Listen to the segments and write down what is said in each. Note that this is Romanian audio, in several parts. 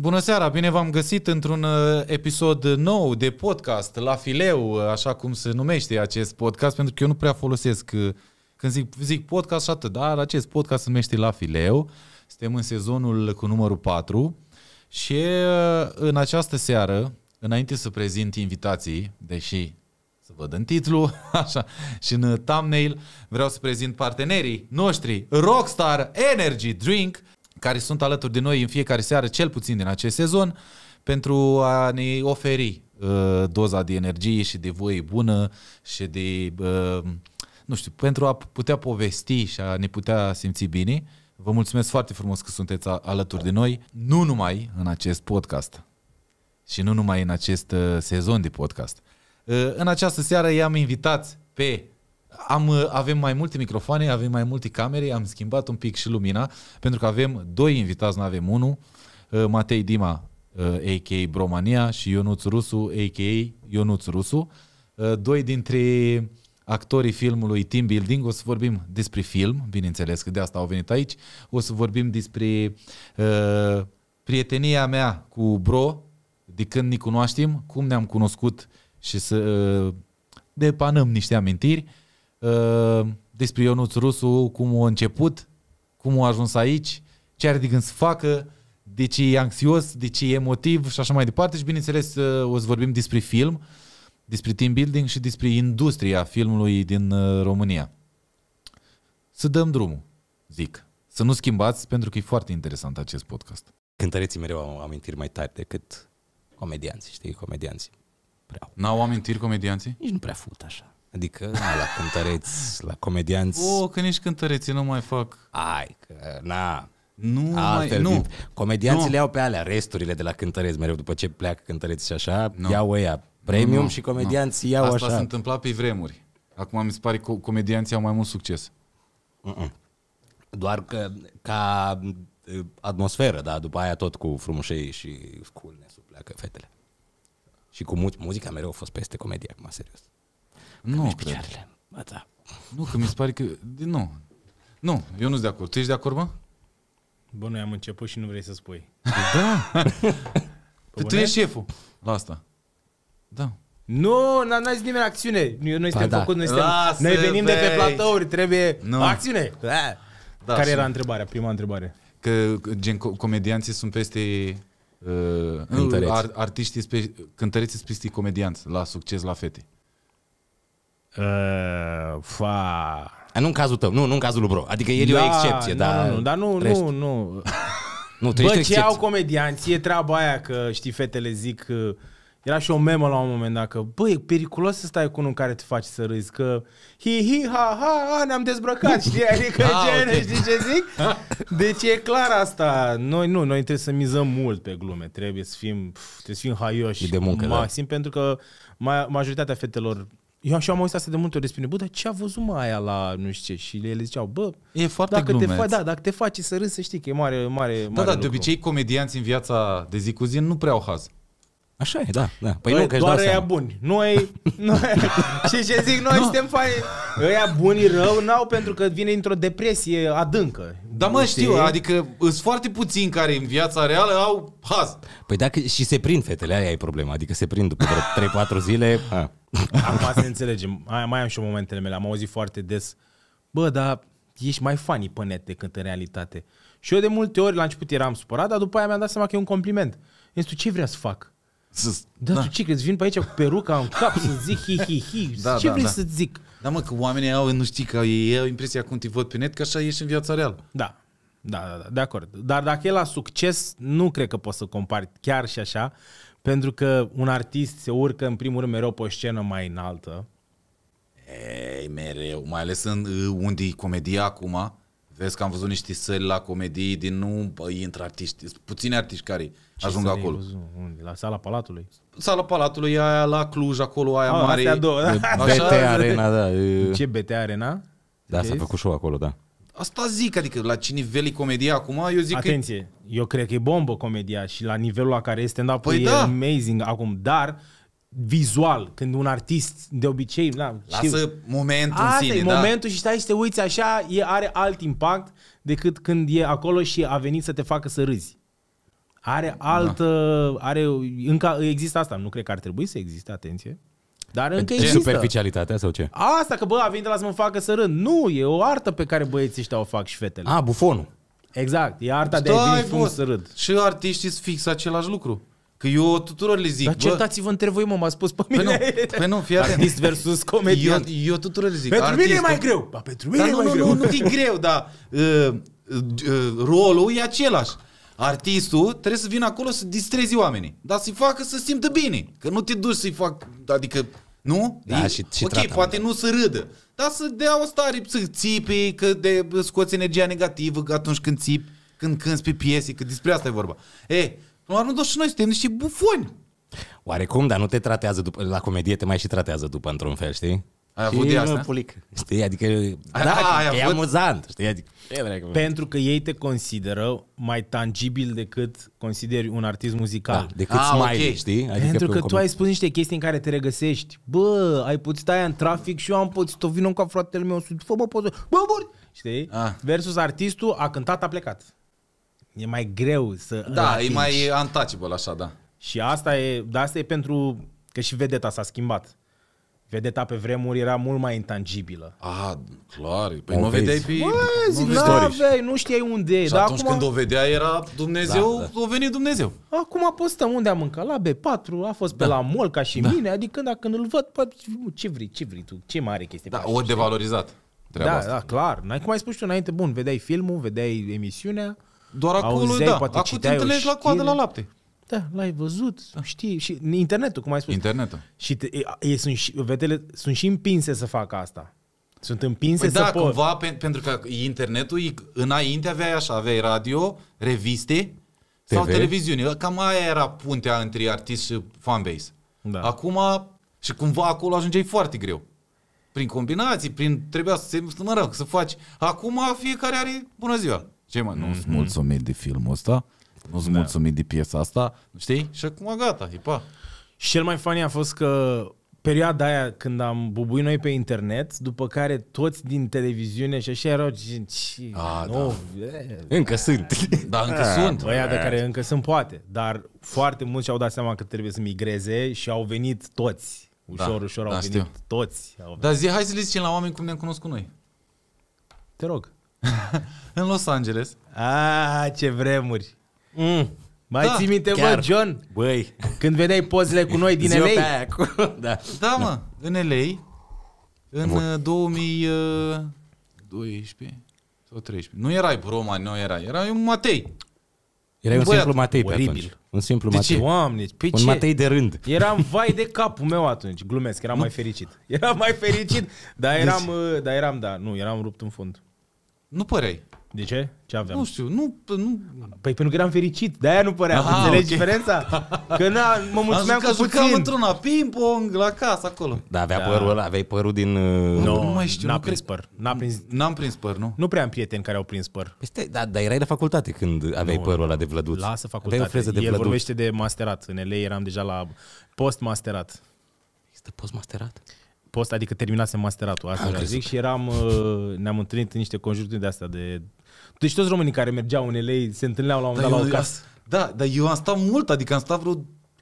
Bună seara, bine v-am găsit într-un uh, episod nou de podcast, la fileu, uh, așa cum se numește acest podcast, pentru că eu nu prea folosesc, uh, când zic, zic podcast și atât, dar acest podcast se numește la fileu, suntem în sezonul cu numărul 4 și în această seară, înainte să prezint invitații, deși să văd în titlu, așa, și în thumbnail, vreau să prezint partenerii noștri, Rockstar Energy Drink, care sunt alături de noi în fiecare seară, cel puțin din acest sezon, pentru a ne oferi uh, doza de energie și de voie bună și de, uh, nu știu, pentru a putea povesti și a ne putea simți bine. Vă mulțumesc foarte frumos că sunteți alături de noi, nu numai în acest podcast și nu numai în acest uh, sezon de podcast. Uh, în această seară i-am invitat pe am, uh, avem mai multe microfoane, avem mai multe camere, am schimbat un pic și lumina, pentru că avem doi invitați, nu avem unul. Uh, Matei Dima, a.k.a. Uh, Bromania și Ionuț Rusu, a.k.a. Ionuț Rusu. Doi dintre actorii filmului Team Building, o să vorbim despre film, bineînțeles că de asta au venit aici, o să vorbim despre uh, prietenia mea cu Bro, de când ne cunoaștem, cum ne-am cunoscut și să uh, depanăm niște amintiri. Uh, Ehm, despre Ionuț Rusu, cum a început, cum a ajuns aici, ce are de gând să facă, de ce e anxios, de ce e emotiv și așa mai departe. Și bineînțeles eh, o să vorbim despre film, despre team building și despre industria filmului din eh, România. Să dăm drumul, zic. Să nu schimbați, pentru că e foarte interesant acest podcast. Cântăreții mereu au amintiri mai tari decât comedianții, știi, comedianții. Prea. N-au amintiri comedianții? Nici nu prea fut așa. Adică, na, la cântăreți, la comedianți... O, oh, că nici cântăreții nu mai fac. Ai, că, na, nu, Altfel, mai, nu. Comedianții nu. iau pe alea, resturile de la cântăreți mereu, după ce pleacă cântăreți și așa, nu. iau ăia premium nu, nu, și comedianții nu. iau Asta așa. Asta s-a întâmplat pe vremuri. Acum mi se pare că comedianții au mai mult succes. Mm-mm. Doar că ca atmosferă, da, după aia tot cu frumușei și cu ne pleacă fetele. Și cu mu- muzica mereu a fost peste comedie, acum, serios. Nu, picioarele. Bă, da. Nu, că mi se pare că... Nu. Nu, eu nu sunt de acord. Tu ești de acord, mă? Bă, noi am început și nu vrei să spui. Păi da! Păi tu, tu ești șeful la asta. Da. Nu, n ai zis nimeni acțiune. Noi, noi suntem da. făcut, noi, suntem, Lasă, noi venim vei. de pe platouri, trebuie nu. acțiune. Da. Da, Care era întrebarea, prima întrebare? Că gen, comedianții sunt peste Uh, Ar, artiștii, spe, cântăreții peste comedianți la succes la fete. Uh, ă, fa... Nu în cazul tău, nu, nu în cazul lui Bro. Adică el da, e o da, excepție, nu, dar... Nu, nu, dar nu, rest... nu, nu. nu tu Bă, ești ce au comedianți, e treaba aia că, știi, fetele zic... Că... Uh, era și o memă la un moment dacă, că, băi, e periculos să stai cu unul care te face să râzi, că hi, hi, ha, ha, ne-am dezbrăcat, știi? Adică, ah, gen, okay. știi ce zic? Deci e clar asta. Noi nu, noi trebuie să mizăm mult pe glume, trebuie să fim, pf, trebuie să fim haioși. E de muncă, da. maxim, da. pentru că majoritatea fetelor eu așa am auzit asta de multe ori despre Buddha ce a văzut mai aia la nu știu ce? Și ele ziceau, bă, e foarte dacă glumeț. te fa- da, dacă te faci să râzi, să știi că e mare, mare, Da, mare da, lucru. de obicei comedianți în viața de zi cu zi nu prea au haz. Așa e, da. da. Păi noi, nu, că doar ăia buni. Noi, noi și ce zic, noi no. suntem fai. Ăia buni rău n-au pentru că vine într-o depresie adâncă. Da mă, știi? știu, adică sunt foarte puțini care în viața reală au haz. Păi dacă și se prind fetele, aia e problema. Adică se prind după vreo 3-4 zile. A. Acum să înțelegem. mai am și eu momentele mele. Am auzit foarte des. Bă, dar ești mai funny pe net decât în realitate. Și eu de multe ori la început eram supărat, dar după aia mi-am dat seama că e un compliment. Este ce vrea să fac? Să, da, da, tu ce crezi? Vin pe aici cu peruca în cap să zic hi, hi, hi. Da, ce da, vrei da. să zic? Da, mă, că oamenii au, nu știi, că ei au impresia cum te văd pe net că așa ești în viața reală. Da, da, da, da, de acord. Dar dacă e la succes, nu cred că poți să compari chiar și așa, pentru că un artist se urcă în primul rând mereu pe o scenă mai înaltă. Ei, mereu, mai ales în unde e comedia acum. Vezi că am văzut niște săli la comedii din nu bă, intră artiști, puțini artiști care ajung acolo. Unde? La sala Palatului? Sala Palatului, aia la Cluj, acolo, aia A, mare. două, da. BT da, Arena, da. Ce, BT Arena? Da, s-a făcut show acolo, da. Asta zic, adică la ce nivel e comedia acum, eu zic Atenție, că... eu cred că e bombă comedia și la nivelul la care este stand-up păi e da. amazing acum, dar vizual, când un artist de obicei... Da, Lasă știu, momentul în sine, da. momentul și stai și te uiți așa, e, are alt impact decât când e acolo și a venit să te facă să râzi. Are da. altă, da. are, încă există asta, nu cred că ar trebui să existe, atenție. Dar încă ce există. superficialitatea sau ce? Asta că bă, a venit la să mă facă să rând. Nu, e o artă pe care băieții ăștia o fac și fetele. A, bufonul. Exact, e arta Stai, de a veni să râd. Și artiștii fix același lucru. Că eu tuturor le zic... Dar certați-vă între voi, mă, m-a spus pe păi mine. Păi nu, nu fii Artist versus comedian. Eu, eu tuturor le zic... Pentru artist, mine e mai greu. Ba, pentru mine da, e nu, mai nu, greu. Nu, nu, nu e greu, dar uh, uh, rolul e același. Artistul trebuie să vină acolo să distrezi oamenii, dar să-i facă să simtă bine, că nu te duci să-i fac, adică nu? Da, e, și, și ok, tratament. poate nu da. să râdă, dar să dea o stare, să țipi, că de, scoți energia negativă că atunci când țip, când cânți pe piese, că despre asta e vorba. E, până la și noi suntem niște bufoni. Oarecum, dar nu te tratează după, la comedie, te mai și tratează după într-un fel, știi? Ai avut de asta? Pulic. Știi, adică, a, da, ai că e amuzant, știi, adică, Pentru că ei te consideră mai tangibil decât consideri un artist muzical. Da, decât ah, smiley, okay. știi? Adică Pentru că, că tu ai spus niște chestii în care te regăsești. Bă, ai putut stai în trafic și eu am putut o vină ca fratele meu, sunt, fă mă, poză, bă, bă, știi? Ah. Versus artistul a cântat, a plecat. E mai greu să Da, e mai untouchable așa, da. Și asta e, da, asta e pentru că și vedeta s-a schimbat. Vedeta pe vremuri era mult mai intangibilă. Ah, clar. Păi o nu vezi. vedeai pe... Bă, zic, nu, vezi nu știai unde e. Și da, atunci acum... când o vedea era Dumnezeu, da, da. o venit Dumnezeu. Acum pot unde am mâncat, la B4, a fost da. pe la mol ca și da. mine, adică dacă când îl văd, bă, păi, ce vrei, ce vrei tu, ce mare chestie. Da, păi, o devalorizat. Da, asta. da, clar. N-ai cum ai spus tu înainte, bun, vedeai filmul, vedeai emisiunea. Doar acolo, da. Acum te întâlnești la coadă la lapte. Da, l-ai văzut, da. știi, și internetul, cum ai spus. Internetul. Și te, e, e, sunt și, vetele, sunt și împinse să facă asta. Sunt împinse păi să da, pot. cumva, pe, pentru că internetul, înainte aveai așa, aveai radio, reviste TV. sau televiziune. Cam aia era puntea între artist și fanbase. Da. Acum, și cumva acolo ajungeai foarte greu. Prin combinații, prin trebuia să se, mă rog, să faci. Acum fiecare are, bună ziua. Ce mai, nu mm-hmm. mulțumit de filmul ăsta nu sunt da. mulțumit de piesa asta, știi? Și acum gata, e pa. Și cel mai funny a fost că perioada aia când am bubuit noi pe internet, după care toți din televiziune și așa erau ce, a, nu, da. da. Încă ah, sunt. Da, încă a, sunt. Băia de care încă sunt poate, dar foarte mulți și-au dat seama că trebuie să migreze și au venit toți. Ușor, da, ușor da, au venit știu. toți. Au venit. Dar zi, hai să le zicem la oameni cum ne-am cunoscut noi. Te rog. în Los Angeles. A, ah, ce vremuri. Mm. Mai da, ții minte, chiar. bă, John? Băi. Când vedeai pozele cu noi din LA? da. da, mă, da. în LA, în Bun. Uh, 2012 sau 13. Nu erai Roma, nu erai, erai un Matei. Erai un, un simplu Matei pe atunci. Un simplu de Matei. Ce? Oamne, pe un ce? Matei de rând. Eram vai de capul meu atunci, glumesc, eram nu? mai fericit. Eram mai fericit, dar deci- eram, deci... dar eram, da, nu, eram rupt în fund. Nu păreai. De ce? Ce aveam? Nu știu, nu... nu... Păi pentru că eram fericit, de-aia nu părea. Aha, înțelegi okay. diferența? Că na, mă mulțumeam cu puțin. într-una ping-pong la casă acolo. Da, avea da. părul ăla, aveai părul din... Uh, nu, no, nu mai știu. N-a prins păr. N-a prins... N-am prins păr, nu? Nu prea am prieteni care au prins păr. Păi stai, da, dar erai la facultate când aveai nu, părul ăla de vlăduț. Lasă facultate. Aveai o de El vlăduț. vorbește de masterat. În LA eram deja la post-masterat. Este post-masterat? post, adică terminase masteratul, asta vreau ah, zic, și eram, uh, ne-am întâlnit în niște conjuncturi de astea de... Deci toți românii care mergeau în LA se întâlneau la un moment dat la o casă. Da, dar eu am stat mult, adică am stat vreo,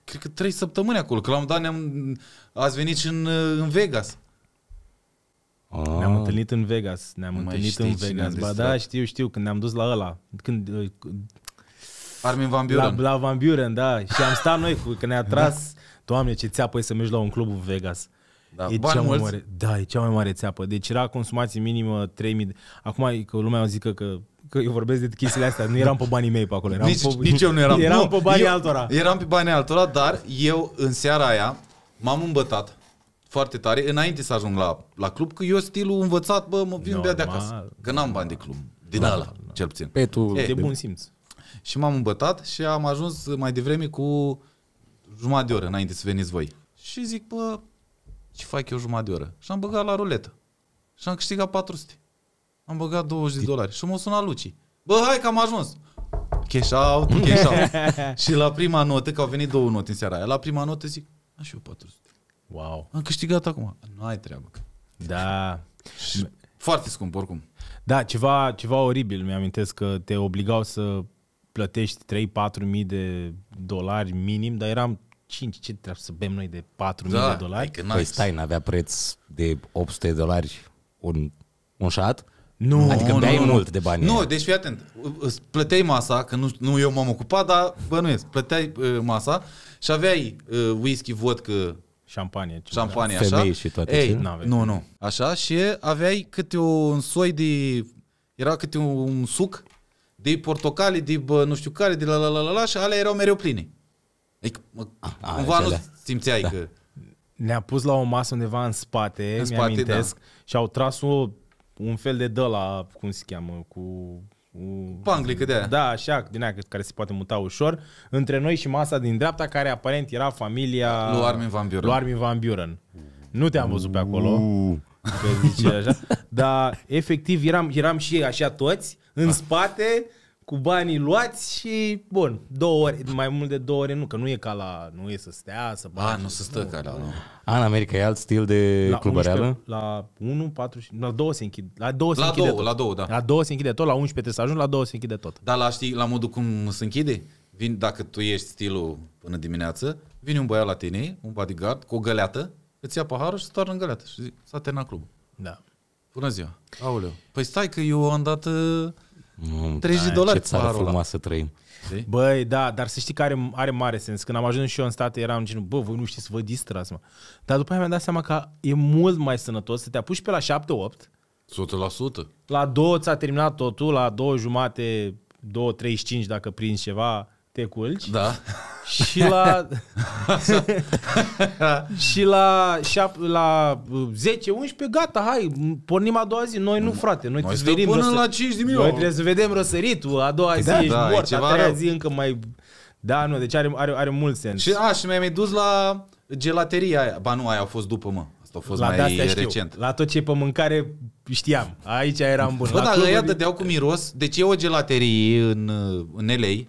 cred că trei săptămâni acolo, că la un dat ne-am, ați venit și în, uh, în Vegas. Ah. Ne-am întâlnit în Vegas, ne-am mai întâlnit în Vegas. Ba da, știu, știu, când ne-am dus la ăla, când... Uh, Armin Van Buren. La, la Van Buren, da. Și am stat noi, cu, că ne-a tras, Doamne, ce țeapă e să mergi la un club în Vegas. Da, e cea mai mare, da, e cea mai mare țeapă. Deci era consumație minimă 3000. De... Acum că lumea o zică că că eu vorbesc de chestiile astea, nu eram pe banii mei pe acolo. Eram nici, pe, nici eu nu eram. Eram nu, pe banii eu, altora. Eram pe banii altora, dar eu în seara aia m-am îmbătat foarte tare înainte să ajung la, la club, că eu stilul învățat, bă, mă vin de acasă. Că n-am bani de club. Din no, ala, cel puțin. Pe tu, e, eh, de bun simț. Și m-am îmbătat și am ajuns mai devreme cu jumătate de oră înainte să veniți voi. Și zic, bă, ce fac eu jumătate de oră. Și am băgat la ruletă. Și am câștigat 400. Am băgat 20 de dolari. Și m-a sunat Luci. Bă, hai că am ajuns. Cash out, cash out. și la prima notă, că au venit două note în seara aia, la prima notă zic, am și eu 400. Wow. Am câștigat acum. Nu ai treabă. Da. Și foarte scump, oricum. Da, ceva, ceva oribil. Mi-amintesc că te obligau să plătești 3-4 mii de dolari minim, dar eram 5, ce trebuie să bem noi de 4.000 da, de dolari? Că adică păi stai, n-avea preț de 800 de dolari un, un șat? Nu, adică nu, beai nu, mult de bani. Nu, deci fii atent. plăteai masa, că nu, nu eu m-am ocupat, dar bănuiesc. Plăteai uh, masa și aveai uh, whisky, vodka, șampanie, șampanie da. așa. Femei și toate Ei, ce? Nu, nu. Așa și aveai câte un soi de... Era câte un suc de portocale, de bă, nu știu care, de la la la la, la și alea erau mereu pline. Adică, mă, a, ah, cumva nu da. simțeai da. că... Ne-a pus la o masă undeva în spate, în spate da. și au tras o, un fel de dăla, cum se cheamă, cu panglică de aia. Da, așa, din aia care se poate muta ușor, între noi și masa din dreapta, care aparent era familia Lu Armin Van Buren. Lui Armin Van Buren. Nu te-am văzut pe acolo. Uh. Că zice așa. Dar efectiv eram, eram și așa toți, în ah. spate, cu banii luați și, bun, două ore, mai mult de două ore nu, că nu e ca la, nu e să stea, să bani. A, nu se stă nu, ca la, nu. A, în America e alt stil de la clubă 11, reală? la 1, 4 și, la 2 se închide, la 2 se la închide două, tot. La 2, da. La 2 se închide tot, la 11 trebuie să ajungi, la 2 se închide tot. Dar la, știi, la modul cum se închide? Vin, dacă tu ești stilul până dimineață, vine un băiat la tine, un bodyguard, cu o găleată, îți ia paharul și stoarnă în găleată și zic, s-a terminat clubul. Da. Bună ziua. Aoleu. Păi stai că eu am dat... Uh, Mm, 30 de da, dolari. Ce țară frumoasă ăla. trăim. Băi, da, dar să știi că are, are mare sens. Când am ajuns și eu în state, eram genul, bă, voi nu știți să vă distrați, mă. Dar după aia mi-am dat seama că e mult mai sănătos să te apuci pe la 7-8. 100%. La 2 ți-a terminat totul, la 2 jumate, 2-35 dacă prinzi ceva te culci. Da. Și la... și la, șap, la 10, uh, 11, gata, hai, pornim a doua zi. Noi nu, frate, noi, noi trebuie până la 5 dimineața. Noi trebuie să vedem răsăritul, a doua da, zi da, ești da, mort, a treia rău. zi încă mai... Da, nu, deci are, are, are mult sens. Și, a, și mi-ai dus la gelateria aia. Ba nu, aia au fost după, mă. Asta a fost la mai știu. recent. La tot ce e pe mâncare știam. Aici eram bun. Bă, dar ăia dădeau cu miros. Deci e o gelaterie în, uh, în LA,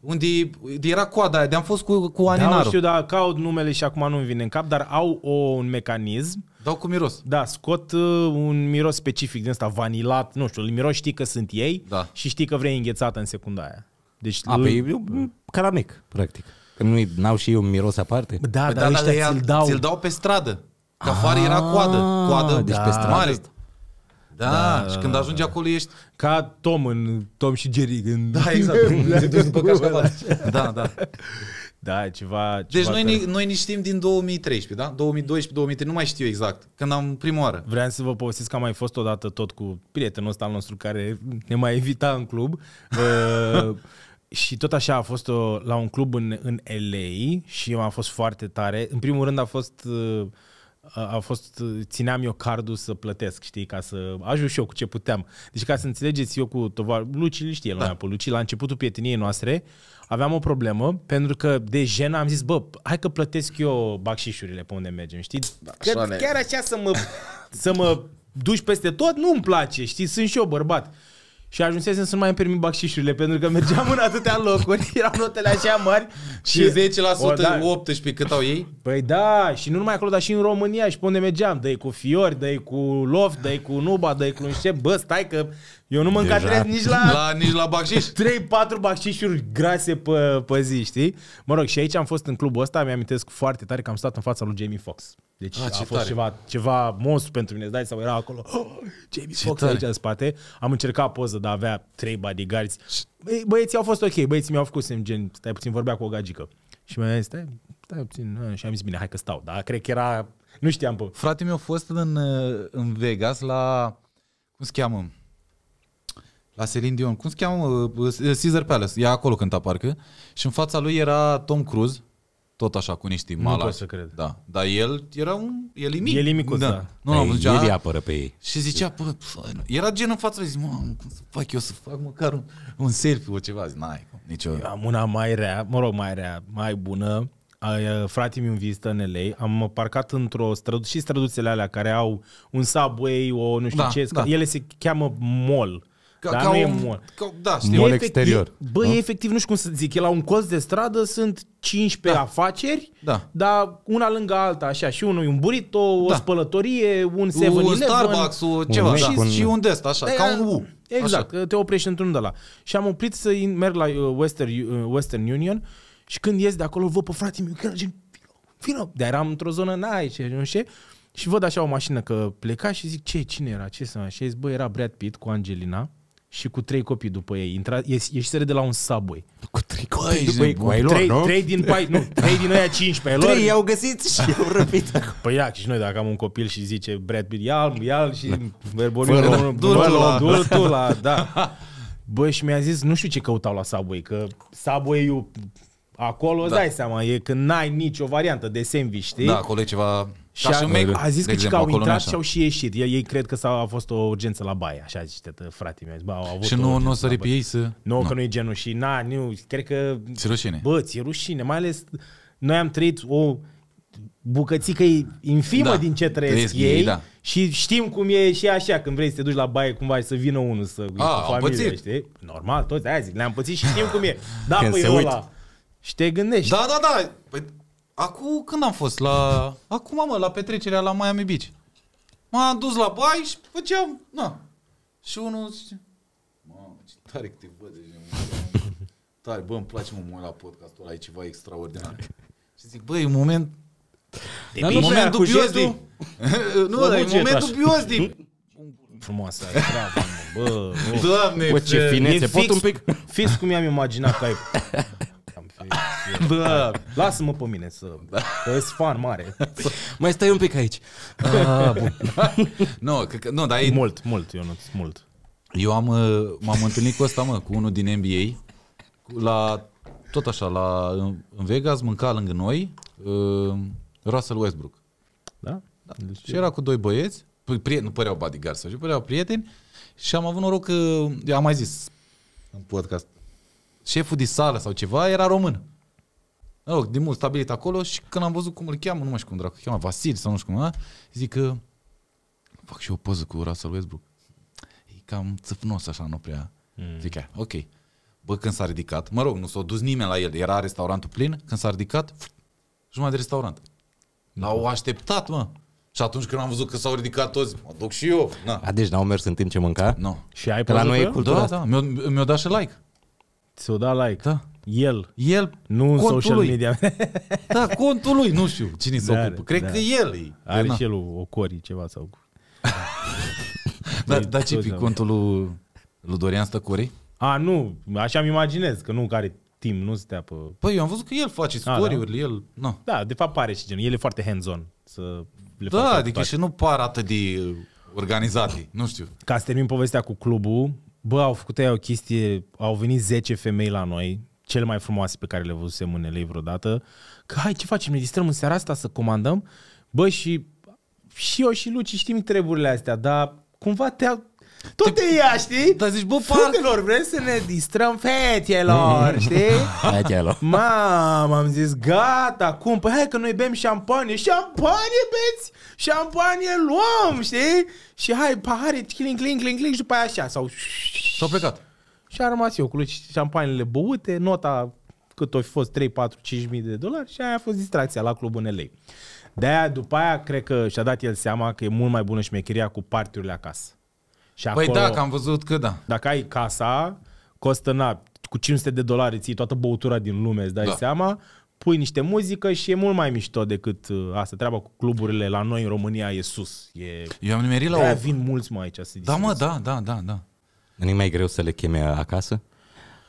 unde era coada aia, de-am fost cu, cu Aninaru. Da, nu știu, dar caut numele și acum nu-mi vine în cap, dar au o, un mecanism. Dau cu miros. Da, scot uh, un miros specific din ăsta, vanilat, nu știu, miros știi că sunt ei da. și știi că vrei înghețată în secunda aia. Deci, A, l- pe e un caramec, practic. Că nu au și eu un miros aparte. Da, păi dar da, ăștia ți-l dau. Ți-l dau pe stradă. Că afară era coadă. Ah, coadă, deci da, pe stradă. Mare. Da, da, și da, când da, ajungi da. acolo ești... Ca Tom în Tom și Jerry. În... Da, exact. Te după Da, da. Da, ceva... Deci ceva noi, că... noi ne știm din 2013, da? 2012, 2013, nu mai știu exact, când am prima oară. Vreau să vă povestesc că am mai fost odată tot cu prietenul ăsta al nostru care ne mai evita în club. uh, și tot așa a fost o, la un club în, în LA și a am fost foarte tare. În primul rând a fost... Uh, a fost, țineam eu cardul să plătesc, știi, ca să ajung și eu cu ce puteam. Deci ca să înțelegeți eu cu tovar, Luci îl știe lumea da. pe Luci, la începutul prieteniei noastre aveam o problemă pentru că de gen am zis, bă, hai că plătesc eu baxișurile pe unde mergem, știi? Da, că așa chiar așa să mă, să mă duci peste tot nu-mi place, știi, sunt și eu bărbat. Și ajunsesem să nu mai îmi permit bacșișurile, pentru că mergeam în atâtea locuri, erau notele așa mari. Și 10%, o, da. 18% cât au ei? Păi da, și nu numai acolo, dar și în România, și pe unde mergeam. dă cu Fiori, dă cu Loft, dă cu Nuba, dă cu un ce Bă, stai că eu nu mă Deja. încadrez nici la... la nici la bacșiș. 3-4 bacșișuri grase pe, pe zi, știi? Mă rog, și aici am fost în clubul ăsta, mi-amintesc foarte tare că am stat în fața lui Jamie Fox. Deci ah, a, a fost tare. ceva, ceva monstru pentru mine, dai sau era acolo. Oh, Jamie ce Fox tare. aici în spate. Am încercat poză, dar avea trei bodyguards. Băi, băieții au fost ok, băieții mi-au făcut semn gen, stai puțin, vorbea cu o gagică. Și mi-a zis, stai, stai puțin, și am zis, bine, hai că stau. Dar cred că era, nu știam pe... Frate meu a fost în, în Vegas la, cum se cheamă? la Celine Dion, cum se cheamă? Uh, uh, Caesar Palace, ea acolo cânta parcă, și în fața lui era Tom Cruise, tot așa cu niște mala. Nu pot să cred. Da. Dar el era un... El e mic. El e micuț, da. da. Nu, Ei, păi, zicea, el apără pe ei. Și zicea, pă, era gen în fața lui, zic, mă, cum să fac eu să fac măcar un, un selfie, o ceva. Zic, n-ai, nicio... Eu am una mai rea, mă rog, mai rea, mai bună. Fratele mi în vizită în LA, am parcat într-o strădu și străduțele alea care au un subway, o nu știu da, ce, da. ele se cheamă mall. Ca, Dar ca nu un, e mol. Ca, da, știu. mol efectiv, exterior. E, bă, nu? efectiv, nu știu cum să zic, e la un colț de stradă, sunt 15 da. afaceri, da. dar una lângă alta, așa, și unul e un burrito, o da. spălătorie, un 7 Un Starbucks, un ceva, da. și, și un dest, așa, da, ca un U. Exact, așa. te oprești într-un de la. Și am oprit să merg la uh, Western, uh, Western Union și când ies de acolo, văd pe frate meu, că gen, vină, dar eram într-o zonă, n-ai ce, nu știu, și văd așa o mașină că pleca și zic, ce, cine era, ce să mă? Și bă, era Brad Pitt cu Angelina și cu trei copii după ei. Intra, ieșiseră de la un subway. Cu trei copii după ei, cu lor, trei, nu? trei din pai, nu, trei din aia pe lor. Trei i-au găsit și i-au răpit. Păi ia, și noi dacă am un copil și zice Brad Pitt, ia ia și da. verbonul, du tu la, da. Bă, și mi-a zis, nu știu ce căutau la Subway, că Subway-ul acolo, da. îți dai seama, e când n-ai nicio variantă de sandwich, știi? Da, acolo e ceva și a, mec, a zis că, exemplu, au intrat și au și ieșit. Ei, ei cred că s-a, a fost o urgență la baie, așa zice frate mi-a zis. Bă, au avut și nu, nu o să ripie ei să... Nu, că nu e genul și na, nu, cred că... Ți rușine. Bă, ți rușine, mai ales noi am trăit o bucățică infimă da, din ce trăiesc ei, ei da. și știm cum e și așa, când vrei să te duci la baie cumva să vină unul să a, cu familie, știi? Normal, toți, aia zic, le-am pățit și știm cum e. Da, când păi ăla. Și te gândești. Da, da, da. Păi, Acum când am fost? La... Acum, mă, la petrecerea la Miami Beach. M-am dus la bai și făceam... Na. Și unul zice... Mamă, ce tare că te văd. Tare, bă, îmi place mă mult la podcastul ăla, e ceva extraordinar. Și zic, bă, e un moment... De Dar nu moment dubios din... nu, dar e un moment dubios din... Frumoasă, bravo, bă, bă, Doamne, bă, ce finețe, pot un pic, fix cum i-am imaginat că ai da. Lasă-mă pe mine să... sunt fan mare. Mai stai un pic aici. Ah, bun. nu, că, nu, dar e... Mult, mult, eu nu mult. Eu am, uh, m-am întâlnit cu ăsta, mă, cu unul din NBA, la, tot așa, la, în Vegas, mânca lângă noi, uh, Russell Westbrook. Da? da. Deci și era cu doi băieți, prieteni, nu păreau bodyguards, și păreau prieteni, și am avut noroc că, am mai zis în podcast, șeful de sală sau ceva era român. Mă rog, de mult stabilit acolo și când am văzut cum îl cheamă, nu mai știu cum dracu, cheamă Vasil sau nu știu cum, a, zic că fac și o poză cu Russell Westbrook. E cam țăfnos așa, nu prea. Mm. Zic, ok. Bă, când s-a ridicat, mă rog, nu s-a dus nimeni la el, era restaurantul plin, când s-a ridicat, jumătate de restaurant. Da. L-au așteptat, mă. Și atunci când am văzut că s-au ridicat toți, mă duc și eu. Na. A, deci n-au mers în timp ce mânca? Nu. No. Și ai la noi e da, cultura da, da, mi au mi dat și like. Ți-o da like. Da. El. El. Nu în social lui. media. da, contul lui. Nu știu cine se da, ocupă. Cred da. că el e. Are da. și el o cori ceva sau... da, păi, da, ce pe contul lui, lui Dorian Stăcuri? A, nu. Așa mi imaginez că nu care timp, nu stea pe... Păi eu am văzut că el face story da. el... No. Da, de fapt pare și genul. El e foarte hands-on. Să le da, adică și nu par atât de uh, organizat, nu știu. Ca să termin povestea cu clubul, bă, au făcut ei o chestie, au venit 10 femei la noi, cele mai frumoase pe care le văzusem în elei vreodată, că hai, ce facem, ne distrăm în seara asta să comandăm? Bă, și, și eu și Luci știm treburile astea, dar cumva te, tot te ia, știi? Dar zici, bă, Fetelor, vrem să ne distrăm fetelor, știi? Fetelor. Mamă, am zis, gata, acum, păi hai că noi bem șampanie. Șampanie beți? Șampanie luăm, știi? Și hai, pahare, cling, cling, cling, cling, și după aia așa. Sau... S-au plecat. Și a rămas eu cu șampaniele băute, nota cât o fi fost 3, 4, 5 mii de dolari și aia a fost distracția la clubul Nelei. De-aia, după aia, cred că și-a dat el seama că e mult mai bună șmecheria cu partiurile acasă. Și acolo, păi da, că am văzut că da. Dacă ai casa, costă na, cu 500 de dolari ții toată băutura din lume, îți dai da. seama, pui niște muzică și e mult mai mișto decât uh, asta. Treaba cu cluburile la noi în România e sus. E... Eu am nimerit la o... vin mulți mai aici să Da, mă, da, da, da, da. Nu-i mai greu să le cheme acasă?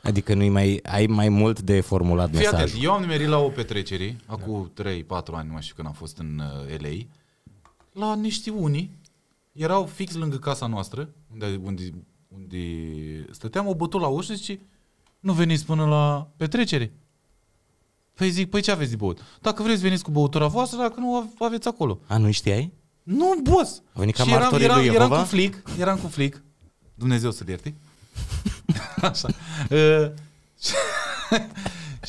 Adică nu mai, ai mai mult de formulat Fii mesajul. Atent, eu am nimerit la o petrecere, acum da. 3-4 ani, nu mai știu când am fost în uh, LA, la niște unii erau fix lângă casa noastră, unde, unde, unde stăteam, o bătut la ușă și nu veniți până la petrecere. Păi zic, păi ce aveți de băut? Dacă vreți, veniți cu băutura voastră, dacă nu, aveți acolo. A, nu știai? Nu, boss! A venit ca și eram, eram, lui eram cu flic, eram cu flic. Dumnezeu să-l ierte. Așa. Uh, și,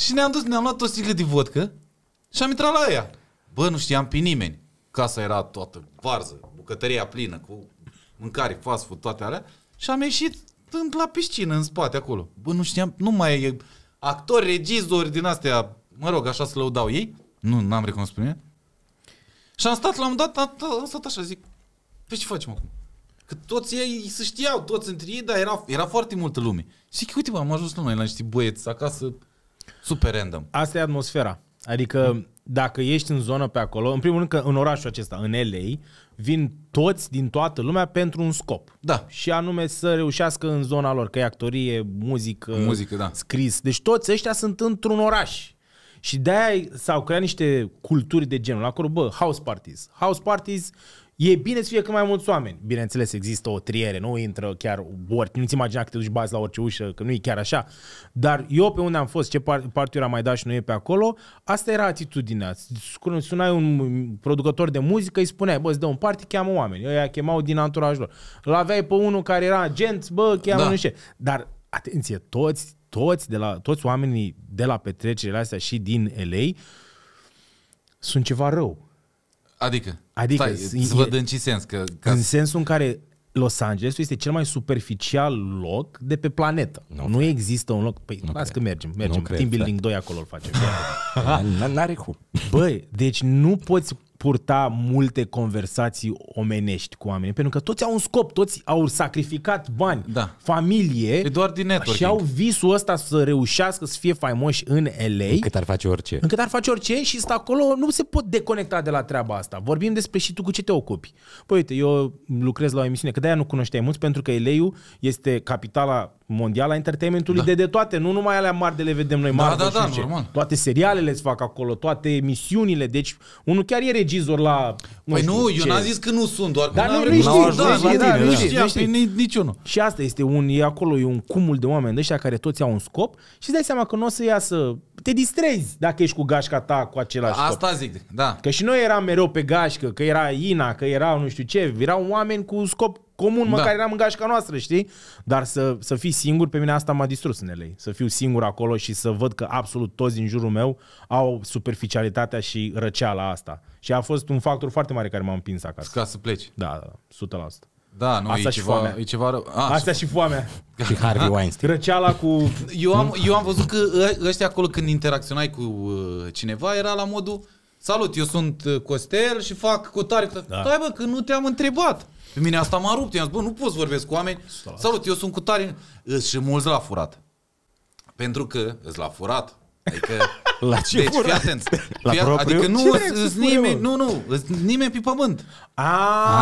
și ne-am dus, ne-am luat o sticlă de vodcă și am intrat la ea. Bă, nu știam pe nimeni. Casa era toată varză, bucătăria plină, cu mâncare, fast food, toate alea. Și am ieșit tânt la piscină în spate acolo. Bă, nu știam, nu mai e actori, regizori din astea, mă rog, așa să lăudau ei. Nu, n-am recunoscut pe mine. Și am stat la un dat, am, stat așa, zic, pe păi ce facem acum? Că toți ei se știau, toți între ei, dar era, era foarte multă lume. Zic, uite, bă, am ajuns la noi la niște băieți acasă, super random. Asta e atmosfera. Adică, mm. dacă ești în zonă pe acolo, în primul rând că în orașul acesta, în LA, vin toți din toată lumea pentru un scop. Da. Și anume să reușească în zona lor, că e actorie, muzică, muzică da. scris. Deci toți ăștia sunt într-un oraș. Și de-aia s-au creat niște culturi de genul. Acolo, bă, house parties. House parties uh, E bine să fie cât mai mulți oameni. Bineînțeles, există o triere, nu intră chiar ori, nu-ți imagina că te duci bazi la orice ușă, că nu e chiar așa. Dar eu pe unde am fost, ce am mai dat și nu e pe acolo, asta era atitudinea. Când sunai un producător de muzică, îi spuneai, bă, îți dă un party, cheamă oameni. Ăia chemau din anturajul lor. L-aveai pe unul care era agent, bă, cheamă da. nu știu. Dar, atenție, toți, toți, de la, toți oamenii de la petrecerile astea și din LA sunt ceva rău Adică? Adică, stai, să văd în ce sens. Că, că... În sensul în care Los Angeles este cel mai superficial loc de pe planetă. Nu, nu există un loc... Păi, nu las că mergem, mergem. Team Building 2 acolo îl facem. N-are cum. Băi, deci nu poți purta multe conversații omenești cu oamenii, pentru că toți au un scop, toți au sacrificat bani, da. familie e doar din networking. și au visul ăsta să reușească să fie faimoși în LA. Încât ar face orice. Încât ar face orice și stă acolo, nu se pot deconecta de la treaba asta. Vorbim despre și tu cu ce te ocupi. Păi uite, eu lucrez la o emisiune, că de-aia nu cunoșteai mulți, pentru că la este capitala mondială a entertainmentului da. de de toate, nu numai alea mari de le vedem noi, da, Marvel da, da, normal. toate serialele îți fac acolo, toate emisiunile, deci unul chiar e regizor la... Nu păi nu, eu n-am zis că nu sunt, doar că Dar nu, da, da, da. Păi nu știu, da, știi, da, nu Nici niciunul. Și asta este un, e acolo, e un cumul de oameni de ăștia care toți au un scop și îți dai seama că nu o să iasă te distrezi dacă ești cu gașca ta cu același Asta zic, da. Că și noi eram mereu pe gașcă, că era Ina, că era nu știu ce, erau oameni cu scop comun, da. măcar eram în gașca noastră, știi? Dar să, să fii singur, pe mine asta m-a distrus în elei. Să fiu singur acolo și să văd că absolut toți din jurul meu au superficialitatea și răceala asta. Și a fost un factor foarte mare care m-a împins acasă. Ca să pleci. Da, da, 100%. Da, nu, Asta e, și ceva, foamea. e ceva rău. A, ah, Asta și foamea. și Harvey Weinstein. Răceala cu... Eu am, eu am văzut că ă, ăștia acolo când interacționai cu uh, cineva era la modul Salut, eu sunt uh, Costel și fac cu tare. Da. Stai bă, că nu te-am întrebat. Pe mine asta m-a rupt. I-am zis, bă, nu poți vorbesc cu oameni. Salut, eu sunt cu tare. Îs și mulți la furat. Pentru că îți la furat. Adică, la ce deci, fii atent. La fii, propriu? Adică nu îți nimeni, nu, nu, nimeni pe pământ. A,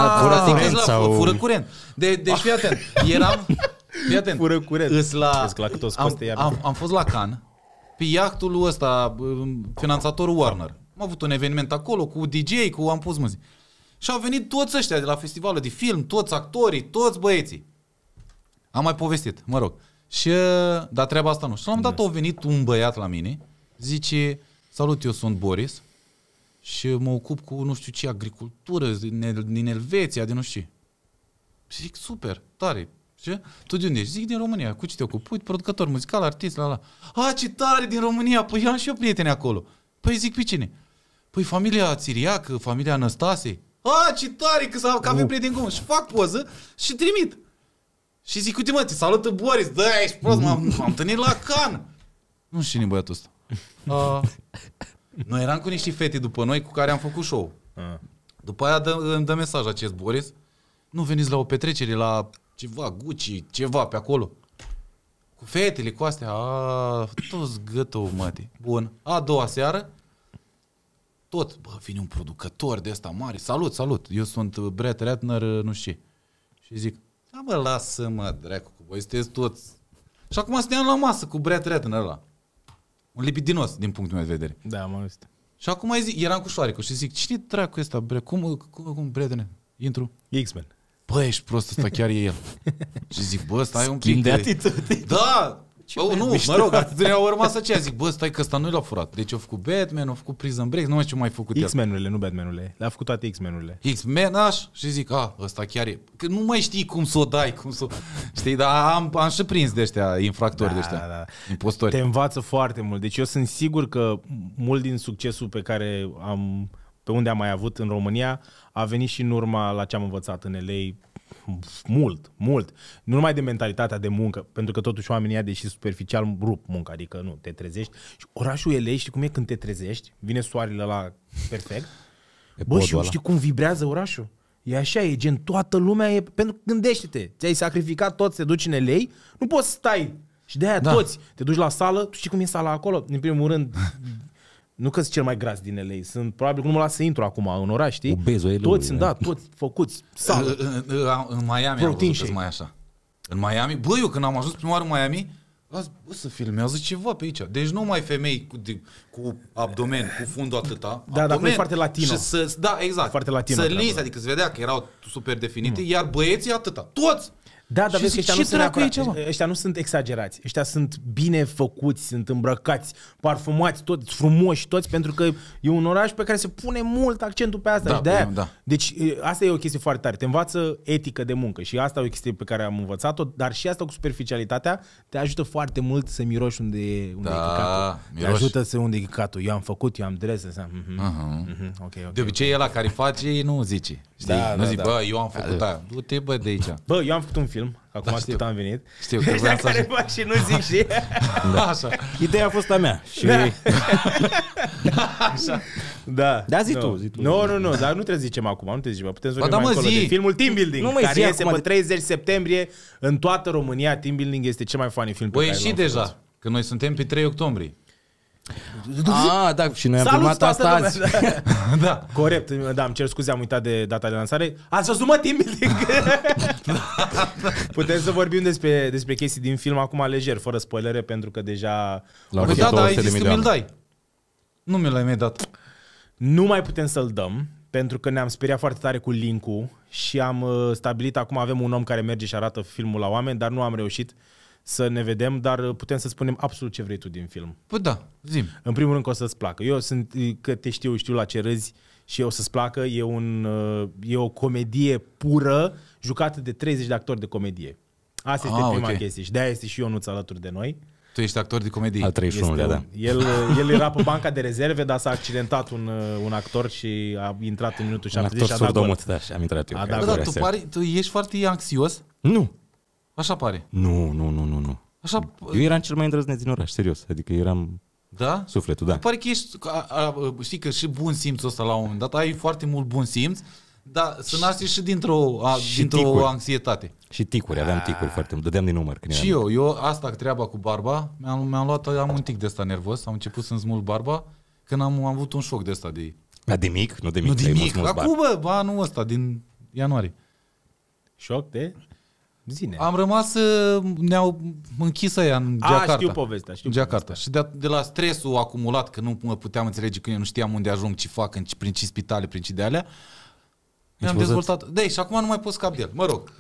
adică fură curent la, sau... Fură curent. De, deci fii atent, eram... Fii atent. Fură curent. Îți la... la cât o am, am, am, fost la Can, pe iahtul ăsta, finanțatorul Warner. Am avut un eveniment acolo cu DJ, cu am pus muzică. Și au venit toți ăștia de la festivalul de film, toți actorii, toți băieții. Am mai povestit, mă rog. Și, uh, dar treaba asta nu. Și la un moment dat a da. venit un băiat la mine, zice, salut, eu sunt Boris și mă ocup cu nu știu ce agricultură din, din Elveția, din nu știu ce. Zic, super, tare. Ce? Tu de unde ești? Zic, din România. Cu ce te ocupi? Uite, producător muzical, artist, la la. A, ce tare din România! Păi eu am și eu prieteni acolo. Păi zic, pe cine? Păi familia Țiriac, familia Anastase. A, ce tare că, s-a, că avem prieteni comun. Și fac poză și trimit. Și zic, uite mă, te salută Boris. Da, ești prost, m-am, m-am întâlnit la Can. Nu știu cine băiatul ăsta. Uh. noi eram cu niște fete după noi cu care am făcut show. Uh. După aia dă, îmi dă mesaj acest Boris. Nu veniți la o petrecere, la ceva, Gucci, ceva pe acolo. Cu fetele, cu astea, a, toți gătă, mă, Bun. A doua seară, tot, bă, vine un producător de ăsta mare, salut, salut, eu sunt uh, Brett Ratner, uh, nu știu Și zic, da bă, lasă-mă, dracu, cu voi sunteți toți. Și acum suntem la masă cu Brett Ratner ăla. Un lipidinos, din punctul meu de vedere. Da, mă este. Și acum zic, eram cu șoarecul și zic, cine dracu ăsta, bre, uh, cum, cum, cum, prietene, intru? X-Men. Bă, ești prost, ăsta chiar e el. și zic, bă, stai Schimb un pic. de atitudine. Da, ce bă, nu, mișto. mă rog, atât a urmat să ce zic, bă, stai că ăsta nu l-a furat. Deci au făcut Batman, au făcut Prison Break, nu mai știu ce mai făcut X-Menurile, nu Batmanurile, le-a făcut toate x urile X-Men, aș, și zic, a, ăsta chiar e, că nu mai știi cum să o dai, cum să știi, dar am, am și prins de ăștia, infractori da, de ăștia, da. impostori. Te învață foarte mult, deci eu sunt sigur că mult din succesul pe care am pe unde am mai avut în România, a venit și în urma la ce am învățat în elei mult, mult. Nu numai de mentalitatea de muncă, pentru că totuși oamenii ea, deși superficial, rup munca, adică nu, te trezești. Și orașul elei, știi cum e când te trezești? Vine soarele la perfect. E Bă, și știi cum vibrează orașul? E așa, e gen toată lumea e... Pentru gândește-te, ți-ai sacrificat tot, te duci în elei, nu poți să stai. Și de aia da. toți, te duci la sală, tu știi cum e sala acolo? În primul rând, nu că sunt cel mai gras din LA, sunt probabil că nu mă las să intru acum în oraș, știi? Obezo, toți, sunt da, toți făcuți. în Miami am văzut mai așa. În Miami, bă, eu când am ajuns prima oară în Miami, Azi, bă, să filmează ceva pe aici. Deci nu mai femei cu, de, cu abdomen, cu fundul atâta. Da, dar da, exact. e foarte latino. să, da, exact. Foarte latino. Să linzi, adică se vedea că erau super definite, mm. iar băieții atâta. Toți! Da, dar vezi că ăștia nu, sunt neapărat, ceva? ăștia nu sunt exagerați. Ăștia sunt bine făcuți, sunt îmbrăcați, parfumați, toți frumoși, toți, pentru că e un oraș pe care se pune mult accentul pe asta. Da, și de da. Deci asta e o chestie foarte tare. Te învață etică de muncă și asta e o chestie pe care am învățat-o, dar și asta cu superficialitatea te ajută foarte mult să miroși unde e, unde da, e chicatul. Te ajută să unde e chicatul. Eu am făcut, eu am dres, Uh-huh. uh-huh. okay, okay, de obicei, okay. la care face, nu zice. Știi? Da, nu da, zic, da. bă, eu am făcut da. Du-te, bă, de aici. Bă, eu am făcut un film acum da, știu. am venit. Știu că vreau exact să... fac și nu zic și... da. Așa. Ideea a fost a mea. Și... Da. Așa. Da. Da, zi no. tu, zi tu. Nu, nu, nu, dar nu trebuie să zicem acum, nu te zicem. Putem să vorbim da, mai mă, zi. Deci de filmul Team Building, nu care iese pe 30 septembrie în toată România. Team Building este cel mai funny film pe Bă, care ieși deja, că noi suntem pe 3 octombrie. Ah, da, și noi am filmat asta azi. Lumea, da. da. Corect, da, îmi cer scuze, am uitat de data de lansare. Ați văzut, mă, team building? Putem să vorbim despre, despre chestii din film acum lejer, fără spoilere, pentru că deja... La păi da, da, ai zis că mi-l dai. Nu mi l-ai mai dat. Nu mai putem să-l dăm, pentru că ne-am speriat foarte tare cu link și am uh, stabilit, acum avem un om care merge și arată filmul la oameni, dar nu am reușit să ne vedem, dar putem să spunem absolut ce vrei tu din film. Păi da, zim. În primul rând că o să-ți placă. Eu sunt, că te știu, știu la ce râzi și o să-ți placă. E, un, e o comedie pură jucată de 30 de actori de comedie. Asta ah, prima okay. chestie și de-aia este și Ionuț alături de noi. Tu ești actor de comedie. Al trei este, da. El, el era pe banca de rezerve, dar s-a accidentat un, un actor și a intrat în minutul 70 și a dat gol. da, și am intrat eu. A păi dat păi da, tu, pari, tu ești foarte anxios? Nu. Așa pare. Nu, nu, nu, nu, nu. Așa... Eu eram cel mai îndrăzneț din oraș, serios. Adică eram da? Sufletul, da. Pare că ești, a, a, știi că și bun simț ăsta la un moment dat, ai foarte mult bun simț, dar se naște și dintr-o, a, și dintr-o anxietate. Și ticuri, aveam ticuri foarte mult, dădeam din număr. Când și eu, eu asta treaba cu barba, mi-am, mi-am luat, am un tic de ăsta nervos, am început să-mi smul barba, când am, am avut un șoc de ăsta de... Da, de mic? Nu de mic, nu de mic. Acum, bă, anul ăsta, din ianuarie. Șoc de? Zine. Am rămas, uh, ne-au închis aia în Jakarta. A, știu povestea, știu Jakarta. Povestea. Și de, de la stresul acumulat, că nu mă puteam înțelege, că eu nu știam unde ajung, ce fac, în, prin ce spitale, prin ce de alea, mi-am deci dezvoltat. Deci, și acum nu mai pot scap de el, mă rog.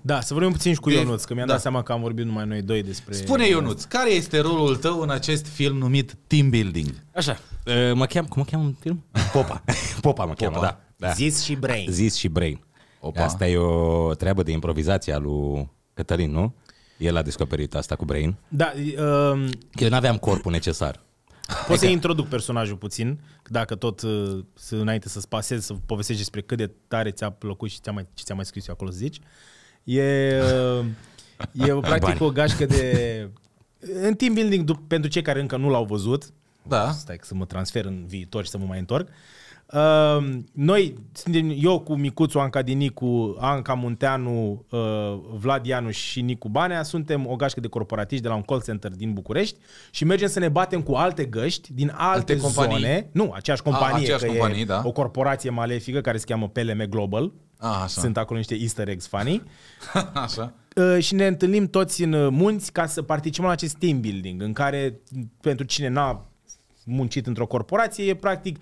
Da, să vorbim puțin și cu de, Ionuț, că mi-am da. dat seama că am vorbit numai noi doi despre... Spune Ionuț, care este rolul tău în acest film numit Team Building? Așa, uh, mă cheam, cum mă cheam în film? Popa. Popa mă Popa. cheamă, da. da. Zis și Brain. Zis și Brain. Opa. Asta e o treabă de improvizație a lui Cătălin, nu? El a descoperit asta cu Brain. Da. Uh... Eu nu aveam corpul necesar. Poți să introduc personajul puțin, dacă tot uh, să, înainte să spasez, să povestești despre cât de tare ți-a plăcut și ți-a mai, ce ți mai scris eu acolo să zici. E, uh, e practic Bani. o gașcă de... În team building, pentru cei care încă nu l-au văzut, da. stai să mă transfer în viitor și să mă mai întorc, uh, Ehm, noi suntem eu cu Micuțu Anca Dinicu, Anca Munteanu, uh, Vlad Ianu și Nicu Banea, suntem o gașcă de corporatiști de la un call center din București și mergem să ne batem cu alte găști din alte, alte companii. zone. Nu, aceeași ah, companie, A, aceeași că companie e da. o corporație malefică care se cheamă PLM Global. A, ah, așa. Sunt acolo niște easter eggs funny. așa eh, și ne întâlnim toți în eh, munți ca să participăm la acest team building, în care pentru cine n-a muncit într-o corporație, e practic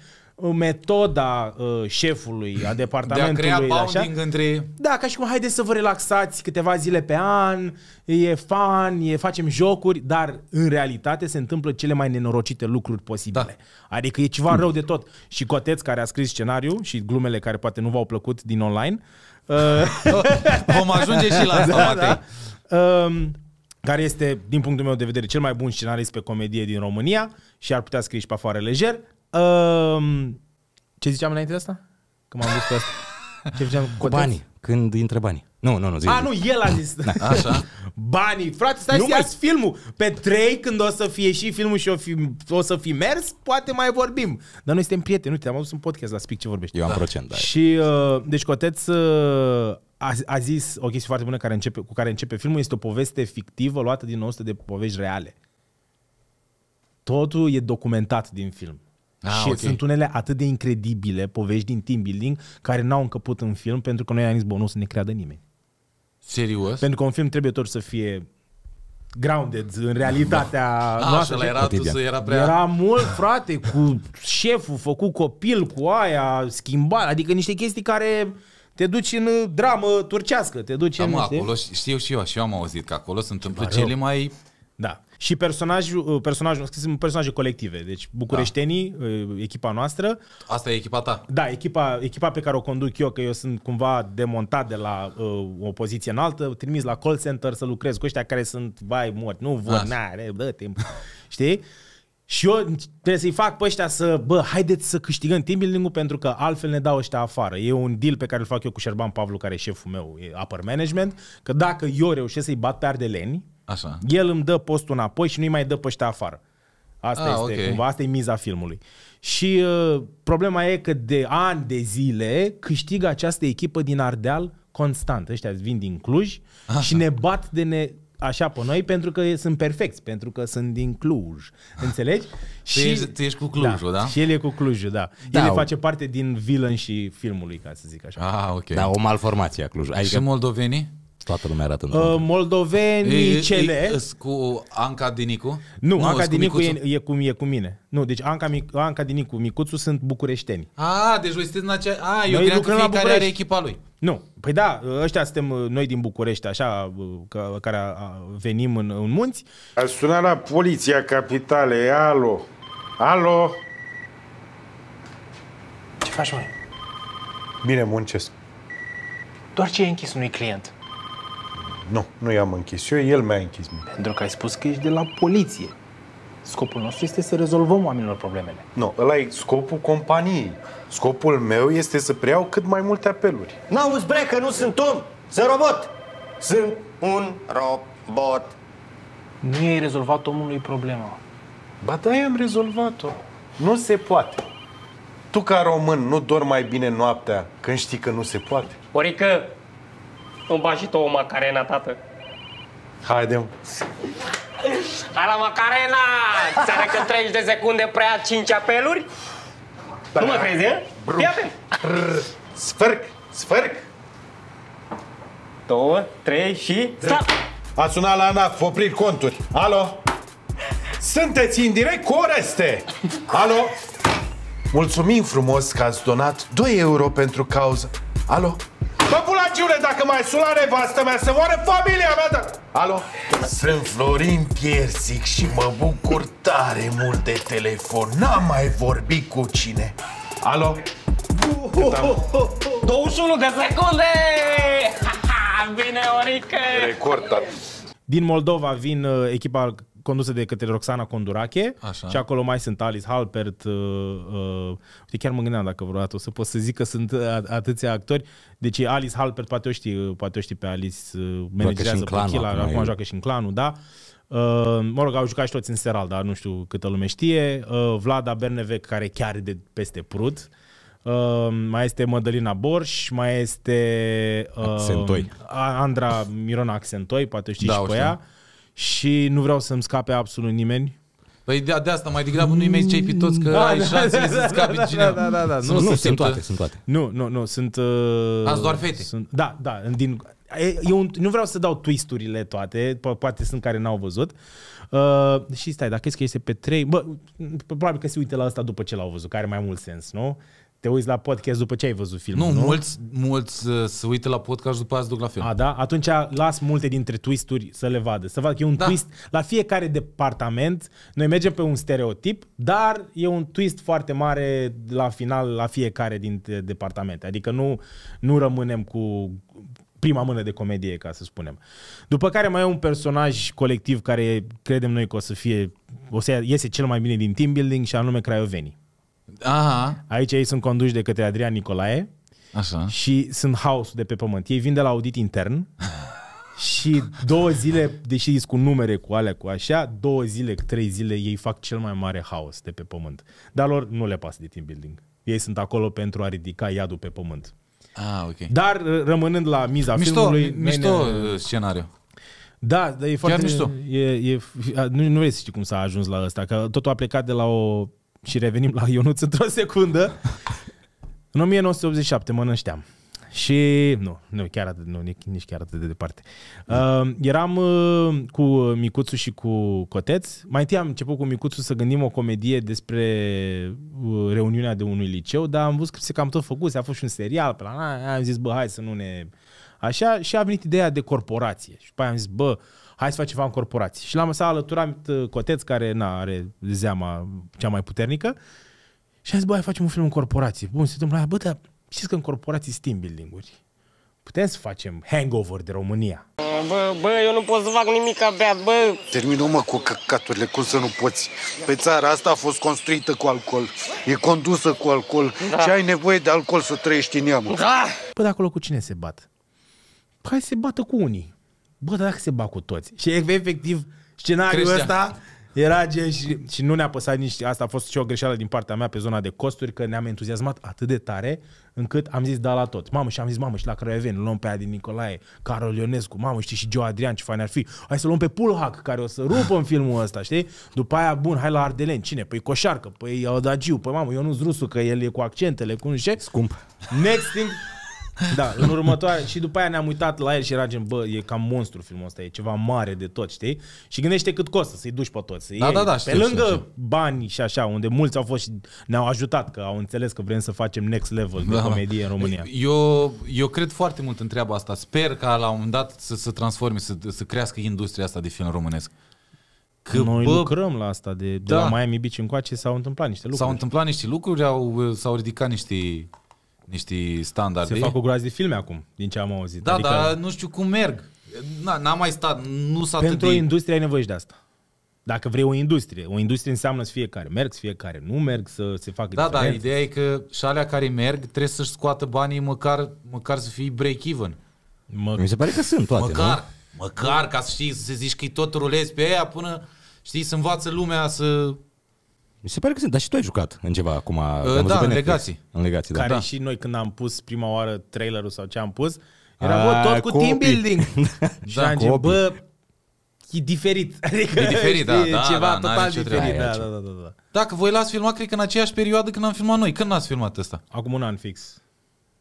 metoda uh, șefului a departamentului. De a crea așa. între... Da, ca și cum haideți să vă relaxați câteva zile pe an, e fun, e facem jocuri, dar în realitate se întâmplă cele mai nenorocite lucruri posibile. Da. Adică e ceva mm. rău de tot. Și Coteț, care a scris scenariul și glumele care poate nu v-au plăcut din online... Uh... Vom ajunge și la asta, da, Matei. Da. Uh, care este, din punctul meu de vedere, cel mai bun scenarist pe comedie din România și ar putea scrie și pe afară lejer. Um, ce ziceam înainte de asta? Că m-am dus pe asta. Ce ziceam? Cu banii, când intră banii. Nu, nu, nu, zi, A, ah, nu, el a zis. Da. Așa. Banii, frate, stai nu să mai... filmul. Pe trei, când o să fie și filmul și o, fi, o să fi mers, poate mai vorbim. Dar noi suntem prieteni, nu te-am adus în podcast la spic ce vorbești. Eu am da. procent, da. Și, uh, deci, Coteț uh, a, a, zis o chestie foarte bună care începe, cu care începe filmul. Este o poveste fictivă luată din 100 de povești reale. Totul e documentat din film. Ah, și okay. sunt unele atât de incredibile povești din team building care n-au încăput în film pentru că noi am zis, bă, nu o să ne creadă nimeni. Serios? Pentru că un film trebuie tot să fie grounded în realitatea da. noastră. Așa, era, tu, era, prea... era mult, frate, cu șeful, făcut copil cu aia, schimbat, adică niște chestii care te duci în dramă turcească, te duci da, în mă, acolo, știu și eu, și eu am auzit că acolo se întâmplă cele mai da. Și personajul, uh, personajul, sunt personaje colective, deci bucureștenii, da. Uh, echipa noastră. Asta e echipa ta. Da, echipa, echipa pe care o conduc eu, că eu sunt cumva demontat de la uh, o poziție înaltă, trimis la call center să lucrez cu ăștia care sunt, vai, mort, nu vor, da. n-are, bă, timp. Știi? Și eu trebuie să-i fac pe ăștia să, bă, haideți să câștigăm team building pentru că altfel ne dau ăștia afară. E un deal pe care îl fac eu cu Șerban Pavlu, care e șeful meu, e upper management, că dacă eu reușesc să-i bat pe ardeleni, Așa. El îmi dă postul înapoi și nu-i mai dă pe ăștia afară. Asta A, ah, este okay. cumva, asta e miza filmului. Și uh, problema e că de ani de zile câștigă această echipă din Ardeal constant. Ăștia vin din Cluj Așa. și ne bat de ne așa pe noi pentru că sunt perfecți, pentru că sunt din Cluj. Înțelegi? și tu ești, tu ești cu da. Clujul, da, da? Și el e cu Clujul, da. da el o... face parte din villain și filmului, ca să zic așa. Ah, ok. Da, o malformație a Cluj. Adică... Și moldovenii? Toată lumea arată uh, Moldovenii cele... Cu Anca Dinicu? Nu, nu Anca Dinicu cu e, e, cum, e cu mine. Nu, deci Anca, Anca Dinicu, Micuțu sunt bucureșteni. A, deci voi sunteți în acea... A, eu cred că fiecare are echipa lui. Nu, păi da, ăștia suntem uh, noi din București, așa, uh, că, care a, uh, a, venim în, în munți. A sunat la poliția capitale, alo, alo! Ce faci, mai? Bine, muncesc. Doar ce e închis unui client. Nu, nu i-am închis eu, el mi-a închis mine. Pentru că ai spus că ești de la poliție. Scopul nostru este să rezolvăm oamenilor problemele. Nu, ăla e scopul companiei. Scopul meu este să preiau cât mai multe apeluri. N-auzi, bre, că nu sunt om, sunt robot. Sunt un robot. Nu ai rezolvat omului problema. Ba da, am rezolvat-o. Nu se poate. Tu ca român nu dormi mai bine noaptea când știi că nu se poate. Orică îmi bagi și tu o macarena, tată. Haide-mă. Hai la Macarena! Înseamnă că 30 de secunde prea 5 apeluri? Da. Nu mă da. crezi, atent! Sfârc! Sfârc! Două, trei și... Stop! A sunat la ANAF, oprit conturi. Alo? Sunteți în direct cu Oreste! Alo? Mulțumim frumos că ați donat 2 euro pentru cauză. Alo? Bă, pulagiule, dacă mai sun la nevastă mea, să moară familia mea, dar... Alo? Sunt Florin Piersic și mă bucur tare mult de telefon. N-am mai vorbit cu cine. Alo? uh, uh. 21 de secunde! Bine, Orică! Record, da. Din Moldova vin uh, echipa condusă de către Roxana Condurache Așa. și acolo mai sunt Alice Halpert. Uh, uh, chiar mă gândeam dacă vreodată o să pot să zic că sunt atâția actori. Deci Alice Halpert, poate o știi, poate o știi pe Alice, uh, managerează pe Chila, acum, acum joacă și în clanul, da? Uh, mă rog, au jucat și toți în Seral, dar nu știu câtă lume știe. Uh, Vlada Bernevec, care chiar de peste prut. Uh, mai este Mădălina Borș, mai este uh, Andra Mirona accentoi, poate știi da, și pe ea și nu vreau să-mi scape absolut nimeni. Păi de, de asta mai degrabă nu-i mai cei pe toți că da, ai da, șansele da, să da, scapi da, cineva. Da, da, da, da. nu, nu, nu sunt toate, sunt toate. Nu, nu, nu, sunt... Uh, Ați doar fete. Sunt, da, da, din, eu nu vreau să dau twisturile toate, po- poate sunt care n-au văzut. Uh, și stai, dacă crezi că este pe trei, bă, probabil că se uite la asta după ce l-au văzut, care are mai mult sens, nu? te uiți la podcast după ce ai văzut filmul, nu? Nu, mulți, mulți uh, se uită la podcast după aia se duc la film. A, da? Atunci las multe dintre twisturi să le vadă. Să vadă că e un da. twist la fiecare departament. Noi mergem pe un stereotip, dar e un twist foarte mare la final la fiecare dintre departamente. Adică nu, nu rămânem cu prima mână de comedie, ca să spunem. După care mai e un personaj colectiv care credem noi că o să fie, o să iese cel mai bine din team building și anume Craiovenii. Aha. Aici ei sunt conduși de către Adrian Nicolae Așa. și sunt house de pe pământ. Ei vin de la audit intern și două zile, deși ei cu numere cu alea, cu așa, două zile, trei zile, ei fac cel mai mare haos de pe pământ. Dar lor nu le pasă de team building. Ei sunt acolo pentru a ridica iadul pe pământ. Ah, ok. Dar rămânând la miza mișto, filmului... Mișto ne... Uh, scenariu. Da, dar e Chiar foarte... Mișto. E, e, nu, nu vrei să știi cum s-a ajuns la ăsta, că totul a plecat de la o și revenim la Ionuț într-o secundă. În 1987 nășteam. Și nu, nu chiar atât, nu, nici chiar atât de departe. Uh, eram uh, cu Micuțu și cu Coteț. Mai întâi am început cu Micuțu să gândim o comedie despre uh, reuniunea de unui liceu, dar am văzut că se cam tot făcut, a fost și un serial, pe la, am zis, bă, hai să nu ne... Așa, și a venit ideea de corporație. Și după aia am zis, bă, hai să facem ceva în corporații. Și l-am s-a alăturat uh, Coteț, care na, are zeama cea mai puternică, și am zis, bă, hai facem un film în corporații. Bun, se întâmplă bă, dar știți că în corporații sunt team building-uri. Putem să facem hangover de România. Bă, bă, eu nu pot să fac nimic abia, bă. Termină, mă, cu căcaturile, cum să nu poți? Pe țara asta a fost construită cu alcool, e condusă cu alcool da. și ai nevoie de alcool să trăiești în ea, mă. Da. Bă, păi, de acolo cu cine se bat? Păi, hai să se bată cu unii bă, dar dacă se bat cu toți. Și efectiv, scenariul Creștea. ăsta era gen și, și nu ne-a păsat nici, asta a fost și o greșeală din partea mea pe zona de costuri, că ne-am entuziasmat atât de tare încât am zis da la tot. Mamă, și am zis, mamă, și la Craioveni, luăm pe aia din Nicolae, Carol Ionescu, mamă, știi și Joe Adrian, ce fain ar fi. Hai să luăm pe Pulhac, care o să rupă în filmul ăsta, știi? După aia, bun, hai la Ardelen, cine? Păi Coșarcă, păi Odagiu, păi mamă, eu nu-s rusul, că el e cu accentele, cu nu știu Scump. Next thing, da, în următoare. și după aia ne-am uitat la el și era gen, bă, e cam monstru filmul ăsta, e ceva mare de tot, știi? Și gândește cât costă să-i duci pe toți. Să da, da, da, știu, pe lângă știu, știu. bani și așa, unde mulți au fost și ne-au ajutat, că au înțeles că vrem să facem next level da, de comedie în România. Eu, eu cred foarte mult în treaba asta. Sper ca la un moment dat să se transforme, să, să crească industria asta de film românesc. Că, Noi bă, lucrăm la asta, de, de da. la Miami Beach încoace s-au întâmplat niște lucruri. S-au întâmplat niște lucruri, au, s-au ridicat niște niște standarde. Se fac o groază de filme acum, din ce am auzit. Da, adică... dar nu știu cum merg. Na, n-am mai stat, nu s-a Pentru de... o industrie ai nevoie și de asta. Dacă vrei o industrie, o industrie înseamnă să fiecare merg, să fiecare nu merg, să se facă Da, diferențe. da, ideea e că și alea care merg trebuie să-și scoată banii măcar, măcar să fie break-even. Mă... Mi se pare că sunt toate, Măcar, nu? măcar, ca să știi, să zici că tot rulezi pe aia până, știi, să învață lumea să mi se pare că sunt, dar și tu ai jucat în ceva acum. Uh, da, în legații. În legații, da. Care da. și noi când am pus prima oară trailerul sau ce am pus, era A, bă, tot cu copii. team building. și da, am zis, bă, e diferit. Adică e diferit, da, adică da, ceva da, total diferit. Da, da, da, da, da. Dacă voi l-ați filmat, cred că în aceeași perioadă când am filmat noi. Când l-ați filmat ăsta? Acum un an fix.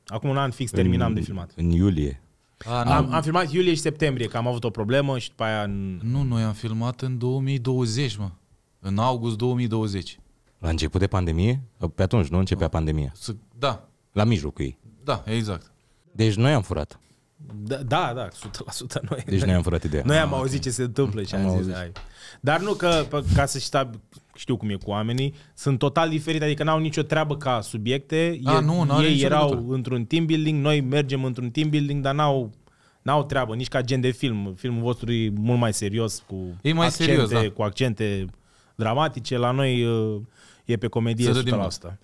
Acum un an fix în, terminam de filmat. În iulie. A, nu. am, am filmat iulie și septembrie, că am avut o problemă și după aia... În... Nu, noi am filmat în 2020, mă. În august 2020. La început de pandemie? Pe atunci, nu începea da. pandemia. Da. La mijlocul ei. Da, exact. Deci noi am furat. Da, da, da 100% noi. Deci noi am furat ideea. Noi am ah, auzit okay. ce se întâmplă și am, am zis, auzit. hai. Dar nu că, ca să stab, știu cum e cu oamenii, sunt total diferite, adică n-au nicio treabă ca subiecte. A, e, nu, ei erau într-un team building, noi mergem într-un team building, dar n-au n-au treabă, nici ca gen de film. Filmul vostru e mult mai serios, cu, e mai accente, serios, da. cu accente dramatice, la noi uh, e pe comedie se 100%. Din asta.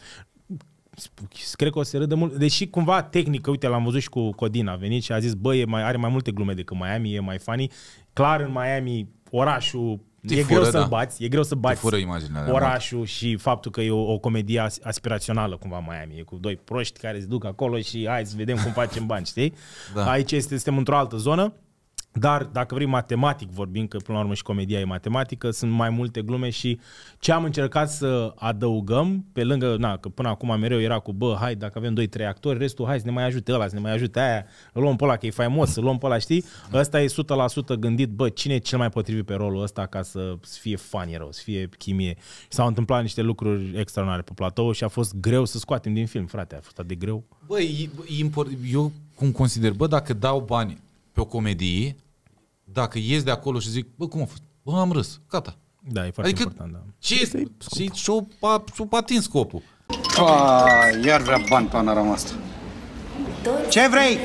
Cred că o să râdă mult. Deși cumva tehnică, uite, l-am văzut și cu Codin, a venit și a zis, bă, mai, are mai multe glume decât Miami, e mai funny. Clar, în Miami, orașul te e fură, greu da. să bați, e greu să bați fură imaginea, da. orașul da. și faptul că e o, o comedie aspirațională cumva Miami, e cu doi proști care se duc acolo și hai să vedem cum facem bani, știi? Da. Aici este, suntem într-o altă zonă. Dar, dacă vrei, matematic vorbim, că până la urmă și comedia e matematică, sunt mai multe glume și ce am încercat să adăugăm, pe lângă, na, că până acum mereu era cu, bă, hai, dacă avem 2-3 actori, restul, hai să ne mai ajute ăla, să ne mai ajute aia, îl luăm pe ăla, că e faimos, îl luăm pe ăla, știi? Ăsta e 100% gândit, bă, cine e cel mai potrivit pe rolul ăsta ca să fie fani rău, să fie chimie. S-au întâmplat niște lucruri extraordinare pe platou și a fost greu să scoatem din film, frate, a fost atât de greu. Bă, eu cum consider, bă, dacă dau bani pe o comedie, dacă ies de acolo și zic, bă, cum a fost? Bă, am râs, gata. Da, e foarte adică, important, da. și și-o, și atins scopul. A, iar vrea bani panorama asta. Ce vrei?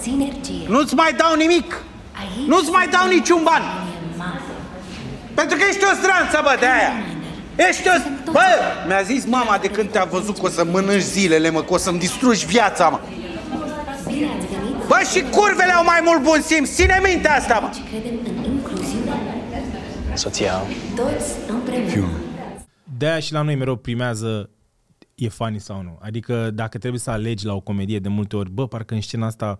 Sinergie. Nu-ți mai dau nimic! Nu-ți mai dau niciun ban! Pentru că ești o stranță, bă, de aia! Ești o... Bă, mi-a zis mama de când te-a văzut că o să mănânci zilele, mă, că o să-mi distrugi viața, mă! Bă, și curvele au mai mult bun simț. Ține minte asta, bă. Soția. Toți De-aia și la noi mereu primează e funny sau nu. Adică dacă trebuie să alegi la o comedie de multe ori, bă, parcă în scena asta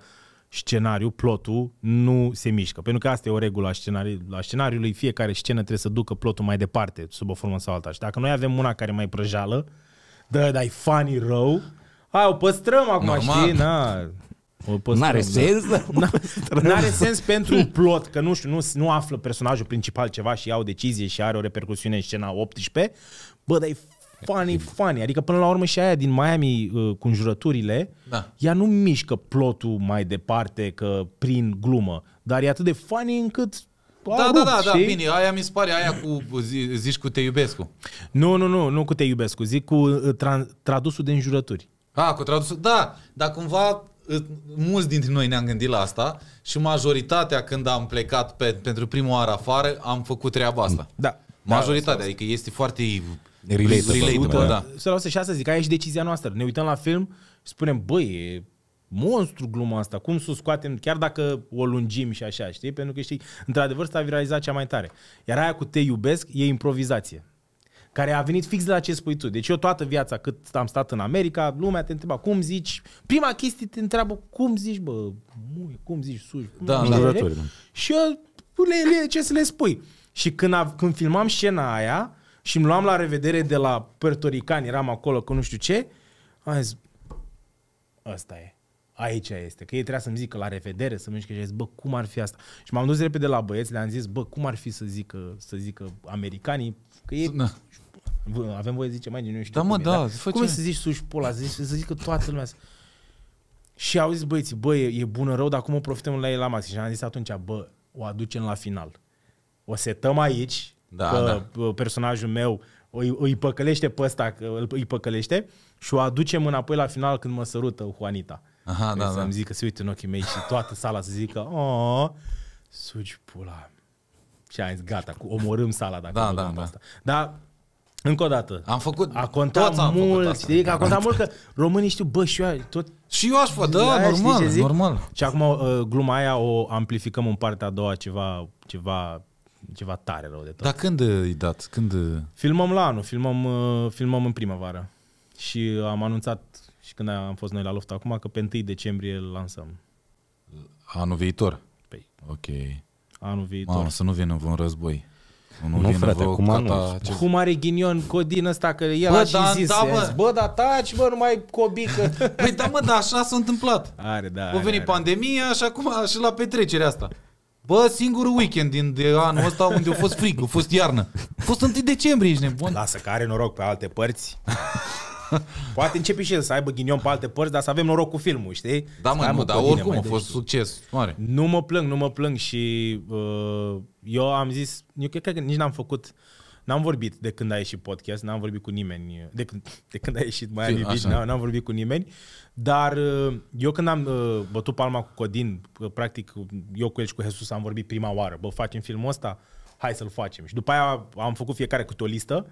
scenariu, plotul, nu se mișcă. Pentru că asta e o regulă a, scenari- a scenariului. Fiecare scenă trebuie să ducă plotul mai departe, sub o formă sau alta. Și dacă noi avem una care mai prăjală, da, dai funny rău, hai, o păstrăm acum, Normal. știi? Na. N-are da. sens? N-are sens pentru un plot, că nu știu, nu, nu află personajul principal ceva și iau decizie și are o repercusiune în scena 18. Bă, dar e funny, funny. Adică până la urmă și aia din Miami uh, cu înjurăturile, da. ea nu mișcă plotul mai departe că prin glumă, dar e atât de funny încât da, rupt, da, da, da, știi? bine, aia mi se pare, aia cu, zi, zici cu te iubesc cu. Nu, nu, nu, nu cu te iubesc cu, zic cu uh, tra, tradusul de înjurături. A, ah, cu tradusul, da, dar cumva mulți dintre noi ne-am gândit la asta și majoritatea când am plecat pe, pentru prima oară afară am făcut treaba asta. Da. Majoritatea, da, adică este foarte relatable. da. Să lasă și asta zic, aia e și decizia noastră. Ne uităm la film și spunem, băi, e monstru gluma asta, cum să o scoatem, chiar dacă o lungim și așa, știi? Pentru că știi, într-adevăr s-a viralizat cea mai tare. Iar aia cu te iubesc e improvizație care a venit fix de la ce spui tu. Deci eu toată viața cât am stat în America, lumea te întreba cum zici, prima chestie te întreabă cum zici, bă, mui, cum zici, suși, da, la da. Și eu, le, le, ce să le spui? Și când, a, când filmam scena aia și îmi luam la revedere de la părtoricani, eram acolo cu nu știu ce, am zis, ăsta e aici este. Că ei trebuia să-mi zică la revedere, să-mi zică, zic, bă, cum ar fi asta? Și m-am dus repede la băieți, le-am zis, bă, cum ar fi să zică, să zică americanii? Că ei, da. Avem voie să zicem mai nu știu Da, mă, cum da. E, da? Cum să zici suși pola? Să zici, să zic că toată lumea... și au zis băieții, bă, e, e bună rău, dar acum o profităm la ei la maxim? Și am zis atunci, bă, o aducem la final. O setăm aici, da, că da. personajul meu îi, îi păcălește pe ăsta, îi păcălește și o aducem înapoi la final când mă sărută Juanita. Aha, când da, să-mi da. zică, se uite în ochii mei și toată sala să zică, oh, suci pula. Și am zis, gata, omorâm sala dacă da, da, da. asta. Dar încă o dată. Am făcut, a contat am mult, făcut asta. Că a contat mult că românii știu, bă, și eu tot... Și eu aș fă, da, aia, normal, normal. Și acum uh, gluma aia o amplificăm în partea a doua ceva, ceva ceva tare rău de tot. Dar când îi uh, dat? Când... Uh, filmăm la anul, filmăm, filmăm în primăvară. Și am anunțat și când am fost noi la loft acum că pe 1 decembrie îl lansăm. Anul viitor? Păi. Ok. Anul viitor. Mamă, să nu vină vreun război. Nu, nu frate, cum nu? Ce... Cum are Ghinion Codin ăsta, că el bă, a și da, zis, da, bă. bă, da, taci, bă, nu mai cobică. Păi da, mă, da, așa s-a întâmplat. Are, da, A venit pandemia și acum și la petrecerea asta. Bă, singurul weekend din de anul ăsta unde a fost frig, a fost iarnă. A fost 1 decembrie, ești nebun. Lasă că are noroc pe alte părți. Poate începe și el să aibă ghinion pe alte părți, dar să avem noroc cu filmul, știi? Da, mă, nu, dar oricum a fost succes mare. Nu mă plâng, nu mă plâng și uh, eu am zis, eu cred, că nici n-am făcut N-am vorbit de când a ieșit podcast, n-am vorbit cu nimeni, de când, de când a ieșit mai Beach, n-am, n-am vorbit cu nimeni, dar uh, eu când am uh, bătut palma cu Codin, uh, practic eu cu el și cu Jesus am vorbit prima oară, bă, facem filmul ăsta, hai să-l facem. Și după aia am făcut fiecare cu o listă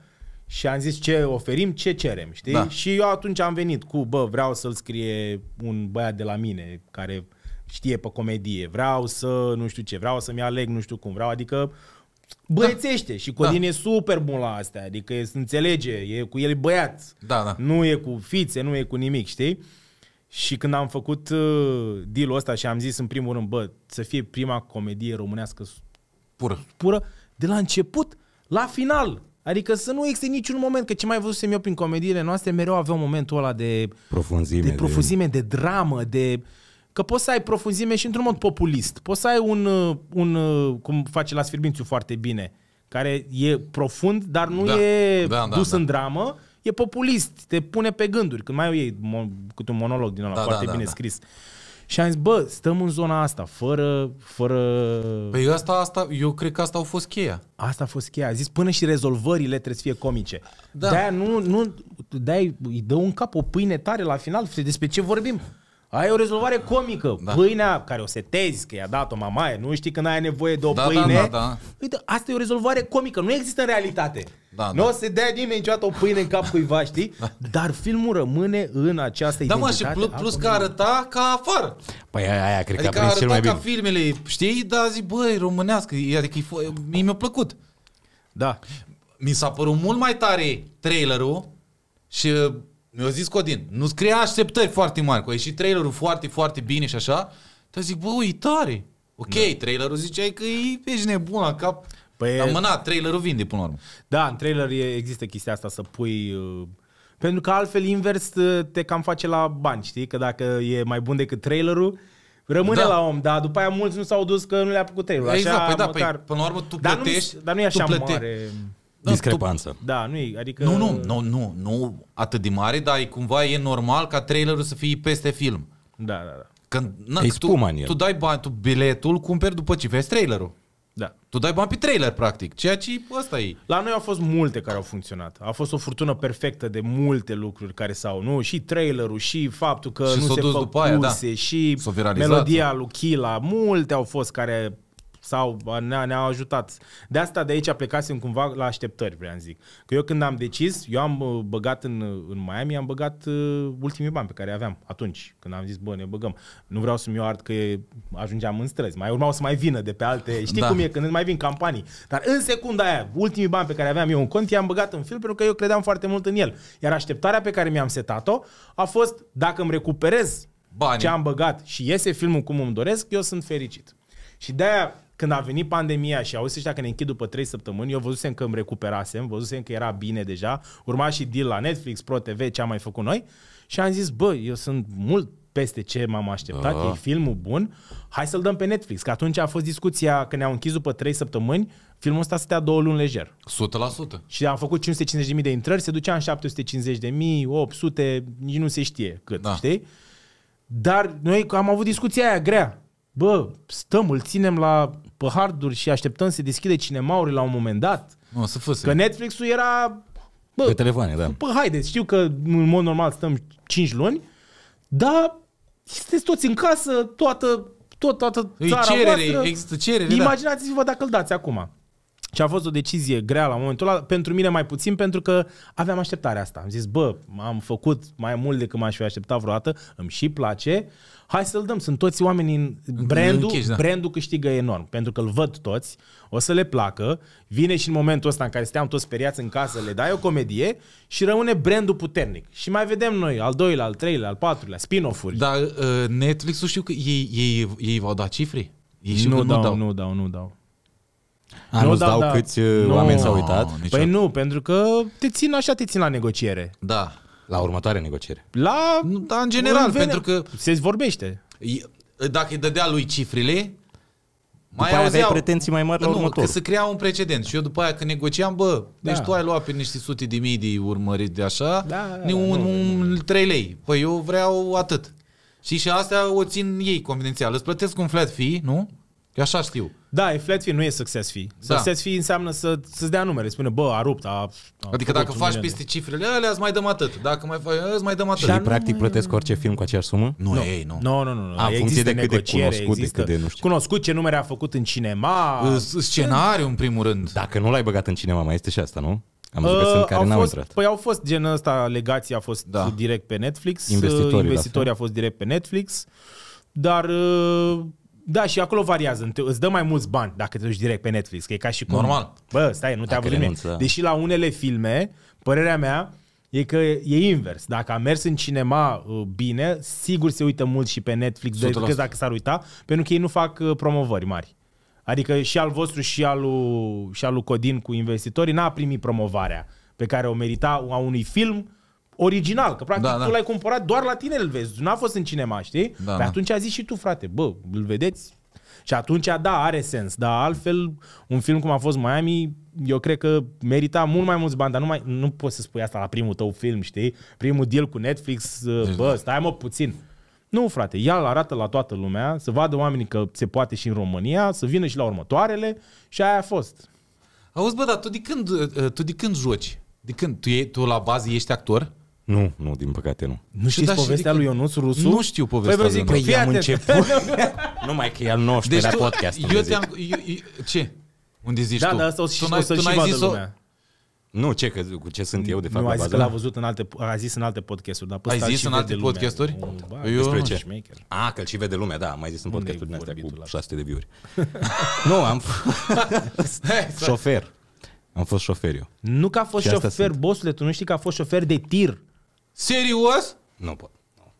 și am zis ce oferim, ce cerem, știi? Da. Și eu atunci am venit cu, bă, vreau să-l scrie un băiat de la mine care știe pe comedie, vreau să nu știu ce, vreau să-mi aleg nu știu cum, vreau, adică băiețește da. și Codin da. e super bun la astea, adică se înțelege, e cu el băiat, da, da. nu e cu fițe, nu e cu nimic, știi? Și când am făcut uh, deal-ul ăsta și am zis în primul rând, bă, să fie prima comedie românească pură, pură de la început la final. Adică să nu existe niciun moment, că ce mai văzusem eu prin comediile noastre, mereu aveau momentul ăla de profunzime, de, profunzime, de... de dramă, de... Că poți să ai profunzime și într-un mod populist. Poți să ai un, uh, un uh, cum face la Sfirbințiu foarte bine, care e profund, dar nu da, e da, da, dus da. în dramă, e populist, te pune pe gânduri. Când mai au ei câte un monolog din ăla da, foarte da, da bine da, scris. Da. Și am zis, bă, stăm în zona asta, fără... fără... Păi asta, asta, eu cred că asta au fost cheia. Asta a fost cheia. A zis, până și rezolvările trebuie să fie comice. Da. De-aia nu, nu, de îi dă un cap o pâine tare la final, despre ce vorbim. Ai o rezolvare comică. Da. Pâinea care o setezi, că i-a dat-o mamaie, nu știi când ai nevoie de o da, da pâine. Da, da, da. Uite, asta e o rezolvare comică. Nu există în realitate. Da, nu da. o să dea nimeni niciodată o pâine în cap cuiva, știi? Dar filmul rămâne în această da, identitate. Da, mă, și plus, plus ah, că arăta ca afară. Păi aia, aia cred adică că a prins cel mai bine. ca filmele, știi? Dar zic, băi, românească, adică mi mi-a plăcut. Da. Mi s-a părut mult mai tare trailerul și mi-a zis Codin, nu scrie așteptări foarte mari, că a ieșit trailerul foarte, foarte bine și așa, te zic, bă, e tare. Ok, da. trailerul ziceai că e, ești nebun la cap. Păi Dar mâna, trailerul vinde până la urmă. Da, în trailer există chestia asta să pui... Uh, pentru că altfel invers uh, te cam face la bani, știi? Că dacă e mai bun decât trailerul, Rămâne da. la om, dar după aia mulți nu s-au dus că nu le-a plăcut trailerul. Exact, așa, păi da, păi măcar... păi, până la urmă tu dar plătești, nu, dar nu e așa plăte... mare... Da, discrepanță. Tu, da, nu e, adică... Nu, nu, nu, nu, nu atât de mare, dar e, cumva e normal ca trailerul să fie peste film. Da, da, da. Când, na, tu, tu dai bani, tu biletul cumperi după ce vezi trailerul. Da. Tu dai bani pe trailer, practic, ceea ce ăsta e. La noi au fost multe care au funcționat. A fost o furtună perfectă de multe lucruri care s-au, nu? Și trailerul, și faptul că și nu s-o se făcuse, după aia, da. și s-o melodia da. lui Kila. Multe au fost care sau ne-a, ne-a ajutat. De asta de aici plecasem cumva la așteptări, vreau zic. Că eu când am decis, eu am uh, băgat în, uh, în Miami, am băgat uh, ultimii bani pe care aveam atunci, când am zis, bă, ne băgăm. Nu vreau să-mi eu art că ajungeam în străzi. Mai urmau să mai vină de pe alte, știi da. cum e, când mai vin campanii. Dar în secunda aia, ultimii bani pe care aveam eu în cont, i-am băgat în film pentru că eu credeam foarte mult în el. Iar așteptarea pe care mi-am setat-o a fost, dacă îmi recuperez Banii. ce am băgat și iese filmul cum îmi doresc, eu sunt fericit. Și de-aia când a venit pandemia și auzi ăștia că ne închid după 3 săptămâni, eu văzusem că îmi recuperasem, văzusem că era bine deja, urma și deal la Netflix, Pro TV, ce am mai făcut noi și am zis, bă, eu sunt mult peste ce m-am așteptat, da. e filmul bun, hai să-l dăm pe Netflix. Că atunci a fost discuția că ne-au închis după 3 săptămâni, filmul ăsta stătea două luni lejer. 100%. Și am făcut 550.000 de intrări, se ducea în 750.000, 800, nici nu se știe cât, da. știi? Dar noi am avut discuția aia grea. Bă, stăm, îl ținem la pe harduri și așteptăm să deschide cinemauri la un moment dat. Nu, să fuse. Că Netflix-ul era... Bă, pe telefoane, da. Bă, haideți, știu că în mod normal stăm 5 luni, dar sunteți toți în casă, toată, tot, toată țara cerere, voastră. Există cerere, da. Imaginați-vă da. dacă îl dați acum. Și a fost o decizie grea la momentul ăla, pentru mine mai puțin, pentru că aveam așteptarea asta. Am zis, bă, am făcut mai mult decât m-aș fi așteptat vreodată, îmi și place, hai să-l dăm. Sunt toți oamenii în brandul, închiși, da. brandul câștigă enorm, pentru că îl văd toți, o să le placă, vine și în momentul ăsta în care steam toți speriați în casă, le dai o comedie și rămâne brandul puternic. Și mai vedem noi, al doilea, al treilea, al patrulea, spin-off-uri. Dar uh, Netflix-ul știu că ei, ei, ei v-au dat cifre? Ei știu nu, că dau, nu dau, nu dau, nu dau. A, nu, nu dau da, câți uh, nu, oameni s-au uitat? Păi nu, pentru că te țin așa, te țin la negociere. Da. La următoarea negociere. La, da, în general, în pentru că... Se vorbește. Dacă îi dădea lui cifrele, mai aveai auzeau, pretenții mai mari la nu, că să crea un precedent. Și eu după aia când negociam, bă, deci da. deci tu ai luat pe niște sute de mii de urmărit de așa, da, da, da. un, nu, un 3 lei. Păi eu vreau atât. Și și astea o țin ei confidențial. Îți plătesc un flat fee, nu? Eu așa știu. Da, e flat fee, nu e success fee. Da. Success fee înseamnă să, să-ți dea numere, spune, bă, a rupt, a... a adică dacă faci peste cifrele alea, îți mai dăm atât. Dacă mai faci, îți mai dăm atât. Și ei, practic plătesc orice film cu aceeași sumă? Nu, nu. ei, nu. Nu, nu, nu. nu. A, în funcție de cât de cunoscut, de cât de nu știu. Cunoscut ce numere a făcut în cinema. Scenariu, în primul rând. Dacă nu l-ai băgat în cinema, mai este și asta, nu? Am zis că uh, sunt care n-au intrat. Păi au fost genul ăsta, legații a fost da. direct pe Netflix. Investitorii, uh, investitorii a fost direct pe Netflix. Dar uh, da, și acolo variază. Îți dă mai mulți bani dacă te duci direct pe Netflix, că e ca și cum... Normal. Bă, stai, nu te-a nimeni. Da. Deși la unele filme, părerea mea, e că e invers. Dacă a mers în cinema uh, bine, sigur se uită mult și pe Netflix, decât dacă s-ar uita, pentru că ei nu fac uh, promovări mari. Adică și al vostru și al lui, și al lui Codin cu investitorii n-a primit promovarea pe care o merita a unui film original, că practic da, da. tu l-ai cumpărat doar la tine îl vezi, nu a fost în cinema, știi? Da, Pe păi da. atunci a zis și tu, frate, bă, îl vedeți? Și atunci, da, are sens, dar altfel, un film cum a fost Miami, eu cred că merita mult mai mulți bani, dar nu, mai, nu poți să spui asta la primul tău film, știi? Primul deal cu Netflix, deci, bă, da. stai mă puțin. Nu, frate, ia arată la toată lumea, să vadă oamenii că se poate și în România, să vină și la următoarele și aia a fost. Auzi, bă, dar tu de când, tu de când joci? De când? Tu, e, tu la bază ești actor? Nu, nu, din păcate nu. Nu știți da, povestea lui Ionuț Rusu? Nu știu păi povestea păi, lui Ionuț. Păi am început... Numai că e al nostru, deci la podcast. Eu te-am... Eu, eu, ce? Unde zici da, tu? Da, asta o să tu, tu și vadă lumea. Nu, ce, că, cu ce sunt eu de fapt? Nu, ai zis că l-a văzut în alte, a zis în alte podcasturi. Dar ai zis în alte podcasturi? Ba, păi eu Despre ce? A, că și vede lumea, da, am mai zis în podcasturi din astea cu 600 de viuri. nu, am... șofer. Am fost șofer eu. Nu că a fost șofer, bosule, tu nu știi că a fost șofer de tir. Serios? Nu pot. Nu,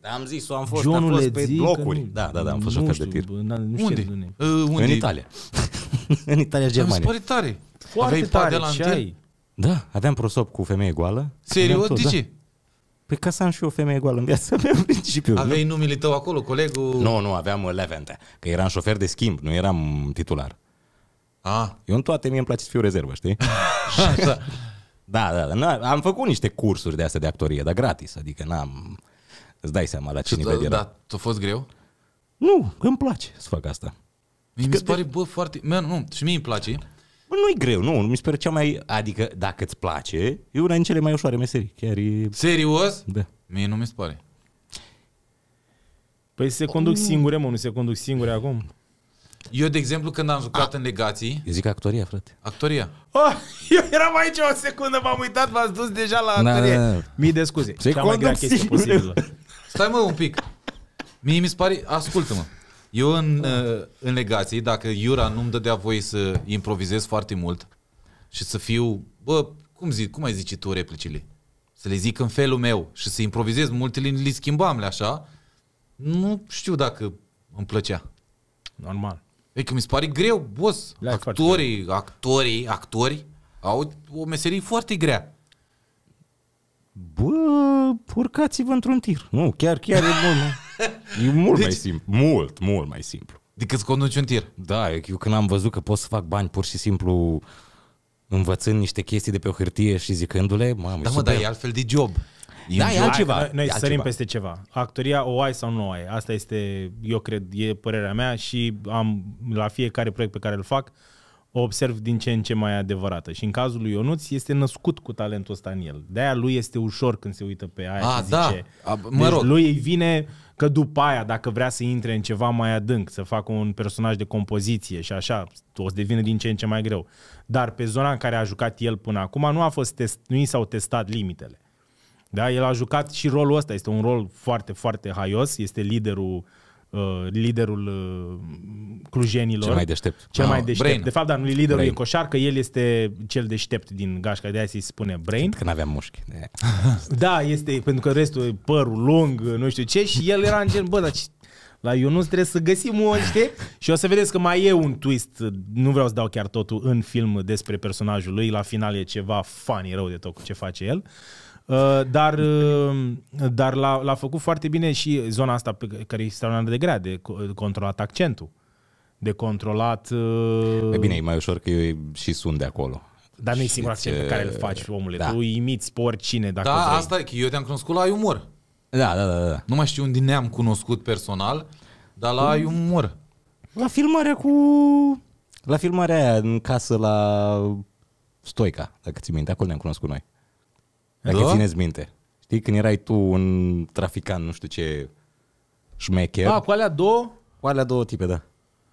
Dar am zis-o, am fost, am fost pe blocuri. Nu, da, da, da, am fost șofer de tir. Bă, nu unde? Știu, unde? Uh, unde? În Italia. în Italia, Germania. Am tare. Foarte Aveai tare, de la ce ai? Da, aveam prosop cu femeie goală. Serios? de da. ce? Da. Păi ca să am și o femeie goală în viața mea, în principiu. Aveai nu? numele tău acolo, colegul? Nu, nu, aveam uh, Levente, că eram șofer de schimb, nu eram titular. A. Ah. Eu în toate mie îmi place să fiu rezervă, știi? Da, da, da. Am făcut niște cursuri de astea de actorie, dar gratis, adică n-am... Îți dai seama la cine vede. Da, a fost greu? Nu, îmi place să fac asta. mi se pare, de... bă, foarte... Man, nu, și mie îmi place. Bă, nu-i greu, nu, mi se pare cea mai... Adică, dacă îți place, e una din cele mai ușoare meserii. Chiar e... Serios? Da. Mie nu mi se pare. Păi se conduc singure, mă, nu se conduc singure acum. Eu, de exemplu, când am jucat A, în legații... Eu zic actoria, frate. Actoria. Oh, eu eram aici o secundă, m-am uitat, v-ați dus deja la na, actorie. Na, na. Mii de scuze. Ce Cea mai grea chestie posibilă. Stai mă un pic. Mie mi se pare... Ascultă-mă. Eu în, uh, în legații, dacă Iura nu-mi dădea voie să improvizez foarte mult și să fiu... Bă, cum, zic, cum ai zice tu replicile? Să le zic în felul meu și să improvizez multe linii, le schimbam le așa. Nu știu dacă îmi plăcea. Normal. E că mi se pare greu, boss. Le-ai actorii, actorii, actori au o meserie foarte grea. Bă, urcați-vă într-un tir. Nu, chiar, chiar e bun. e mult deci... mai simplu. Mult, mult mai simplu. Decât să conduci un tir. Da, eu când am văzut că pot să fac bani pur și simplu învățând niște chestii de pe o hârtie și zicându-le, mamă, Da, mă, dar e altfel de job. Da, e altceva. Noi, noi e sărim altceva. peste ceva. Actoria o ai sau nu o ai. Asta este, eu cred, e părerea mea și am la fiecare proiect pe care îl fac, o observ din ce în ce mai adevărată. Și în cazul lui Ionuț este născut cu talentul ăsta în el. De-aia lui este ușor când se uită pe aia A, și da. zice... A, mă deci rog. lui îi vine că după aia, dacă vrea să intre în ceva mai adânc, să facă un personaj de compoziție și așa, o să devină din ce în ce mai greu. Dar pe zona în care a jucat el până acum nu a fost test, nu i s-au testat limitele. Da? El a jucat și rolul ăsta, este un rol foarte, foarte haios, este liderul uh, liderul uh, clujenilor. Cel mai deștept. Cel mai ah, deștept. Brain. De fapt, dar nu liderul brain. e că el este cel deștept din gașca, de aia se spune brain. Când aveam mușchi. da, este, pentru că restul e părul lung, nu știu ce, și el era în gen, bă, dar la Ionuț trebuie să găsim un, Și o să vedeți că mai e un twist, nu vreau să dau chiar totul în film despre personajul lui, la final e ceva funny rău de tot cu ce face el. Uh, Uh, dar, uh, dar l-a, l-a făcut foarte bine și zona asta pe care este un de grea, de controlat accentul, de controlat... Uh, e bine, e mai ușor că eu și sunt de acolo. Dar nu e singurul accent pe care îl faci, da. omule. Da. Tu imiți pe oricine dacă Da, vrei. asta e că eu te-am cunoscut la umor. Da, da, da, da. Nu mai știu unde ne-am cunoscut personal, dar la cu... Mm. umor. La filmarea cu... La filmarea aia în casă la Stoica, dacă ți minte, acolo ne-am cunoscut noi. Dacă da? țineți minte. Știi, când erai tu un traficant, nu știu ce, șmecher. Da, cu alea două? Cu alea două tipe, da.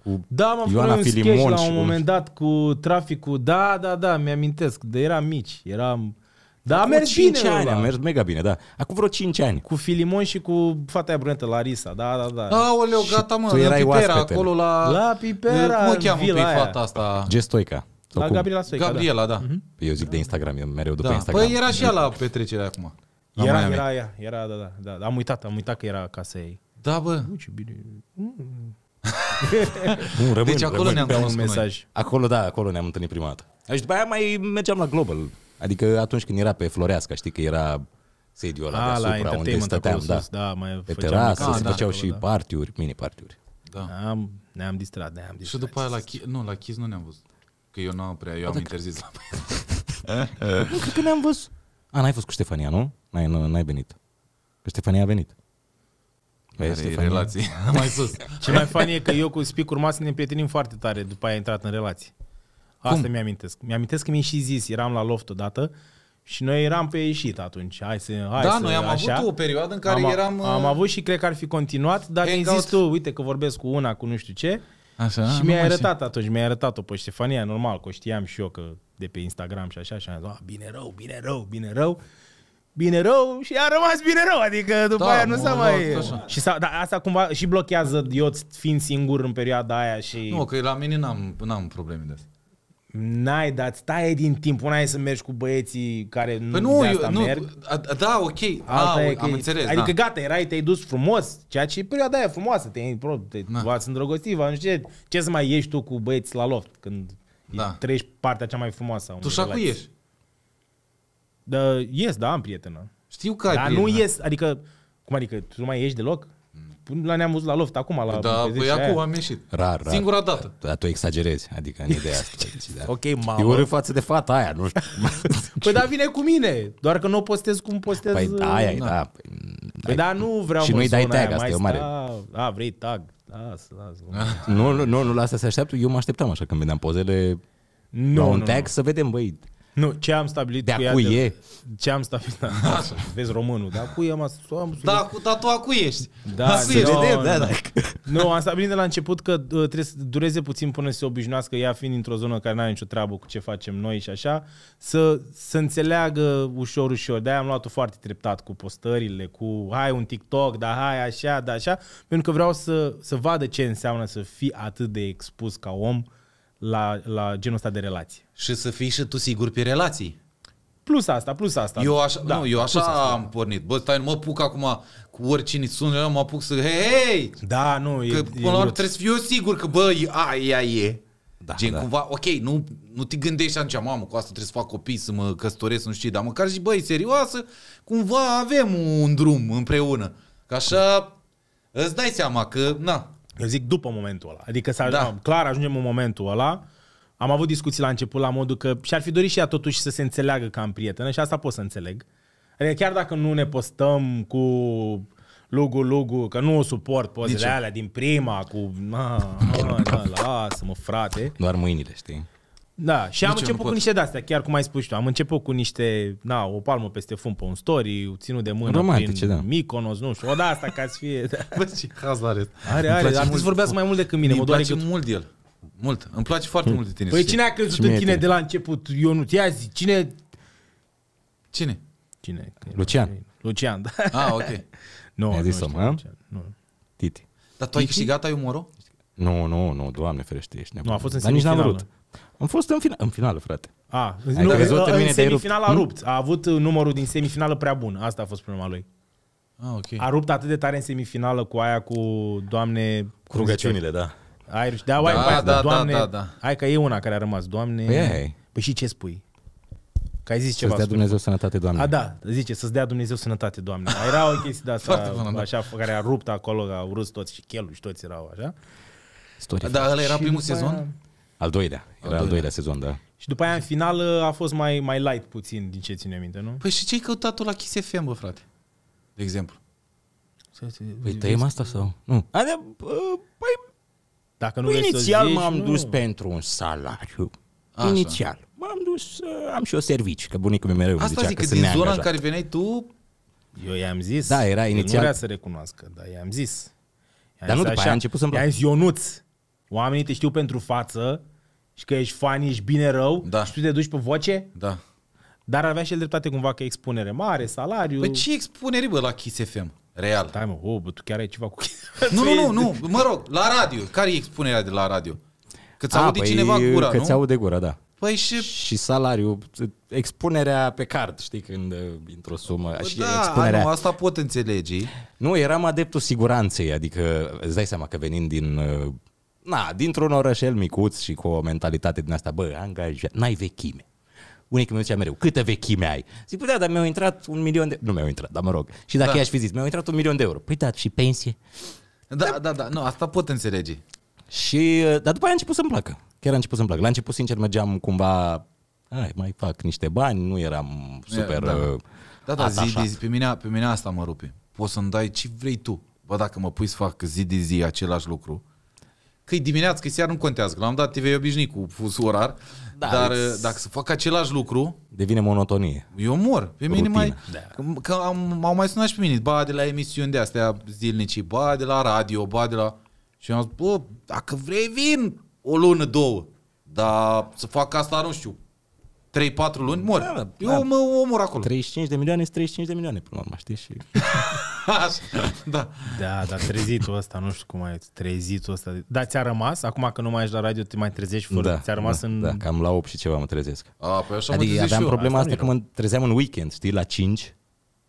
Cu da, m-am Ioana un Filimon la un moment dat cu traficul. Da, da, da, mi-amintesc. De eram mici, eram... Da, a mers bine. ani, a mers mega bine, da. Acum vreo 5 ani. Cu Filimon și cu fata aia brunetă, Larisa, da, da, da. Aoleu, gata, mă, tu erai la Pipera, oaspetele. acolo la... La Pipera, Cum o cheamă pe fata asta? Gestoica. Sau la cum? Gabriela Soica, Gabriela, da. da. Mhm. Păi eu zic de Instagram, eu mereu după da. Păi Instagram. Păi era și ea la petrecerea acum. Era, era, era ea, era, da, da, da. Am uitat, am uitat că era acasă ei. Da, bă. Nu, ce bine. Mm. rămân, deci acolo rămân, ne-am dat un mesaj. Noi. Acolo, da, acolo ne-am întâlnit prima dată. Și deci după aia mai mergeam la Global. Adică atunci când era pe Floreasca, știi că era sediul ăla ah, A, deasupra, la unde stăteam, da. Sus, da mai pe terasă, se ah, da, făceau da, și da. partiuri, mini partiuri. Da. Ne-am, ne-am distrat, ne-am distrat. Și după aia la, chi- nu, la Chiz nu ne-am văzut. Că eu nu am prea, eu am că... interzis la Nu, cred că ne-am văzut. A, n-ai fost cu Ștefania, nu? N-ai, n-ai venit. Că Ștefania a venit. Păi e relații? mai sus. Ce mai fani e că eu cu Spic urma să ne prietenim foarte tare după aia a intrat în relații. Asta mi-am amintesc Mi-amintesc am că mi-ai și zis, eram la loft odată și noi eram pe ieșit atunci. Hai să, hai da, să, noi am așa. avut o perioadă în care am, eram... Am uh, avut și cred că ar fi continuat, dar ai zis tu, uite că vorbesc cu una, cu nu știu ce. Așa, și mi-a arătat atunci, mi-a arătat-o pe Ștefania, normal, că o știam și eu că de pe Instagram și așa, și am zis, ah, bine rău, bine rău, bine rău bine rău și a rămas bine rău, adică după da, aia nu s-a mai... Așa. Și s-a, da, asta cumva și blochează eu fiind singur în perioada aia și... Nu, că la mine n-am, n-am probleme de asta. N-ai dat, stai din timp, una e să mergi cu băieții care păi nu, de asta eu, nu, merg. A, da, ok, a, a, e am înțeles. Adică da. gata, erai, te-ai dus frumos, ceea ce e perioada aia frumoasă, te-ai te, da. îndrăgostit, v nu știu ce, ce să mai ieși tu cu băieți la loft când da. treci partea cea mai frumoasă. Tu și cu ieși? Da, ies, da, am prietenă. Știu că ai Dar prietenă. nu ies, adică, cum adică, tu nu mai ieși deloc? la ne-am văzut la loft acum, la Da, păi acum am ieșit. Rar, rar. Singura dată. Da, tu exagerezi, adică în ideea asta. Deci, da. Ok, mamă. Eu urât față de fata aia, nu știu. păi da, vine cu mine, doar că nu o postez cum postez. Păi da, aia da. da. Păi da, nu vreau Și nu-i dai tag, asta e o mare. Da, vrei tag. Las, las. Nu, nu, nu, la asta se așteaptă. Eu mă așteptam așa când vedeam pozele nu, la un nu, tag nu. să vedem, băi, nu, ce am stabilit de cu ea... De Ce am stabilit... Da, vezi românul, da? Cu am. m Da, cu, da, tu acu ești. Da, da, da, Nu, da, da. nu, am stabilit de la început că uh, trebuie să dureze puțin până să se obișnuiască ea fiind într-o zonă care n-are nicio treabă cu ce facem noi și așa, să, să înțeleagă ușor, ușor. De-aia am luat-o foarte treptat cu postările, cu hai un TikTok, da, hai așa, da, așa, pentru că vreau să, să vadă ce înseamnă să fii atât de expus ca om la, la genul ăsta de relații. Și să fii și tu sigur pe relații. Plus asta, plus asta. Eu așa, da, nu, eu da, așa asta. am pornit. Bă, stai, nu mă apuc acum cu oricine sună, mă apuc să, hei, hei! Da, nu, că, e, până e la urmă, trebuie să fiu eu sigur că, bă, e, aia e. Da, Gen, da. cumva, ok, nu, nu te gândești atunci, mamă, cu asta trebuie să fac copii, să mă căsătoresc, nu știu, dar măcar și, băi, serioasă, cumva avem un drum împreună. Că așa, îți dai seama că, na, eu zic după momentul ăla. Adică să da. clar ajungem în momentul ăla. Am avut discuții la început la modul că și-ar fi dorit și ea totuși să se înțeleagă ca în prietenă și asta pot să înțeleg. Adică chiar dacă nu ne postăm cu Lugu, Lugu, că nu o suport pozele alea din prima, cu... Na, na, na, lasă-mă, frate. Doar mâinile, știi? Da, și Nici am început cu niște de-astea, chiar cum ai spus tu. Am început cu niște, na, o palmă peste fum pe un story, ținut de mână Romantice, prin da. Miconos, nu știu, o da asta ca să fie. Da. Bă, ce haz are. Are, are, dar mult, vorbeați mai mult decât mine. Îmi place cât... mult de el. Mult. Îmi place foarte mult de tine. Păi cine a crezut în tine de la început? Eu nu te zi. Cine? Cine? Cine? Lucian. Lucian, da. Ah, ok. Nu, no, zis nu, Titi. Dar tu ai câștigat ai umorul? Nu, nu, nu, doamne ferește, ești nebun. Nu, a fost în Dar nici n-am vrut. Am fost în, final, în finală, frate. A, ah, Ai nu, văzut, în, în semifinală a hm? rupt. A avut numărul din semifinală prea bun. Asta a fost problema lui. Ah, okay. A rupt atât de tare în semifinală cu aia cu doamne... Cu rugăciunile, da. Irish. Da, da, da, da, doamne, da, da, Hai că e una care a rămas. Doamne... Păi, păi și ce spui? Că ai zis să ceva. Să-ți dea Dumnezeu sănătate, Doamne. A, da, zice, să-ți dea Dumnezeu sănătate, Doamne. Era o chestie de asta, bună, da. așa, da. care a rupt acolo, a urât toți și chelul și toți erau așa. Story. Da, ăla era primul sezon? Al doilea. Era al doilea, al doilea sezon, da. Și după aia în final a fost mai, mai light puțin, din ce ține minte, nu? Păi și ce-ai căutat la Kiss FM, bă, frate? De exemplu. Păi tăiem asta sau? Nu. Are, păi, Dacă nu inițial m-am nu. dus pentru un salariu. Așa. Inițial. M-am dus, uh, am și o servici, că bunicul meu mereu asta zicea zic, că, că din zona în care veneai tu... Eu i-am zis. Da, era inițial. Nu vrea să recunoască, dar i-am zis. dar nu, după aia a început să-mi placă. I-am zis, Ionuț, Oamenii te știu pentru față și că ești fan, ești bine rău da. și tu te duci pe voce? Da. Dar avea și el dreptate cumva că expunere mare, salariu... Păi ce expunere, bă, la Kiss FM? Real. Stai, mă, oh, bă, tu chiar ai ceva cu Nu, nu, nu, nu, mă rog, la radio. Care e expunerea de la radio? Că ți ah, aude păi, cineva gura, că nu? Că de gura, da. Păi și... și salariu, expunerea pe card, știi, când într-o uh, sumă. Bă, și da, expunerea... nu, asta pot înțelege. Nu, eram adeptul siguranței, adică îți dai seama că venind din uh, na, dintr-un orășel micuț și cu o mentalitate din asta, bă, angajat, n-ai vechime. Unii când mi zicea mereu, câtă vechime ai? Zic, păi da, dar mi-au intrat un milion de... Nu mi-au intrat, dar mă rog. Și dacă da. i-aș fi zis, mi-au intrat un milion de euro. Păi da, și pensie? Da, da, da, da. nu, asta pot înțelege. Și, dar după aia a început să-mi placă. Chiar a început să-mi placă. La început, sincer, mergeam cumva, ai, mai fac niște bani, nu eram super Da, da, da, da zi, zi, pe mine, pe mine asta mă rupe. Poți să-mi dai ce vrei tu. Bă, dacă mă pui să fac zi de zi același lucru, că e dimineață, că e seară, nu contează, că l-am dat TV obișnuit cu fusul orar, da, dar it's... Uh, dacă să fac același lucru... Devine monotonie. Eu mor. Pe Rutina. mine mai... Da. Că am, m-au mai sunat și pe mine, ba de la emisiuni de astea zilnici, ba de la radio, ba de la... Și am zis, bă, dacă vrei vin o lună, două, dar să fac asta, nu știu, 3-4 luni, mor. Da, da, Eu da. mă omor acolo. 35 de milioane sunt 35 de milioane, până la urmă, știi? Și... Așa, da. Da, dar trezitul ăsta, nu știu cum ai trezitul ăsta. Dar ți-a rămas? Acum că nu mai ești la radio, te mai trezești fără. Da, ți-a rămas da, în... Da, cam la 8 și ceva mă trezesc. A, păi așa adică mă aveam eu. problema asta, asta că mă trezeam în weekend, știi, la 5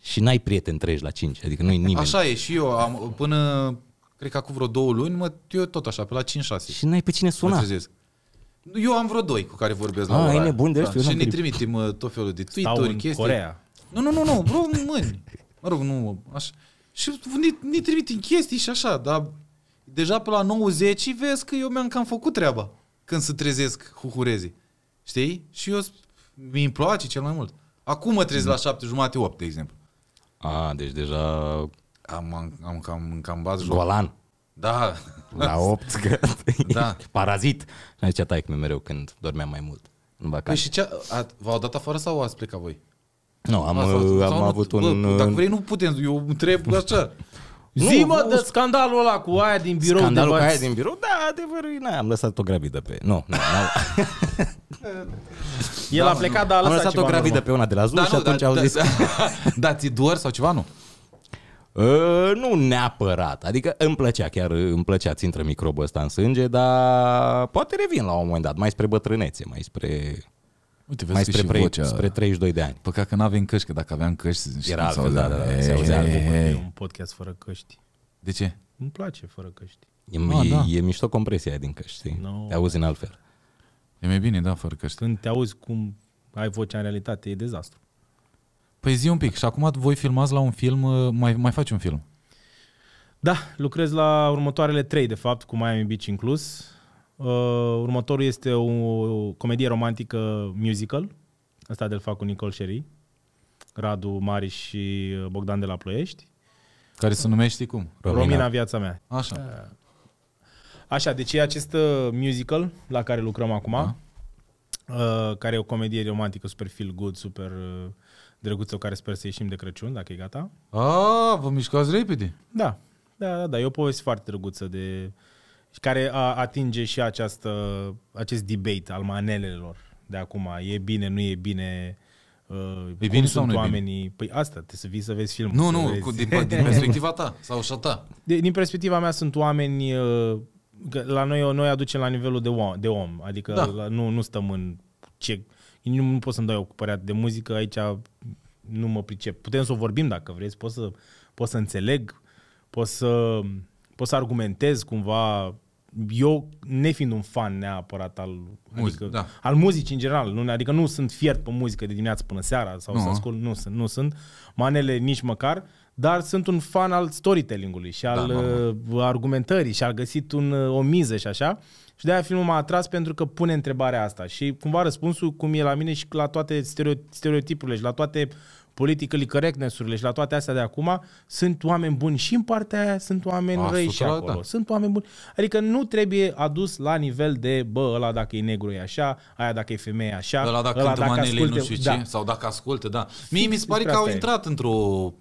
și n-ai prieteni treci la 5, adică nu-i nimeni. Așa e și eu, am, până cred că acum vreo două luni, mă, eu tot așa, pe la 5-6. Și n-ai pe cine suna. Mă trezesc. Eu am vreo doi cu care vorbesc la ah, ora. nebun de deci da. Și ne trimitem uh, tot felul de tweet-uri, chestii. Corea. Nu, nu, nu, nu, bro, mâini. Mă rog, nu, așa. Și ne, ne trimitem chestii și așa, dar deja pe la 90 vezi că eu mi-am cam făcut treaba când se trezesc huhurezii. Știi? Și eu mi îmi place cel mai mult. Acum mă trezesc la 7 mm. jumate, 8, de exemplu. A, deci deja... Am, am, am cam, cam bat joc. Golan. Da. La 8, că da. parazit. Și zicea taic mereu când dormeam mai mult în Păi și ce, a, v-au dat afară sau ați plecat voi? Nu, am, sau, am, am avut un... Bă, dacă uh, vrei, nu putem, eu întreb așa. Zi, mă, de scandalul ăla cu aia din birou. Scandalul cu aia din birou? Da, adevărul e, am lăsat-o gravidă pe... Nu, nu, El da, a plecat, dar a lăsat Am lăsat-o gravidă pe una de la Zul da, și atunci da, au zis... Da, da ți dor sau ceva, nu? Uh, nu neapărat, adică îmi plăcea, chiar îmi plăcea, ți intră microbul ăsta în sânge, dar poate revin la un moment dat, mai spre bătrânețe, mai spre... Uite, vezi mai spre, pre, vocea... spre 32 de ani. Păcat că nu avem căști, că dacă aveam căști... Era altfel, da, da, da, se e, un podcast fără căști. De ce? Îmi place fără căști. E, A, ah, e, da. e mișto compresia aia din căști, no. te auzi în altfel. E mai bine, da, fără căști. Când te auzi cum ai vocea în realitate, e dezastru. Păi zi un pic, și acum voi filmați la un film, uh, mai, mai faci un film. Da, lucrez la următoarele trei, de fapt, cu Miami Beach inclus. Uh, următorul este o comedie romantică musical. Asta de-l fac cu Nicol Sherry, Radu Mari și uh, Bogdan de la Ploiești. Care se numește cum? Romina, Romina viața mea. Așa. Uh, așa, deci e acest musical la care lucrăm acum, da. uh, care e o comedie romantică super feel good, super uh, drăguță care sper să ieșim de Crăciun, dacă e gata. A, vă mișcați repede. Da, da, da, da. E o poveste foarte drăguță de care a, atinge și această, acest debate al manelelor de acum. E bine, nu e bine, Uh, e bine sau nu oamenii... Bine? Păi asta, trebuie să vii să vezi filmul. Nu, nu, cu, din, din perspectiva ta sau și ta. De, din perspectiva mea sunt oameni... Uh, la noi, noi aducem la nivelul de om, de om adică da. la, nu, nu stăm în ce nu, nu pot să-mi dau eu cu părerea de muzică, aici nu mă pricep. Putem să o vorbim dacă vreți, pot să, pot să înțeleg, pot să, pot să argumentez cumva eu, nefiind un fan neapărat al, Muzic, adică, da. al muzicii în general, nu, adică nu sunt fiert pe muzică de dimineață până seara sau nu. să ascult, nu sunt, nu sunt, manele nici măcar, dar sunt un fan al storytelling-ului și da, al da, argumentării și al găsit un, uh, o miză și așa. Și de-aia filmul m-a atras pentru că pune întrebarea asta. Și cumva răspunsul, cum e la mine și la toate stereotipurile și la toate politically correctness-urile și la toate astea de acum, sunt oameni buni și în partea aia, sunt oameni A, răi și acolo. Da. Sunt oameni buni. Adică nu trebuie adus la nivel de, bă, ăla dacă e negru e așa, aia dacă e femeie așa, ăla dacă, ăla dacă manele, asculte, nu știu da. ce, sau dacă ascultă, da. Mie mi se pare că au intrat într-o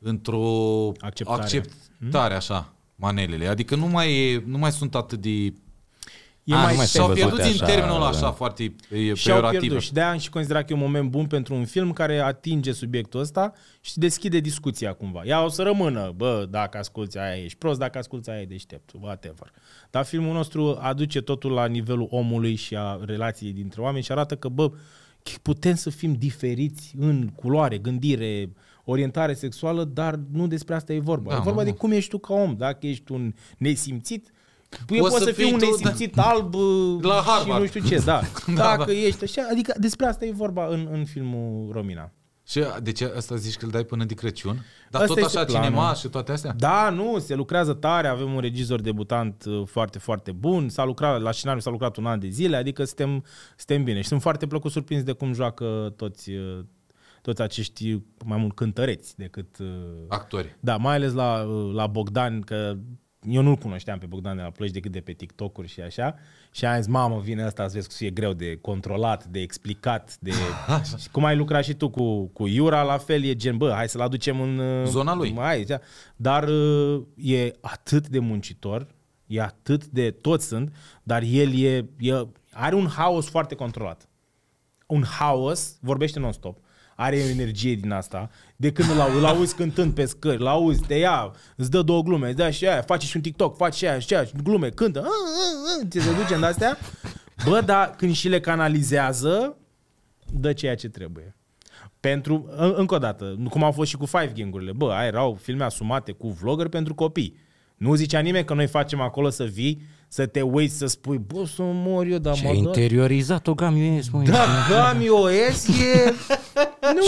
într-o acceptare, acceptare hmm? așa, manelele. Adică nu mai, nu mai sunt atât de E A, ah, mai, mai au pierdut din termenul da. așa da. foarte e și-au pierdut. Și de-aia am și considerat că e un moment bun pentru un film care atinge subiectul ăsta și deschide discuția cumva. Ea o să rămână, bă, dacă asculți aia ești prost, dacă asculți aia e deștept, whatever. Dar filmul nostru aduce totul la nivelul omului și a relației dintre oameni și arată că, bă, putem să fim diferiți în culoare, gândire, orientare sexuală, dar nu despre asta e vorba. Da, e vorba nu, de cum ești tu ca om. Dacă ești un nesimțit, Păi poți să, fii un nesimțit da. alb la uh, și Harvard. nu știu ce, da. da. da Dacă da. ești așa, adică despre asta e vorba în, în filmul Romina. Și uh, de ce asta zici că îl dai până de Crăciun? Dar asta tot așa planul. cinema și toate astea? Da, nu, se lucrează tare, avem un regizor debutant uh, foarte, foarte bun, s-a lucrat, la scenariu s-a lucrat un an de zile, adică suntem, suntem bine. Și sunt foarte plăcut surprins de cum joacă toți, toți acești mai mult cântăreți decât... Actori. Da, mai ales la, la Bogdan, că eu nu-l cunoșteam pe Bogdan de la Ploiești decât de pe TikTok-uri și așa. Și am zis, mamă, vine asta, să vezi că e greu de controlat, de explicat, de... și cum ai lucrat și tu cu, cu Iura, la fel e gen, bă, hai să-l aducem în... Uh, Zona lui. Hai, da. dar uh, e atât de muncitor, e atât de... Toți sunt, dar el e, e are un haos foarte controlat. Un haos, vorbește non-stop, are o energie din asta, de când îl, auzi, îl auzi cântând pe scări, îl auzi, te ia, îți dă două glume, îți dă și aia, faci și un TikTok, faci și aia, și aia, glume, cântă, a, a, a, ți se duce în astea. Bă, dar când și le canalizează, dă ceea ce trebuie. Pentru, în, încă o dată, cum au fost și cu Five Gang-urile, bă, aia erau filme asumate cu vlogger pentru copii. Nu zicea nimeni că noi facem acolo să vii, să te uiți, să spui, bă, să mor eu, dar mă interiorizat o gamioes, mă. Da, S e...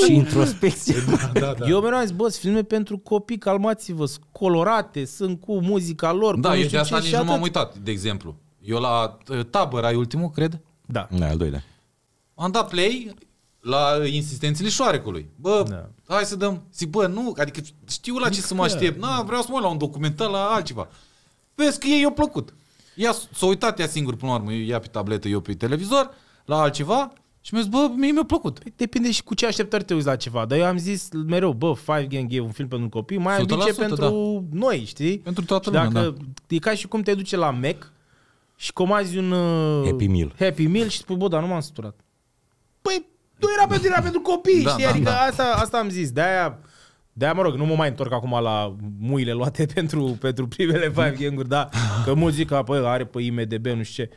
Și introspecție. Da, da, da. Eu mereu am zis, bă, filme pentru copii, calmați-vă, colorate, sunt cu muzica lor. Da, eu de asta nici nu m-am uitat, de exemplu. Eu la uh, tabăr, ai ultimul, cred? Da. Da, al doilea. Am dat play la insistențele șoarecului. Bă, da. hai să dăm. Zic, bă, nu, adică știu la ce să mă aștept. Na, vreau să mă uit la un documentar, la altceva. Vezi că ei i-au plăcut. Ea s-a uitat ea singur până la urmă, ea pe tabletă, eu pe televizor, la altceva, și mi-a zis, bă, mie mi-a plăcut. Păi depinde și cu ce așteptări te uiți la ceva. Dar eu am zis mereu, bă, Five Gang e un film pentru copii, mai ambice pentru da. noi, știi? Pentru toată lumea, dacă, da. E ca și cum te duce la Mac și comazi un uh, Happy Meal, happy meal și spui, bă, dar nu m-am săturat. Păi, nu era pentru, era pentru copii, da, știi? Da, adică da. Asta, asta am zis. De-aia de mă rog, nu mă mai întorc acum la muile luate pentru, pentru primele Five Gang-uri, da? Că mulți zic că, păi, bă, are pe IMDB, nu știu ce.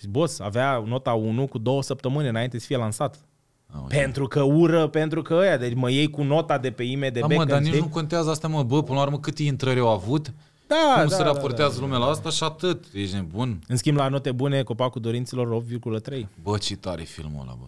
Și boss avea nota 1 cu două săptămâni înainte să fie lansat. Auzi. Ah, pentru că ură, pentru că ăia, deci mă iei cu nota de pe IMDB. Da, mă, dar nici nu contează asta, mă, bă, până la urmă câte intrări au avut, da, cum da, se raportează da, da, lumea da. la asta și atât, ești nebun. În schimb, la note bune, Copacul Dorinților 8,3. Bă, ce tare filmul ăla, bă.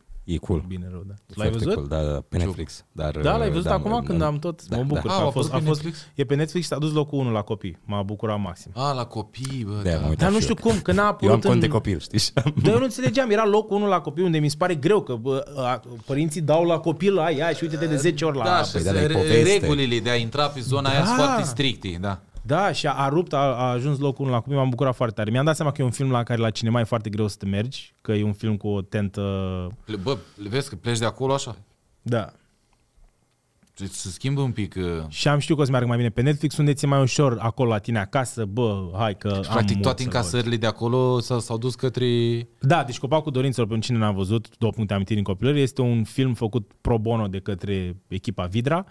8,3. E cool. Bine rău, da. l-ai văzut? Cool, da, da, pe Netflix. Dar, da, l-ai uh, văzut da, acum da, când am tot... Da, mă da, bucur da. că a, a fost, a, fost, E pe Netflix și s-a dus locul 1 la copii. M-a bucurat maxim. A, la copii, bă, de da. da. Dar nu știu cum, că n-a apărut Eu am cont de copil, știi? Dar eu nu înțelegeam. Era locul 1 la copii unde mi se pare greu că bă, a, părinții dau la copil aia și uite-te de 10 ori la... Da, și păi regulile de a intra pe zona aia sunt da. foarte stricte, da. Da, și a, a rupt, a, a ajuns locul 1 la cupe, m-am bucurat foarte tare. Mi-am dat seama că e un film la care la cinema e foarte greu să te mergi, că e un film cu o tentă... Bă, vezi că pleci de acolo așa? Da. Deci să schimbă un pic... Uh... Și am știut că o să meargă mai bine pe Netflix, unde ți mai ușor acolo la tine acasă, bă, hai că deci, am Practic toate încasările de acolo s-au, dus către... Da, deci Copacul Dorințelor, pentru cine n-a văzut, două puncte amintiri în copilărie, este un film făcut pro bono de către echipa Vidra,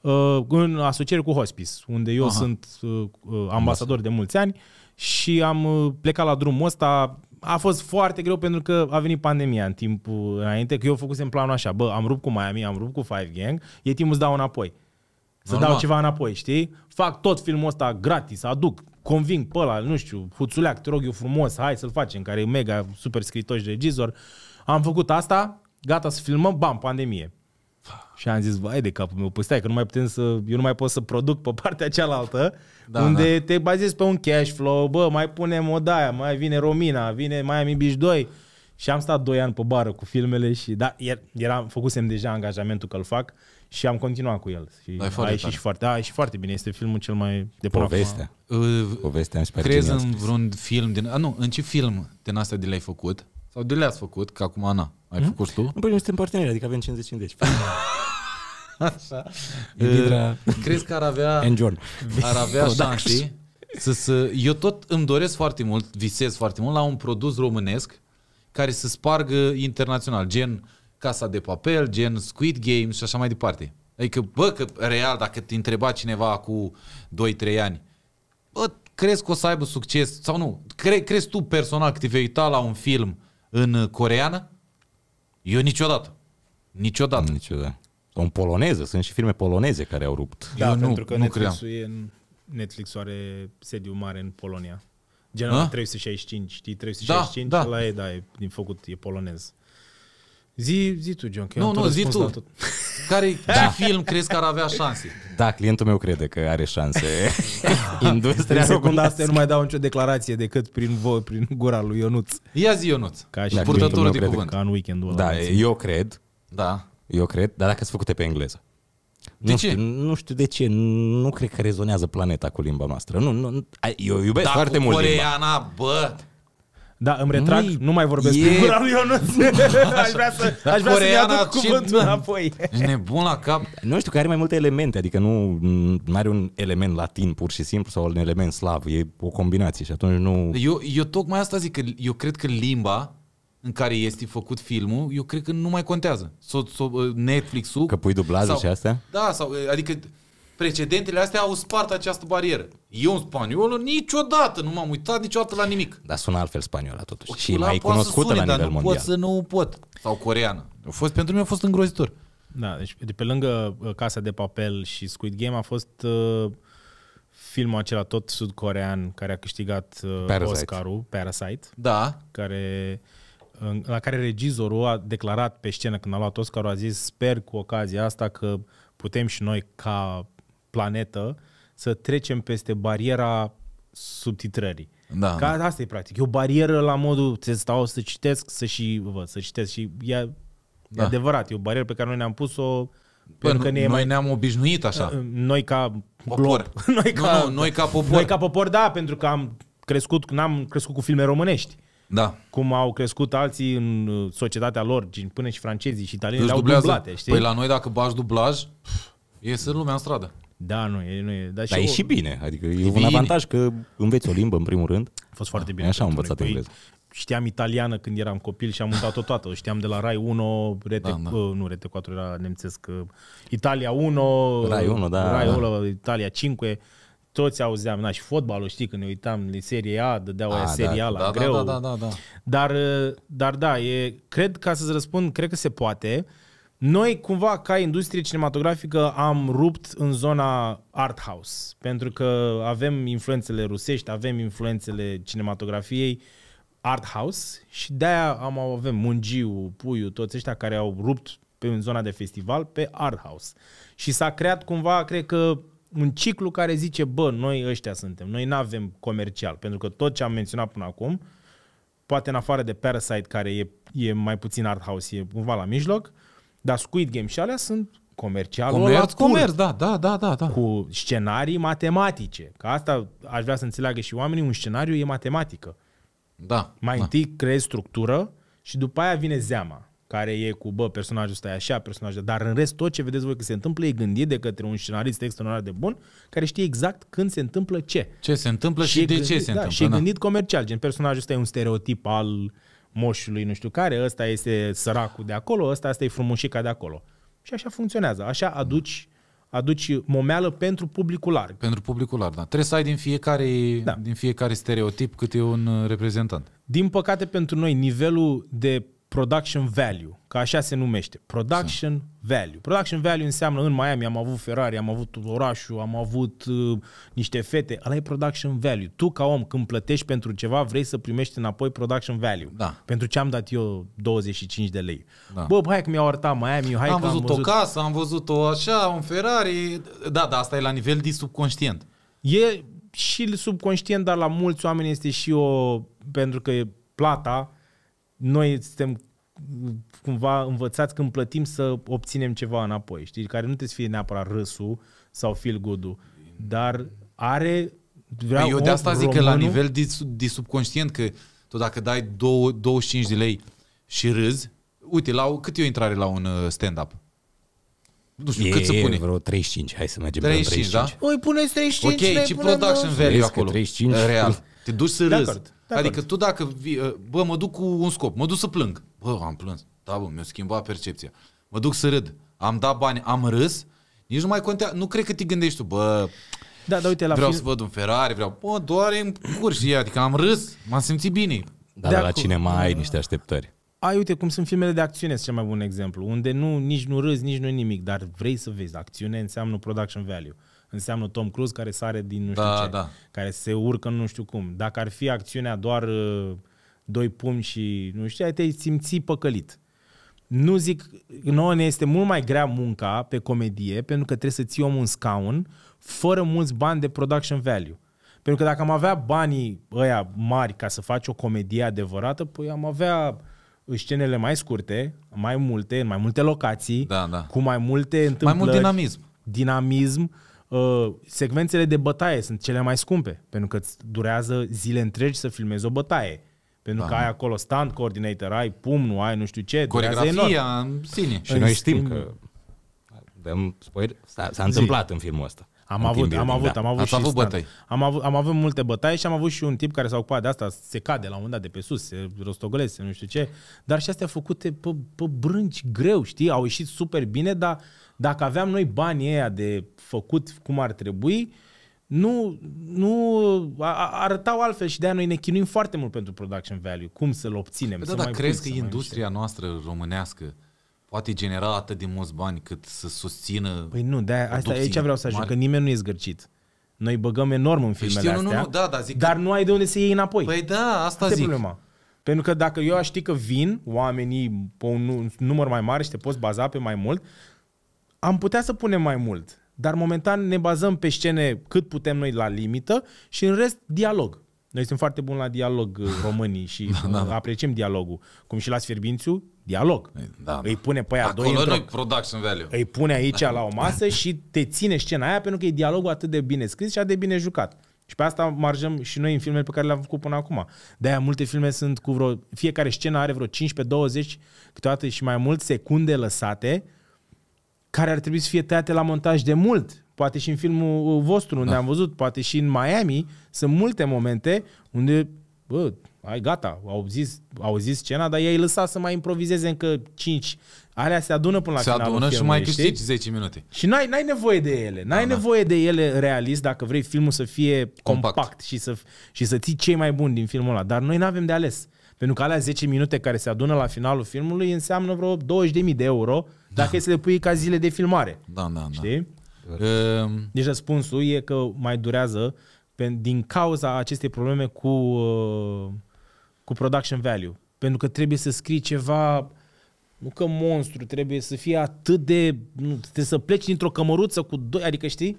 Uh, în asociere cu Hospice, unde eu Aha. sunt uh, uh, ambasador de mulți ani și am plecat la drumul ăsta. A fost foarte greu pentru că a venit pandemia în timpul înainte, că eu făcusem planul așa, bă, am rupt cu Miami, am rupt cu Five Gang, e timpul să dau înapoi. Să Normal. dau ceva înapoi, știi? Fac tot filmul ăsta gratis, aduc, conving pe ăla, nu știu, Huțuleac, te rog eu frumos, hai să-l facem, care e mega super scritor și regizor. Am făcut asta, gata să filmăm, bam, pandemie. Și am zis, vai de capul meu, păi stai că nu mai putem să, eu nu mai pot să produc pe partea cealaltă, da, unde da. te bazezi pe un cash flow, bă, mai punem o daia, mai vine Romina, vine Miami Beach 2. Și am stat 2 ani pe bară cu filmele și da, er, eram, făcusem deja angajamentul că l fac și am continuat cu el. Și da, a ieșit și foarte, a, și foarte bine, este filmul cel mai de poveste. Povestea. Uh, Povestea Crezi în vreun film din... A, nu, în ce film din asta de le-ai făcut? Sau de le-ați făcut, că acum, Ana, ai hmm? făcut tu? Păi noi suntem parteneri, adică avem 50-50. Așa. Vidra... Ă, crezi că ar avea, And ar avea șanse să, să... Eu tot îmi doresc foarte mult, visez foarte mult la un produs românesc care să spargă internațional, gen Casa de Papel, gen Squid Game și așa mai departe. Adică, bă, că real, dacă te întreba cineva cu 2-3 ani, bă, crezi că o să aibă succes sau nu? Cre- crezi tu personal că te vei uita la un film în coreană? Eu niciodată. Niciodată. Niciodată în poloneză, sunt și firme poloneze care au rupt. Da, Eu pentru nu, că nu Netflix, e în, Netflix are sediu mare în Polonia. Genul A? 365, știi? 365, da, da. e, da, e din făcut, e polonez. Zi, zi tu, John, că nu, nu, zi tu. Tot. Care da. film crezi că ar avea șanse? Da, clientul meu crede că are șanse. Industria secundă asta nu mai dau nicio declarație decât prin, vo, prin gura lui Ionuț. Ia zi Ionuț, ca și da, purtătorul de cuvânt. Ca în weekendul ăla. Da, eu cred. Da. Eu cred, dar dacă sunt făcute pe engleză. De nu ce? Știu, nu știu de ce, nu cred că rezonează planeta cu limba noastră. Nu, nu, eu iubesc da, foarte mult coreana, limba. bă! Da, îmi retrag, nu, nu mai vorbesc e... cu gura lui Ionuț. aș vrea să, da, aș vrea să aduc cuvântul ce... înapoi. Ești nebun la cap. Nu știu, că are mai multe elemente, adică nu, nu are un element latin pur și simplu sau un element slav, e o combinație și atunci nu... Eu, eu tocmai asta zic, că eu cred că limba în care este făcut filmul, eu cred că nu mai contează. So, so, uh, Netflix-ul... Că pui dublajul sau, și astea? Da, sau, uh, adică precedentele astea au spart această barieră. Eu în spaniolă niciodată nu m-am uitat niciodată la nimic. Dar sună altfel spaniola totuși o, și mai cunoscută la nivel nu mondial. Pot să nu pot. Sau coreană. A fost, pentru mine a fost îngrozitor. Da, deci de pe lângă uh, Casa de Papel și Squid Game a fost filmul acela tot sud-corean care a câștigat Parasite. Oscarul, Parasite. Da. Care la care regizorul a declarat pe scenă când a luat Oscarul, a zis sper cu ocazia asta că putem și noi ca planetă să trecem peste bariera subtitrării. Da. Ca asta e practic. E o barieră la modul să stau să citesc, să și vă, să citesc și e, da. adevărat, e o barieră pe care noi ne-am pus-o pentru că ne noi mai... ne-am obișnuit așa. Uh, noi ca popor. noi ca, nu, nu, noi ca popor. Noi ca popor, da, pentru că am crescut, n-am crescut cu filme românești. Da. Cum au crescut alții în uh, societatea lor, până și francezii și italienii, deci le-au dublate, știi? Păi la noi dacă bași dublaj, iese lumea în stradă. Da, nu, e, nu e. Dar, și dar o... e și bine, adică e, e un avantaj că înveți o limbă în primul rând. A fost foarte ah, bine. Așa am învățat păi, engleză. Știam italiană când eram copil și am uitat-o toată. știam de la Rai 1, Rete, da, da. nu Rete 4 era nemțesc, uh, Italia 1, Rai 1, da, Rai 1, da. Italia 5 toți auzeam, na, și fotbalul, știi, când ne uitam la Serie A, dădeau aia da, Serie A la da, da, greu. Da, da, da, da. Dar, uh, dar da, e, cred, ca să-ți răspund, cred că se poate. Noi, cumva, ca industrie cinematografică, am rupt în zona art house, pentru că avem influențele rusești, avem influențele cinematografiei art house și de-aia am, avem Mungiu, Puiu, toți ăștia care au rupt pe în zona de festival, pe art house. Și s-a creat cumva, cred că un ciclu care zice, bă, noi ăștia suntem, noi nu avem comercial, pentru că tot ce am menționat până acum, poate în afară de Parasite, care e, e mai puțin art house, e cumva la mijloc, dar Squid Game și alea sunt comercial. Comerț, comerț, da, da, da, da, da. Cu scenarii matematice. Ca asta aș vrea să înțeleagă și oamenii, un scenariu e matematică. Da. Mai da. întâi creezi structură și după aia vine zeama care e cu, bă, personajul ăsta e așa, personajul dar în rest tot ce vedeți voi că se întâmplă e gândit de către un scenarist extraordinar de bun, care știe exact când se întâmplă ce. Ce se întâmplă și, și de gândit, ce se da, întâmplă. Și e da. gândit comercial, gen personajul ăsta e un stereotip al moșului nu știu care, ăsta este săracul de acolo, ăsta, asta e frumușica de acolo. Și așa funcționează, așa aduci aduci momeală pentru publicul larg. Pentru publicul larg, da. Trebuie să ai din fiecare, da. din fiecare stereotip câte un uh, reprezentant. Din păcate pentru noi, nivelul de production value, că așa se numește, production S-a. Exact. value. Production value înseamnă în Miami am avut Ferrari, am avut orașul, am avut uh, niște fete, ăla e production value. Tu ca om când plătești pentru ceva vrei să primești înapoi production value. Da. Pentru ce am dat eu 25 de lei. Da. Bă, hai că mi-au arătat Miami, hai am că văzut am văzut o casă, am văzut o așa, un Ferrari. Da, da, asta e la nivel de subconștient. E și subconștient, dar la mulți oameni este și o pentru că e plata, noi suntem cumva învățați când plătim să obținem ceva înapoi, știi, care nu trebuie să fie neapărat râsul sau feel good dar are... Vreau păi Eu de asta zic că la nivel de, de subconștient, că tu dacă dai 25 de lei și râzi, uite, la, cât e o intrare la un uh, stand-up? Nu știu, e, cât se pune? vreo 35, hai să mergem 35, pe 35. da? Oi, puneți 35. Ok, ce production value acolo? 35. Real. Te duci să râzi. Acord. Da, adică tu dacă, vii, ă, bă, mă duc cu un scop, mă duc să plâng. Bă, am plâns. Da, bă, mi-a schimbat percepția. Mă duc să râd. Am dat bani, am râs. Nici nu mai contează. Nu cred că te gândești tu, bă, da, da, uite, la vreau film... să văd un Ferrari, vreau... Bă, doar în curs și adică am râs, m-am simțit bine. Dar de la acu... cinema ai niște așteptări. Ai, uite, cum sunt filmele de acțiune, cel mai bun exemplu, unde nu, nici nu râzi, nici nu nimic, dar vrei să vezi. Acțiune înseamnă production value înseamnă Tom Cruise care sare din nu da, știu da, ce, da. care se urcă nu știu cum. Dacă ar fi acțiunea doar uh, doi pumni și nu știu, ai te simți păcălit. Nu zic, nouă ne este mult mai grea munca pe comedie pentru că trebuie să ții omul în scaun fără mulți bani de production value. Pentru că dacă am avea banii ăia mari ca să faci o comedie adevărată, păi am avea scenele mai scurte, mai multe, în mai multe locații, da, da. cu mai multe întâmplări. Mai mult dinamism. Dinamism Uh, secvențele de bătaie sunt cele mai scumpe, pentru că îți durează zile întregi să filmezi o bătaie. Pentru da. că ai acolo stand coordinator, ai pumnul, ai nu știu ce, Coreografia în sine. Și în noi știm că spoiler, s-a, s-a întâmplat Zi. în filmul ăsta. Am da. avut, am avut, da. am avut și avut bătăi. Am avut, am avut multe bătăi și am avut și un tip care s-a ocupat de asta, se cade la un moment dat de pe sus, se rostogolese, nu știu ce, dar și astea făcute pe, pe brânci greu, știi, au ieșit super bine, dar dacă aveam noi banii ăia de făcut cum ar trebui, nu, nu arătau altfel și de-aia noi ne chinuim foarte mult pentru production value. Cum să-l obținem? Da, să da, mai crezi că industria miște. noastră românească poate genera atât de mulți bani cât să susțină... Păi nu, de asta e ce vreau să ajung, mari. că nimeni nu e zgârcit. Noi băgăm enorm în filmele păi știu, astea, nu, nu, da, da, zic dar că... nu ai de unde să iei înapoi. Păi da, asta, asta zic. problema. Pentru că dacă eu aș ști că vin oamenii pe un număr mai mare și te poți baza pe mai mult, am putea să punem mai mult, dar momentan ne bazăm pe scene cât putem noi la limită și în rest dialog. Noi suntem foarte buni la dialog uh, românii și da, da, uh, da. apreciem dialogul. Cum și la Sfierbințiu, dialog. Da, da. Îi pune pe aia Acolo doi noi production value. Îi pune aici da. la o masă și te ține scena aia pentru că e dialogul atât de bine scris și atât de bine jucat. Și pe asta marjăm și noi în filmele pe care le-am făcut până acum. De-aia multe filme sunt cu vreo... Fiecare scenă are vreo 15-20, câteodată și mai mult, secunde lăsate care ar trebui să fie tăiate la montaj de mult. Poate și în filmul uh, vostru unde da. am văzut, poate și în Miami, sunt multe momente unde, bă, ai gata, au zis, au zis scena, dar ei lăsa să mai improvizeze încă 5. Alea se adună până la se finalul adună filmului, și mai câștigi 10 minute. Și n-ai, n-ai nevoie de ele. N-ai da, da. nevoie da. de ele realist dacă vrei filmul să fie compact, compact și, să, și să ții cei mai buni din filmul ăla. Dar noi n-avem de ales. Pentru că alea 10 minute care se adună la finalul filmului înseamnă vreo 20.000 de euro dacă e să le pui ca zile de filmare. Da, da, da. știi? da. Deci răspunsul e că mai durează din cauza acestei probleme cu, uh, cu production value. Pentru că trebuie să scrii ceva nu că monstru, trebuie să fie atât de... trebuie să pleci dintr-o cămăruță cu doi, adică știi?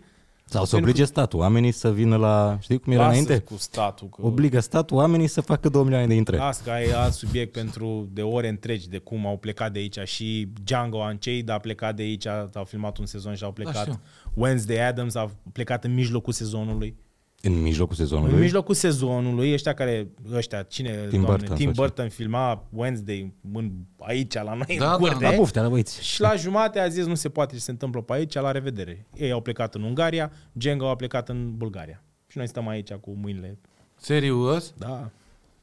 Sau să oblige că... statul, oamenii să vină la... Știi cum era Lasă înainte? cu statul. Că... Obligă statul oamenii să facă 2 milioane de intre. Asta e alt subiect pentru de ore întregi de cum au plecat de aici și Django Unchained a plecat de aici, au filmat un sezon și au plecat. Așa. Wednesday Adams a plecat în mijlocul sezonului. În mijlocul sezonului? În mijlocul sezonului, ăștia care, ăștia, cine, Tim doamne, Burton, Tim Burton filma Wednesday în, aici, la noi, da, în da, curte. Da, la buftea, la băiți. Și la jumate a zis, nu se poate ce se întâmplă pe aici, la revedere. Ei au plecat în Ungaria, Jenga a plecat în Bulgaria. Și noi stăm aici cu mâinile. Serios? Da.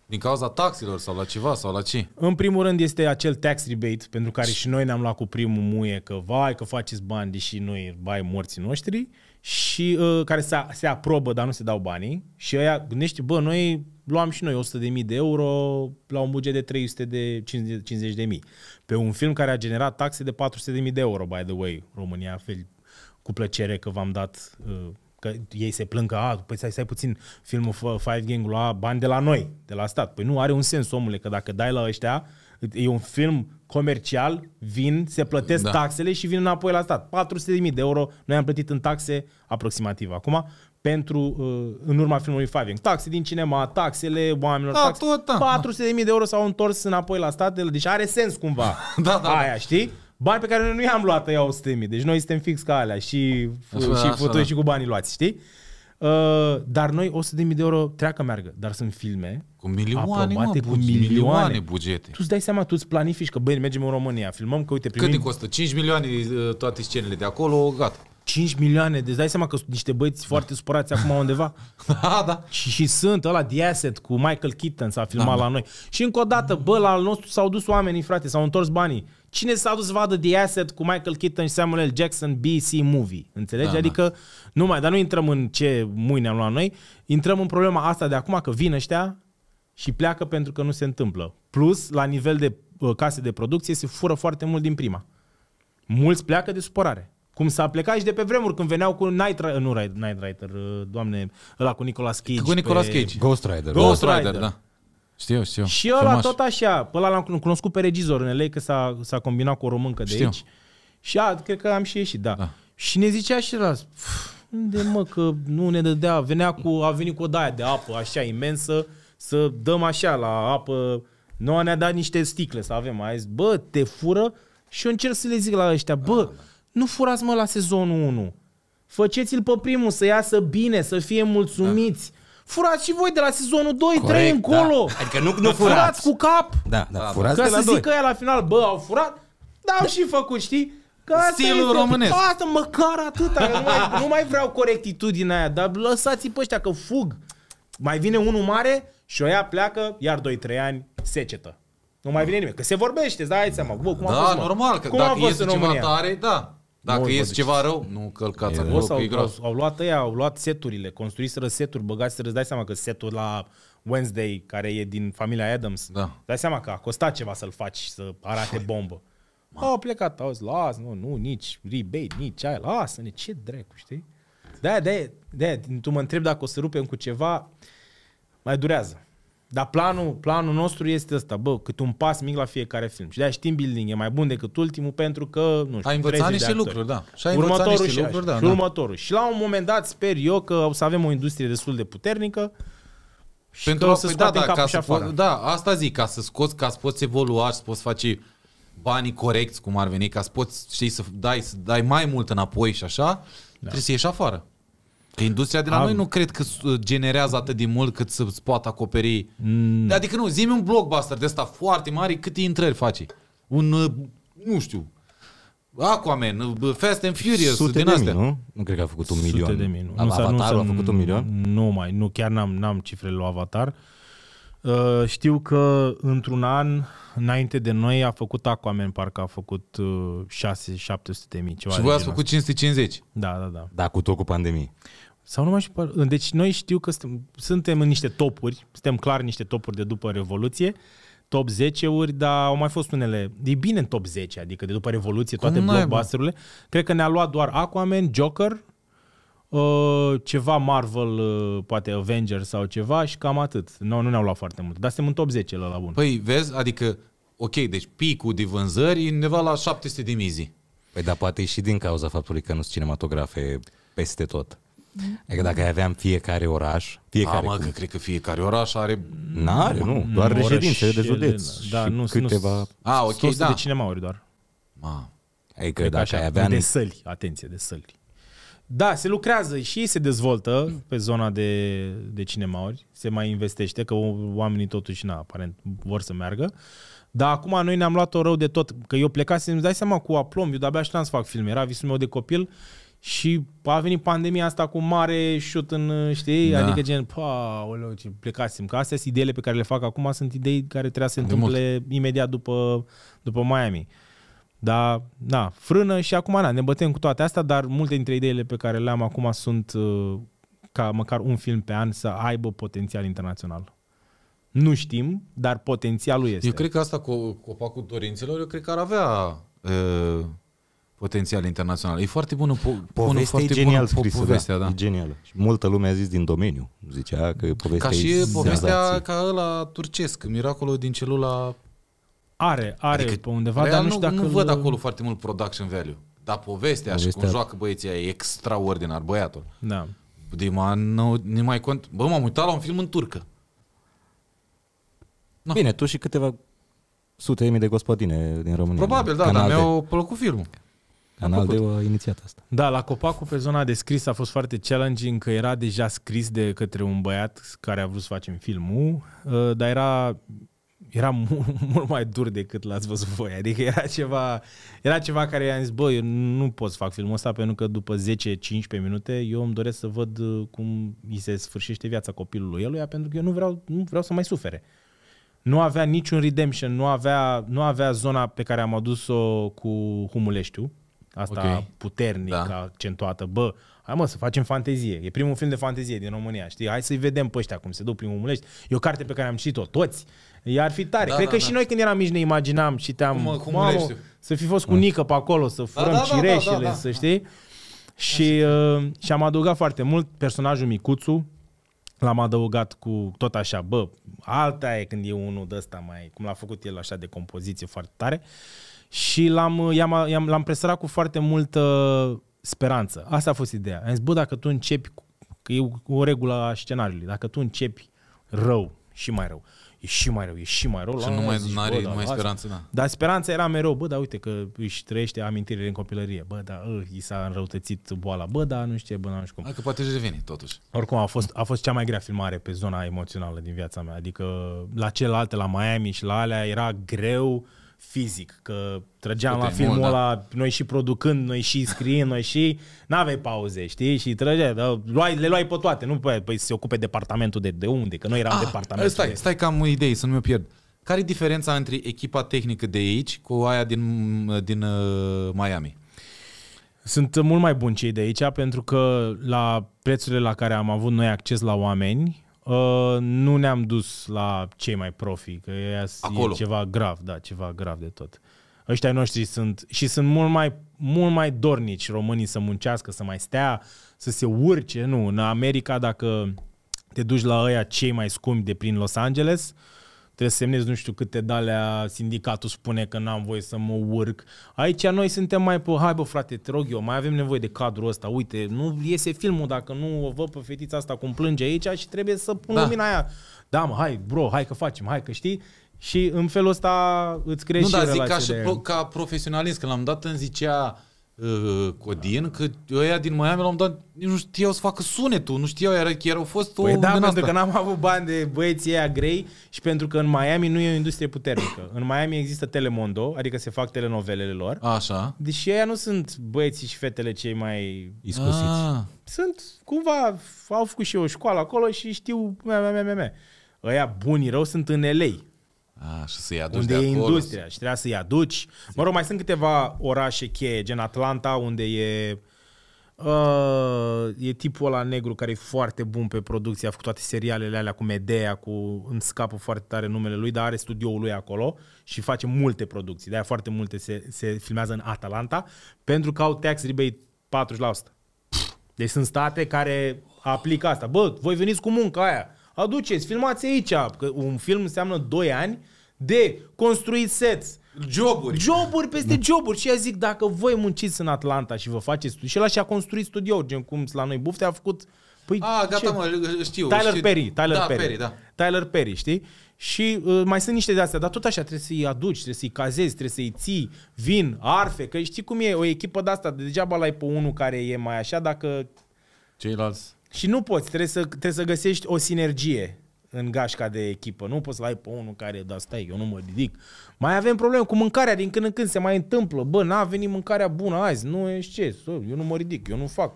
Din cauza taxilor sau la ceva sau la ce? În primul rând este acel tax rebate pentru care și noi ne-am luat cu primul muie că vai că faceți bani deși noi vai morții noștri și uh, care se, se aprobă, dar nu se dau banii și ăia gândește, bă, noi luam și noi 100.000 de euro la un buget de 300 de 50 de mii. Pe un film care a generat taxe de 400.000 de euro, by the way, România, fel, cu plăcere că v-am dat, uh, că ei se plâng că, a, păi stai, stai puțin, filmul Five gang lua a bani de la noi, de la stat. Păi nu, are un sens, omule, că dacă dai la ăștia, uh, e un film comercial, vin, se plătesc da. taxele și vin înapoi la stat. 400.000 de euro noi am plătit în taxe aproximativ acum pentru, uh, în urma filmului Five Taxe din cinema, taxele oamenilor, da, taxe. Tot, da. 400.000 da. de euro s-au întors înapoi la stat, deci are sens cumva da, da, da, aia, da. știi? Bani pe care noi nu i-am luat, iau 100.000. Deci noi suntem fix ca alea și, da, și așa, da. și cu banii luați, știi? Uh, dar noi 100.000 de euro treacă meargă. Dar sunt filme cu milioane, mă, bugi, cu milioane. milioane bugete. Tu îți dai seama, tu îți planifici că băi, mergem în România, filmăm că uite primim... Cât de costă? 5 milioane uh, toate scenele de acolo, gata. 5 milioane, deci dai seama că sunt niște băieți da. foarte supărați acum undeva. da, da. Și, și sunt ăla de asset cu Michael Keaton s-a filmat da, la da. noi. Și încă o dată, bă, la al nostru s-au dus oamenii, frate, s-au întors banii cine s-a dus vadă The Asset cu Michael Keaton și Samuel L. Jackson BC Movie, înțelegi? Da, adică, da. nu mai, dar nu intrăm în ce mâine am luat noi, intrăm în problema asta de acum că vin ăștia și pleacă pentru că nu se întâmplă. Plus, la nivel de uh, case de producție, se fură foarte mult din prima. Mulți pleacă de supărare. Cum s-a plecat și de pe vremuri când veneau cu Night Rider, nu uh, Night Rider, doamne, ăla cu Nicolas Cage. Cu Nicolas Cage. Ghost Rider. Ghost Rider, Rider da. Știu, știu. Și ăla Frumos. tot așa. Pe ăla l-am cunoscut pe regizor în LA, că s-a, s-a combinat cu o româncă de știu. aici. Și a, cred că am și ieșit, da. da. Și ne zicea și la unde mă, că nu ne dădea, venea cu, a venit cu o daia de apă așa imensă, să dăm așa la apă, nu ne-a dat niște sticle să avem, a zis, bă, te fură și eu încerc să le zic la ăștia, bă, ah, da. nu furați mă la sezonul 1, faceți-l pe primul să iasă bine, să fie mulțumiți, da furați și voi de la sezonul 2, Corect, 3 da. încolo. Da. Adică nu, nu furați. furați. cu cap. Da, da, da furați Ca de să la zic 2. că la final, bă, au furat, dar au da. și făcut, știi? Că Stilul e, românesc. Asta, măcar atâta. Nu mai, nu mai vreau corectitudinea aia, dar lăsați-i pe ăștia că fug. Mai vine unul mare și o ia pleacă, iar 2-3 ani secetă. Nu mai vine nimeni. Că se vorbește, îți dai seama. Bă, cum da, a fost, normal, că cum dacă a fost iese în România? ceva tare, da. Dacă ies ceva rău, nu călcați acolo, că e gros. Au, au luat ăia, au luat seturile, construiseră seturi, băgaseră, îți dai seama că setul la Wednesday, care e din familia Adams, da. dai seama că a costat ceva să-l faci, să arate bombă. Au plecat, au zis, las, nu, nu, nici rebate, nici aia, lasă-ne, ce dracu, știi? De-aia, de-aia, de-aia, tu mă întreb dacă o să rupem cu ceva, mai durează. Dar planul, planul nostru este ăsta, bă, cât un pas mic la fiecare film. Și de-aia știm building, e mai bun decât ultimul pentru că, nu știu, Ai învățat niște lucruri, da. Și ai următorul niște și lucruri, așa. da, și da. următorul. Și la un moment dat sper eu că o să avem o industrie destul de puternică și pentru că o să păi da, da, ca și afară. da, asta zic, ca să scoți, ca să poți evolua și să poți face banii corecți, cum ar veni, ca să poți, știi, să dai, să dai mai mult înapoi și așa, da. trebuie să ieși afară. Că industria de la Am... noi nu cred că generează atât de mult cât să-ți poată acoperi. Mm. Adică nu, zi un blockbuster de ăsta foarte mare, câte intrări faci? Un, uh, nu știu, Aquaman, uh, Fast and Furious, Sute din astea. Mii, nu? nu cred că a făcut un milion. Sute de mii, nu. nu nu a făcut un milion? Nu mai, nu, chiar n-am, n-am cifrele lui Avatar. Uh, știu că într-un an, înainte de noi, a făcut Aquaman, parcă a făcut uh, 6-700 de mii. Ceva și voi ați făcut 550? Da, da, da. Da, cu tot cu pandemie. Sau nu mai știu. Deci noi știu că suntem, suntem în niște topuri, suntem clar niște topuri de după Revoluție, top 10-uri, dar au mai fost unele... E bine în top 10, adică de după Revoluție, toate blockbuster-urile. Cred că ne-a luat doar Aquaman, Joker, Uh, ceva Marvel, uh, poate Avengers sau ceva și cam atât. No, nu ne-au luat foarte mult, dar suntem în top 10 la, la bun. Păi, vezi, adică, ok, deci picul de vânzări e undeva la 700 de mizi. Păi, dar poate și din cauza faptului că nu sunt cinematografe peste tot. Adică dacă aveam fiecare oraș, fiecare... Am, că cred că fiecare oraș are... N-are, nu, mm, doar Orașele, reședințe de județ da, și nu, câteva... A, ah, ok, da. de cinemauri doar. Ma. Adică cred dacă așa, ai avea... De săli, atenție, de săli. Da, se lucrează și se dezvoltă pe zona de, de cinemauri, se mai investește, că oamenii totuși, na, aparent, vor să meargă. Dar acum noi ne-am luat-o rău de tot, că eu plecasem, îmi dai seama, cu aplomb, eu de-abia știam să fac filme, era visul meu de copil și a venit pandemia asta cu mare șut în, știi, da. adică gen, pa, oleu, ce plecasem. Că astea sunt ideile pe care le fac acum, sunt idei care trebuia să se întâmple mult. imediat după, după Miami. Dar, da, frână și acum, na, ne bătem cu toate astea, dar multe dintre ideile pe care le am acum sunt uh, ca măcar un film pe an să aibă potențial internațional. Nu știm, dar potențialul este. Eu cred că asta cu copacul dorințelor, eu cred că ar avea... Uh potențial internațional. E foarte bună po- povestea e genial bună scrisă, povestea, da. da. E genial. Și multă lume a zis din domeniu, zicea că povestea Ca și e povestea ca ăla turcesc, miracolul din celula... Are, are adică, pe undeva, dar nu știu dacă... Nu îl... văd acolo foarte mult production value, dar povestea, povestea... și cum joacă băieții e extraordinar, băiatul. Da. Dima, nu, nu mai cont... Bă, m-am uitat la un film în turcă. No. Bine, tu și câteva sute de mii de gospodine din România. Probabil, da, canale. dar mi au plăcut filmul. Canaldeu de inițiat asta. Da, la Copacul pe zona de scris a fost foarte challenging, că era deja scris de către un băiat care a vrut să facem filmul, uh, dar era era mult, mult mai dur decât l-ați văzut voi. Adică era ceva, era ceva care i-am zis, bă, eu nu pot să fac filmul ăsta pentru că după 10-15 minute eu îmi doresc să văd uh, cum îi se sfârșește viața copilului eluia pentru că eu nu vreau, nu vreau să mai sufere. Nu avea niciun redemption, nu avea, nu avea zona pe care am adus-o cu Humuleștiu, asta okay. puternic, da. accentuată. Bă, hai mă să facem fantezie. E primul film de fantezie din România, știi? Hai să-i vedem pe ăștia cum se duc prin Omulești. E o carte pe care am citit-o toți. I-ar fi tare. Da, Cred da, că da. și noi când eram mici ne imaginam și te-am... Cum, cum mamă, să fi fost cu mm. Nică pe acolo, să da, furăm da, da, da, cireșele, da, da, da, da. să știi? Da. Și, uh, și am adăugat foarte mult personajul Micuțu, l-am adăugat cu tot așa, bă, alta e când e unul de ăsta mai, cum l-a făcut el așa de compoziție foarte tare. Uh, și l-am, uh, i-am, uh, i-am, l-am presărat cu foarte multă speranță. Asta a fost ideea. Am zis, bă, dacă tu începi, că e o regulă a scenariului, dacă tu începi rău și mai rău, e și mai rău, e și mai rău. Și nu mai, are, da, nu mai speranță, da. Dar speranța era mereu, bă, dar uite că își trăiește amintirile în copilărie, bă, dar uh, i s-a înrăutățit boala, bă, dar nu știu, bă, nu știu cum. Dacă poate și reveni, totuși. Oricum, a fost, a fost cea mai grea filmare pe zona emoțională din viața mea, adică la celelalte, la Miami și la alea, era greu, uh, fizic, că trăgeam la filmul mult, da. ăla, da. noi și producând, noi și scriind, noi și... N-aveai pauze, știi? Și trăgeai, da, luai, le luai pe toate, nu pe, păi, păi se ocupe departamentul de, de unde, că noi eram ah, departamentul. Stai, de... stai că am idei, să nu mi pierd. Care e diferența între echipa tehnică de aici cu aia din, din uh, Miami? Sunt mult mai buni cei de aici pentru că la prețurile la care am avut noi acces la oameni, Uh, nu ne-am dus la cei mai profi, că Acolo. e ceva grav, da, ceva grav de tot. Ăștia noștri sunt și sunt mult mai, mult mai dornici românii să muncească, să mai stea, să se urce. Nu, în America dacă te duci la ăia cei mai scumpi de prin Los Angeles, uh, trebuie să semnez nu știu câte dalea, sindicatul spune că n-am voie să mă urc. Aici noi suntem mai pe, hai bă frate, te rog eu, mai avem nevoie de cadrul ăsta, uite, nu iese filmul dacă nu o văd pe fetița asta cum plânge aici și trebuie să pun da. lumina aia. Da mă, hai bro, hai că facem, hai că știi. Și în felul ăsta îți creezi nu, și dar zic ca, și pro, ca profesionalist, că l-am dat în zicea Uh, Codin, că ăia din Miami l-am dat, nu știau să facă sunetul, nu știau, era, chiar au fost păi o... Păi da, pentru asta. că n-am avut bani de băieții ăia grei și pentru că în Miami nu e o industrie puternică. în Miami există Telemondo, adică se fac telenovelele lor. Așa. Deși ăia nu sunt băieții și fetele cei mai... Iscusiți. A. Ah. Sunt, cumva, au făcut și o școală acolo și știu... Mea, mea, mea, mea. Ăia bunii rău sunt în LA. A, și să-i aduci unde de e acolo. industria și trebuia să-i aduci. Mă rog, mai sunt câteva orașe cheie, gen Atlanta, unde e... Uh, e tipul ăla negru care e foarte bun pe producție, a făcut toate serialele alea cu Medea, cu îmi scapă foarte tare numele lui, dar are studioul lui acolo și face multe producții. De-aia foarte multe se, se filmează în Atalanta, pentru că au tax rebate 40%. Deci sunt state care aplică asta. Bă, voi veniți cu munca aia. Aduceți, filmați aici, că un film înseamnă 2 ani de construit sets, Joburi. Joburi peste da. joburi. Și eu zic, dacă voi munciți în Atlanta și vă faceți... Și ăla și-a construit studio, gen cum la noi bufte, a făcut... Păi, a, gata, ce? mă, știu. Tyler știu. Perry. Tyler da, Perry. Perry da. Tyler Perry, știi? Și uh, mai sunt niște de astea, dar tot așa trebuie să-i aduci, trebuie să-i cazezi, trebuie să-i ții, vin, arfe, că știi cum e o echipă de asta, degeaba la ai pe unul care e mai așa, dacă... Ceilalți și nu poți, trebuie să, trebuie să găsești o sinergie în gașca de echipă. Nu poți să ai pe unul care, da, stai, eu nu mă ridic. Mai avem probleme cu mâncarea din când în când, se mai întâmplă. Bă, n-a venit mâncarea bună azi, nu ești ce, eu nu mă ridic, eu nu fac.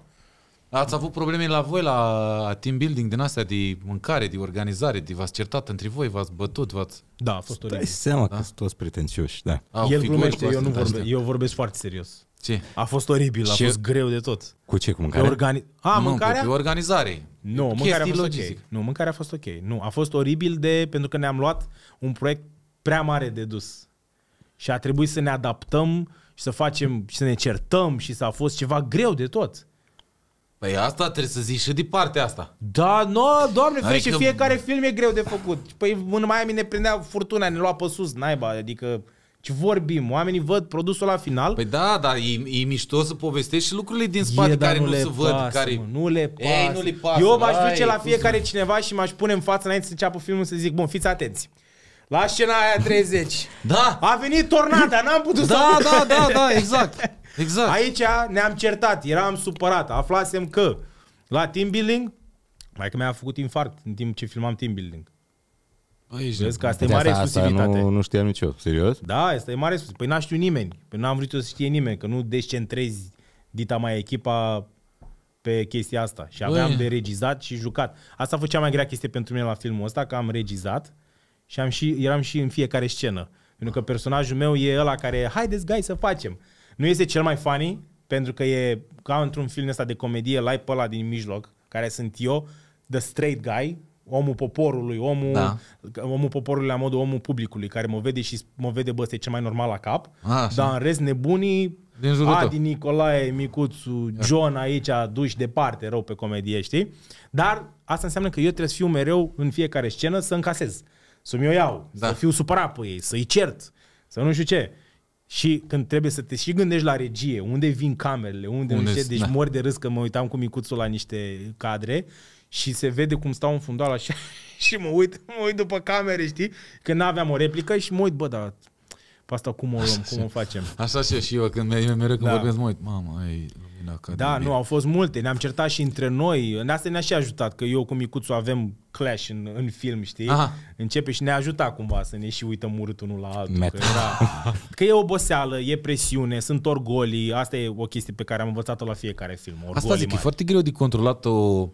Ați avut probleme la voi la team building din astea de mâncare, de organizare, de v-ați certat între voi, v-ați bătut, v-ați... Da, a fost o Stai seama da? că sunt toți pretențioși, da. Au, El glumește, eu nu vorbe, da. eu vorbesc foarte serios. Ce? A fost oribil, a fost greu de tot. Cu ce? Cu mâncarea? organi... A, nu, mâncarea? Pe organizare. Nu, mâncarea a fost logistic. ok. Nu, mâncarea a fost ok. Nu, a fost oribil de, pentru că ne-am luat un proiect prea mare de dus. Și a trebuit să ne adaptăm și să facem și să ne certăm și să a fost ceva greu de tot. Păi asta trebuie să zici și de partea asta. Da, nu, no, doamne, adică... și fiecare film e greu de făcut. Păi în Miami ne prindea furtuna, ne lua pe sus, naiba, adică ci vorbim. Oamenii văd produsul la final. Păi da, dar e, e mișto să povestești și lucrurile din spate e, care nu, nu se văd. care... Mă, nu le pasă. Ei, nu le pasă. Eu m-aș duce la fiecare zi. cineva și m-aș pune în față înainte să înceapă filmul să zic, bun, fiți atenți. La scena aia 30. Da. A venit tornada, n-am putut da, să... Da, da, da, exact. Exact. Aici ne-am certat, eram supărat. Aflasem că la team building, mai că mi-a făcut infarct în timp ce filmam team building. Aici Vezi că asta e mare asta, exclusivitate. Asta nu, nu știam nici eu, serios? Da, asta e mare exclusivitate. Păi n-a știut nimeni. Păi n-am vrut să știe nimeni, că nu descentrezi dita mai echipa pe chestia asta. Și aveam Băi. de regizat și jucat. Asta a fost cea mai grea chestie pentru mine la filmul ăsta, că am regizat și am și, eram și în fiecare scenă. Pentru că personajul meu e ăla care, haideți, gai, să facem. Nu este cel mai funny, pentru că e ca într-un film ăsta de comedie, la ai pe ăla din mijloc, care sunt eu, the straight guy, omul poporului, omul, da. omul poporului la modul omul publicului, care mă vede și mă vede, bă, este ce mai normal la cap. A, așa. dar în rest, nebunii, din jurul Adi, tău. Nicolae, Micuțu, John aici, duși departe rău pe comedie, știi? Dar asta înseamnă că eu trebuie să fiu mereu în fiecare scenă să încasez, să mi-o iau, da. să fiu supărat pe ei, să-i cert, să nu știu ce. Și când trebuie să te și gândești la regie, unde vin camerele, unde, unde nu știu, deci da. mor de râs că mă uitam cu micuțul la niște cadre și se vede cum stau în fundal așa și mă uit, mă uit după camere, știi? Că n-aveam o replică și mă uit, bă, dar pe asta cum o luăm, așa cum o facem. Așa și, și eu, când mereu, mereu când da. vorbesc, mă uit, mamă, ai Da, nu, au fost multe, ne-am certat și între noi, în asta ne-a și ajutat, că eu cu Micuțu avem clash în, în film, știi? Aha. Începe și ne a ajutat cumva să ne și uităm urât unul la altul. Că, era, că e oboseală, e presiune, sunt orgolii, asta e o chestie pe care am învățat-o la fiecare film. Orgolii asta zic, mari. e foarte greu de controlat o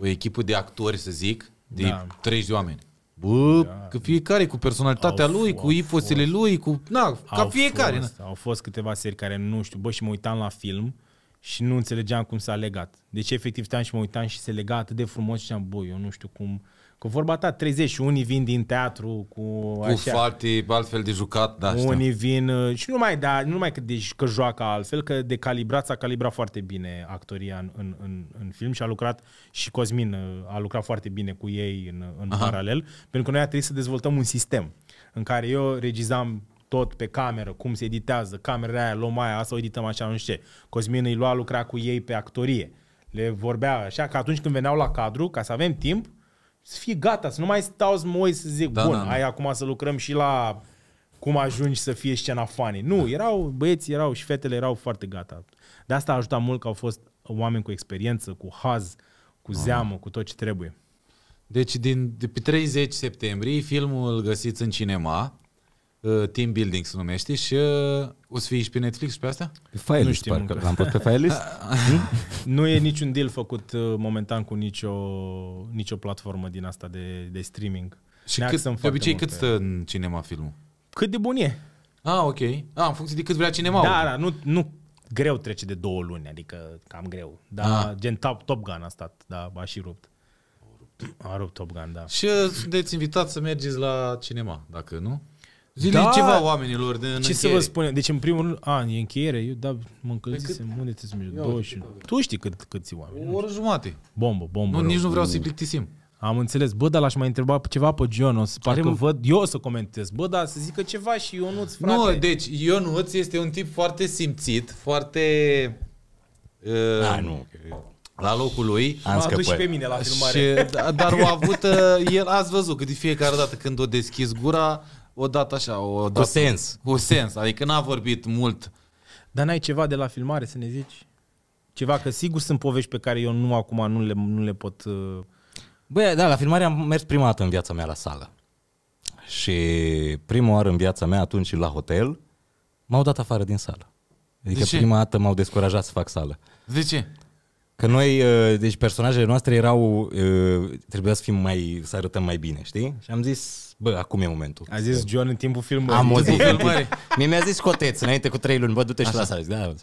o echipă de actori, să zic, de da. 30 de oameni. Bă, da. că fiecare cu personalitatea au lui, cu ipostele lui, cu... Na, ca au fiecare. Fost, na. au fost câteva seri care nu știu, bă, și mă uitam la film și nu înțelegeam cum s-a legat. Deci efectiv te și mă uitam și se lega atât de frumos și am, bă, eu nu știu cum cu vorba ta, 30 și unii vin din teatru cu, așa. Cu foarte altfel de jucat, da. Unii vin uh, și nu mai, da, nu mai că, deci, că joacă altfel, că de calibrat s-a calibrat foarte bine actoria în, în, în, în film și a lucrat și Cosmin uh, a lucrat foarte bine cu ei în, în paralel, pentru că noi a trebuit să dezvoltăm un sistem în care eu regizam tot pe cameră, cum se editează, camera aia, luăm aia, asta o edităm așa, nu știu ce. Cosmin îi lua lucra cu ei pe actorie. Le vorbea așa, că atunci când veneau la cadru, ca să avem timp, să fie gata, să nu mai stau să mă să zic, da, bun, da, da. hai acum să lucrăm și la cum ajungi să fie scena fanii. Nu, da. erau băieții, erau și fetele erau foarte gata. De asta a ajutat mult că au fost oameni cu experiență, cu haz, cu ah. zeamă, cu tot ce trebuie. Deci din, de pe 30 septembrie filmul îl găsiți în cinema. Uh, team Building se numește și uh, o să fii și pe Netflix și pe astea? Pe Firelist, nu parcă. L-am pus pe Firelist? nu e niciun deal făcut uh, momentan cu nicio, nicio platformă din asta de, de streaming. Și cât, de obicei cât stă în cinema filmul? Cât de bun e. Ah, ok. Ah, în funcție de cât vrea cinema. Da, da, nu, nu greu trece de două luni, adică cam greu. Da. ah. gen top, top Gun a stat, da, a și rupt. A rupt Top Gun, da. Și sunteți invitați să mergeți la cinema, dacă nu? Zile da, ceva oamenilor de Ce încheiere. să vă spun? Deci, în primul rând, a, e încheiere, eu da, mă încălzisem, păi unde te sunt 21. Tu știi cât, câți oameni. O oră jumate. Bombă, bombă. Nu, rău, nici nu vreau să-i plictisim. Am înțeles. Bă, dar l-aș mai întreba ceva pe Gion. O să pare că văd eu o să comentez. Bă, dar să zică ceva și Ionuț, frate. Nu, deci Ionuț este un tip foarte simțit, foarte... Uh, da, nu. La locul lui. Am și pe mine la filmare. Și, da, dar o avut. Uh, el ați văzut că de fiecare dată când o deschis gura, o dată așa, o dată, cu sens. Cu sens, adică n-a vorbit mult. Dar n-ai ceva de la filmare să ne zici? Ceva că sigur sunt povești pe care eu nu acum nu le, nu le pot... Uh, Băi, da, la filmare am mers prima dată în viața mea la sală. Și prima oară în viața mea, atunci la hotel, m-au dat afară din sală. Adică de ce? prima dată m-au descurajat să fac sală. De ce? Că noi, uh, deci personajele noastre erau, uh, trebuia să fim mai, să arătăm mai bine, știi? Și am zis, bă, acum e momentul. A zis John în timpul filmării. Am o zi, Mie mi-a zis coteț înainte cu trei luni, bă, du-te și lasă. Da,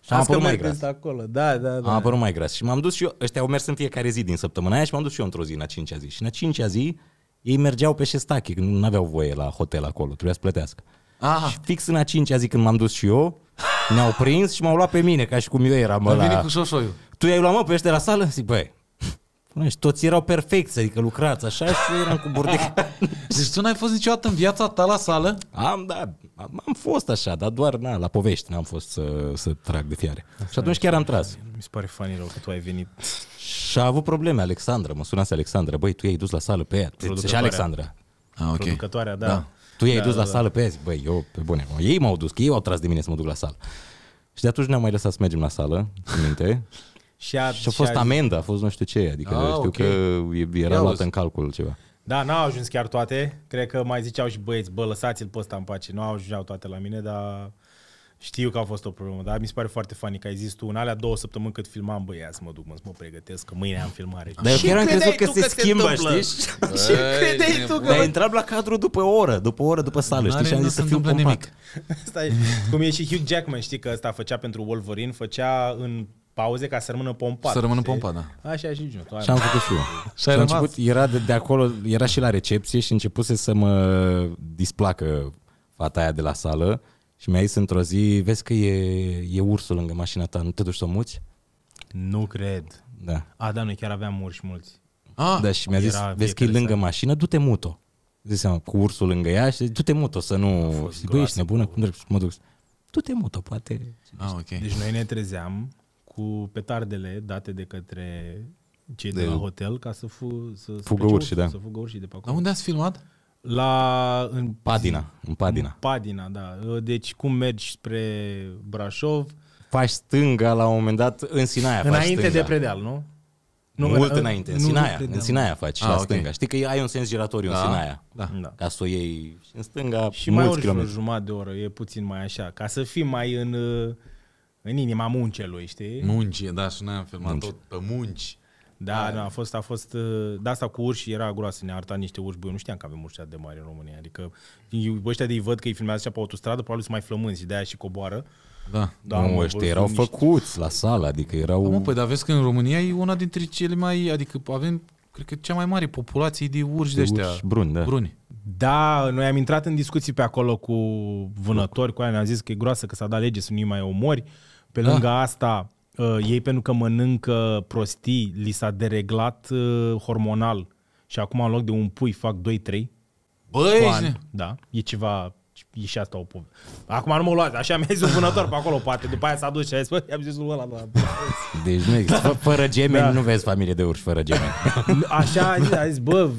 și am apărut mai gras. Acolo. Da, da, da. Am apărut mai gras. Și m-am dus și eu, ăștia au mers în fiecare zi din săptămâna aia și m-am dus și eu într-o zi, în a cincea zi. Și în a cincea zi, ei mergeau pe șestache, nu aveau voie la hotel acolo, trebuia să plătească. Aha. Și fix în a cincea zi când m-am dus și eu, ne-au prins și m-au luat pe mine, ca și cum eu eram Dar la... cu sosoiul. Tu i-ai luat, mă, pe ăștia la sală? Zic, băi, și toți erau perfecți, adică lucrați așa și eu eram cu bordecan. Deci tu n-ai fost niciodată în viața ta la sală? Am, da, am, am fost așa, dar doar na, la povești n-am fost să, să trag de fiare. Asta și atunci chiar am tras. Mi se pare funny rău că tu ai venit. Și a avut probleme Alexandra, mă sunase Alexandra, băi, tu i-ai dus la sală pe ea, și Alexandra. Ah, okay. Producătoarea, da. da. Tu i-ai da, dus la da. da. sală pe păi, azi, băi, eu, pe bune, ei m-au dus, că ei au tras de mine să mă duc la sală. Și de atunci ne-am mai lăsat să mergem la sală, în minte. și, a, și a fost și a... amendă, a fost nu știu ce, adică a, ah, știu okay. că era luată în calcul ceva. Da, n-au ajuns chiar toate. Cred că mai ziceau și băieți, bă, lăsați-l pe ăsta în pace. Nu ajuns toate la mine, dar știu că a fost o problemă, dar mi se pare foarte funny că ai zis tu în alea două săptămâni cât filmam, băi, să mă duc, mă, să mă pregătesc, că mâine am filmare. Dar eu chiar am crezut că, că se, se schimbă, se știi? și credeai tu că... Dar intrat la cadru după o oră, după o oră, după sală, știi? Și am zis să fiu pompat. Stai, cum e și Hugh Jackman, știi că ăsta făcea pentru Wolverine, făcea în pauze ca să rămână pompat. Să rămână pompat, da. Așa și eu. Și am făcut și eu. și am început, era de, de acolo, era și la recepție și începuse să mă displacă fata aia de la sală și mi-a zis într-o zi, vezi că e, e ursul lângă mașina ta, nu te duci să o muți? Nu cred. Da. A, da, noi chiar aveam urși mulți. Ah, da, și mi-a zis, vezi că e lângă mașină, du-te muto. Zice cu ursul lângă ea și du-te muto să nu... Zic, bă, ești nebună, cum trebuie să mă duc? Du-te muto, poate... Ah, okay. Deci noi ne trezeam cu petardele date de către cei de, de la hotel ca să, fu, să, fugă urși, da. să fugă urși de pe acolo. Dar unde ați filmat? La, în Padina. În Padina. În Padina, da. Deci cum mergi spre Brașov? Faci stânga la un moment dat în Sinaia. Înainte faci de predeal, nu? Nu, Mult înainte, în Sinaia. În Sinaia faci, ah, la okay. stânga. Știi că ai un sens giratoriu da. în Sinaia. Da. da. Ca să o iei în stânga Și mai ori jumătate de oră, e puțin mai așa. Ca să fii mai în, în inima muncelui, știi? Munci, da, și noi am filmat munci. tot pe munci. Da, da, a fost, a fost, uh, de asta cu urși era groasă, ne arta niște urși, eu nu știam că avem urși de mari în România, adică ăștia de-i văd că îi filmează așa pe autostradă, probabil sunt mai flămânzi, de-aia și coboară. Da, da nu, ăștia erau niște... făcuți la sală, adică erau... Da, mă, păi, dar vezi că în România e una dintre cele mai, adică avem, cred că cea mai mare populație de urși de, de ăștia. Urși bruni, da. Bruni. Da, noi am intrat în discuții pe acolo cu vânători, cu aia ne-am zis că e groasă, că s-a dat lege să nu mai omori. Pe da. lângă da. asta, uh, ei pentru că mănâncă prostii, li s-a dereglat uh, hormonal și acum în loc de un pui fac 2-3. Băi, ani, da, e ceva e și asta o poveste. Acum nu mă luați, așa mi-a zis un vânător pe acolo, poate, după aia s-a dus și a zis, bă, i-am zis ăla. Bă. Deci nu există, fără gemeni da. nu vezi familie de urși fără gemeni. Așa a zis, a zis bă,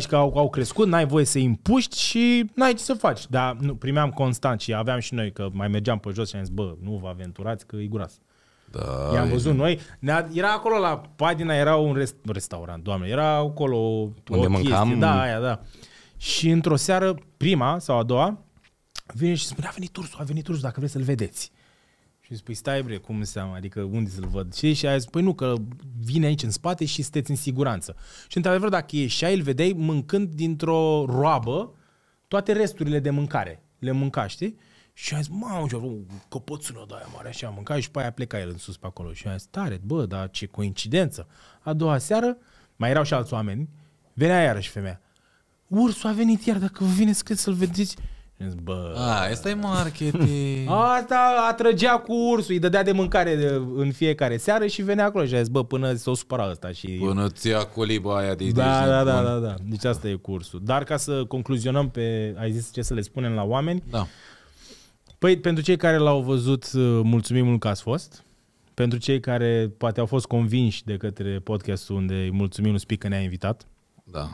și că au, au crescut, n-ai voie să-i împuști și n-ai ce să faci. Dar nu, primeam constant și aveam și noi, că mai mergeam pe jos și am zis, bă, nu vă aventurați că e groasă. Da, I-am văzut e... noi. Ne-a, era acolo la Padina, era un rest, restaurant, doamne, era acolo Unde o mâncam? Chestie, da, aia, da. Și într-o seară, prima sau a doua, vine și spune, a venit ursul, a venit ursul, dacă vreți să-l vedeți. Și spui, stai bre, cum înseamnă, adică unde să-l văd? Și, și a zis, păi nu, că vine aici în spate și sunteți în siguranță. Și într-adevăr, dacă ieșeai, îl vedeai mâncând dintr-o roabă toate resturile de mâncare. Le mânca, știi? Și am zis, mamă, și un vrut de aia mare, așa, am mâncat și pe aia pleca el în sus pe acolo. Și am zis, tare, bă, dar ce coincidență. A doua seară, mai erau și alți oameni, venea iarăși femeia. Ursul a venit iar, dacă vă vine să-l vedeți, zis Bă... A, asta e marketing. Asta atrăgea cu ursul, îi dădea de mâncare în fiecare seară și venea acolo și a zis, bă, până s-o supăra ăsta și... Până ți ia coliba aia de da, da, da, da, da, deci asta e cursul. Dar ca să concluzionăm pe, ai zis ce să le spunem la oameni, da. Păi, pentru cei care l-au văzut, uh, mulțumim mult că ați fost. Pentru cei care poate au fost convinși de către podcastul unde îi mulțumim lui Spic că ne-a invitat. Da.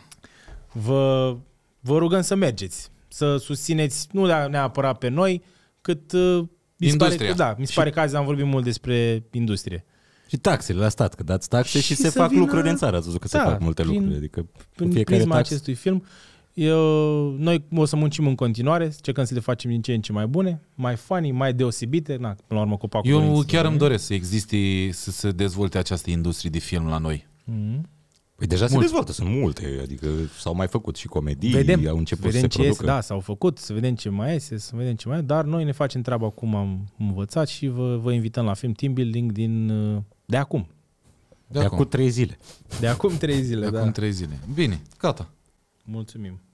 Vă, vă rugăm să mergeți, să susțineți, nu da, neapărat pe noi, cât... Uh, mi Industria. Pare, da, mi se pare că azi am vorbit mult despre industrie. Și taxele la stat, că dați taxe și, și se fac vină... lucruri în țară, ați văzut că da, se fac multe prin, lucruri. Adică prin fiecare prisma tax... acestui film eu, noi o să muncim în continuare, încercăm să le facem din ce în ce mai bune, mai funny, mai deosebite, na, până la urmă cu Paco. Eu chiar îmi doresc să existe, să se dezvolte această industrie de film la noi. Mm-hmm. Păi deja Mulți. se dezvoltă, sunt multe, adică s-au mai făcut și comedii, vedem, au început vedem să se ce este, da, s-au făcut, să vedem ce mai este, să vedem ce mai dar noi ne facem treaba cum am învățat și vă, vă invităm la film team building din, de acum. De, de acum trei zile. De acum trei zile, de da. acum trei zile. Bine, gata. Mulțumim.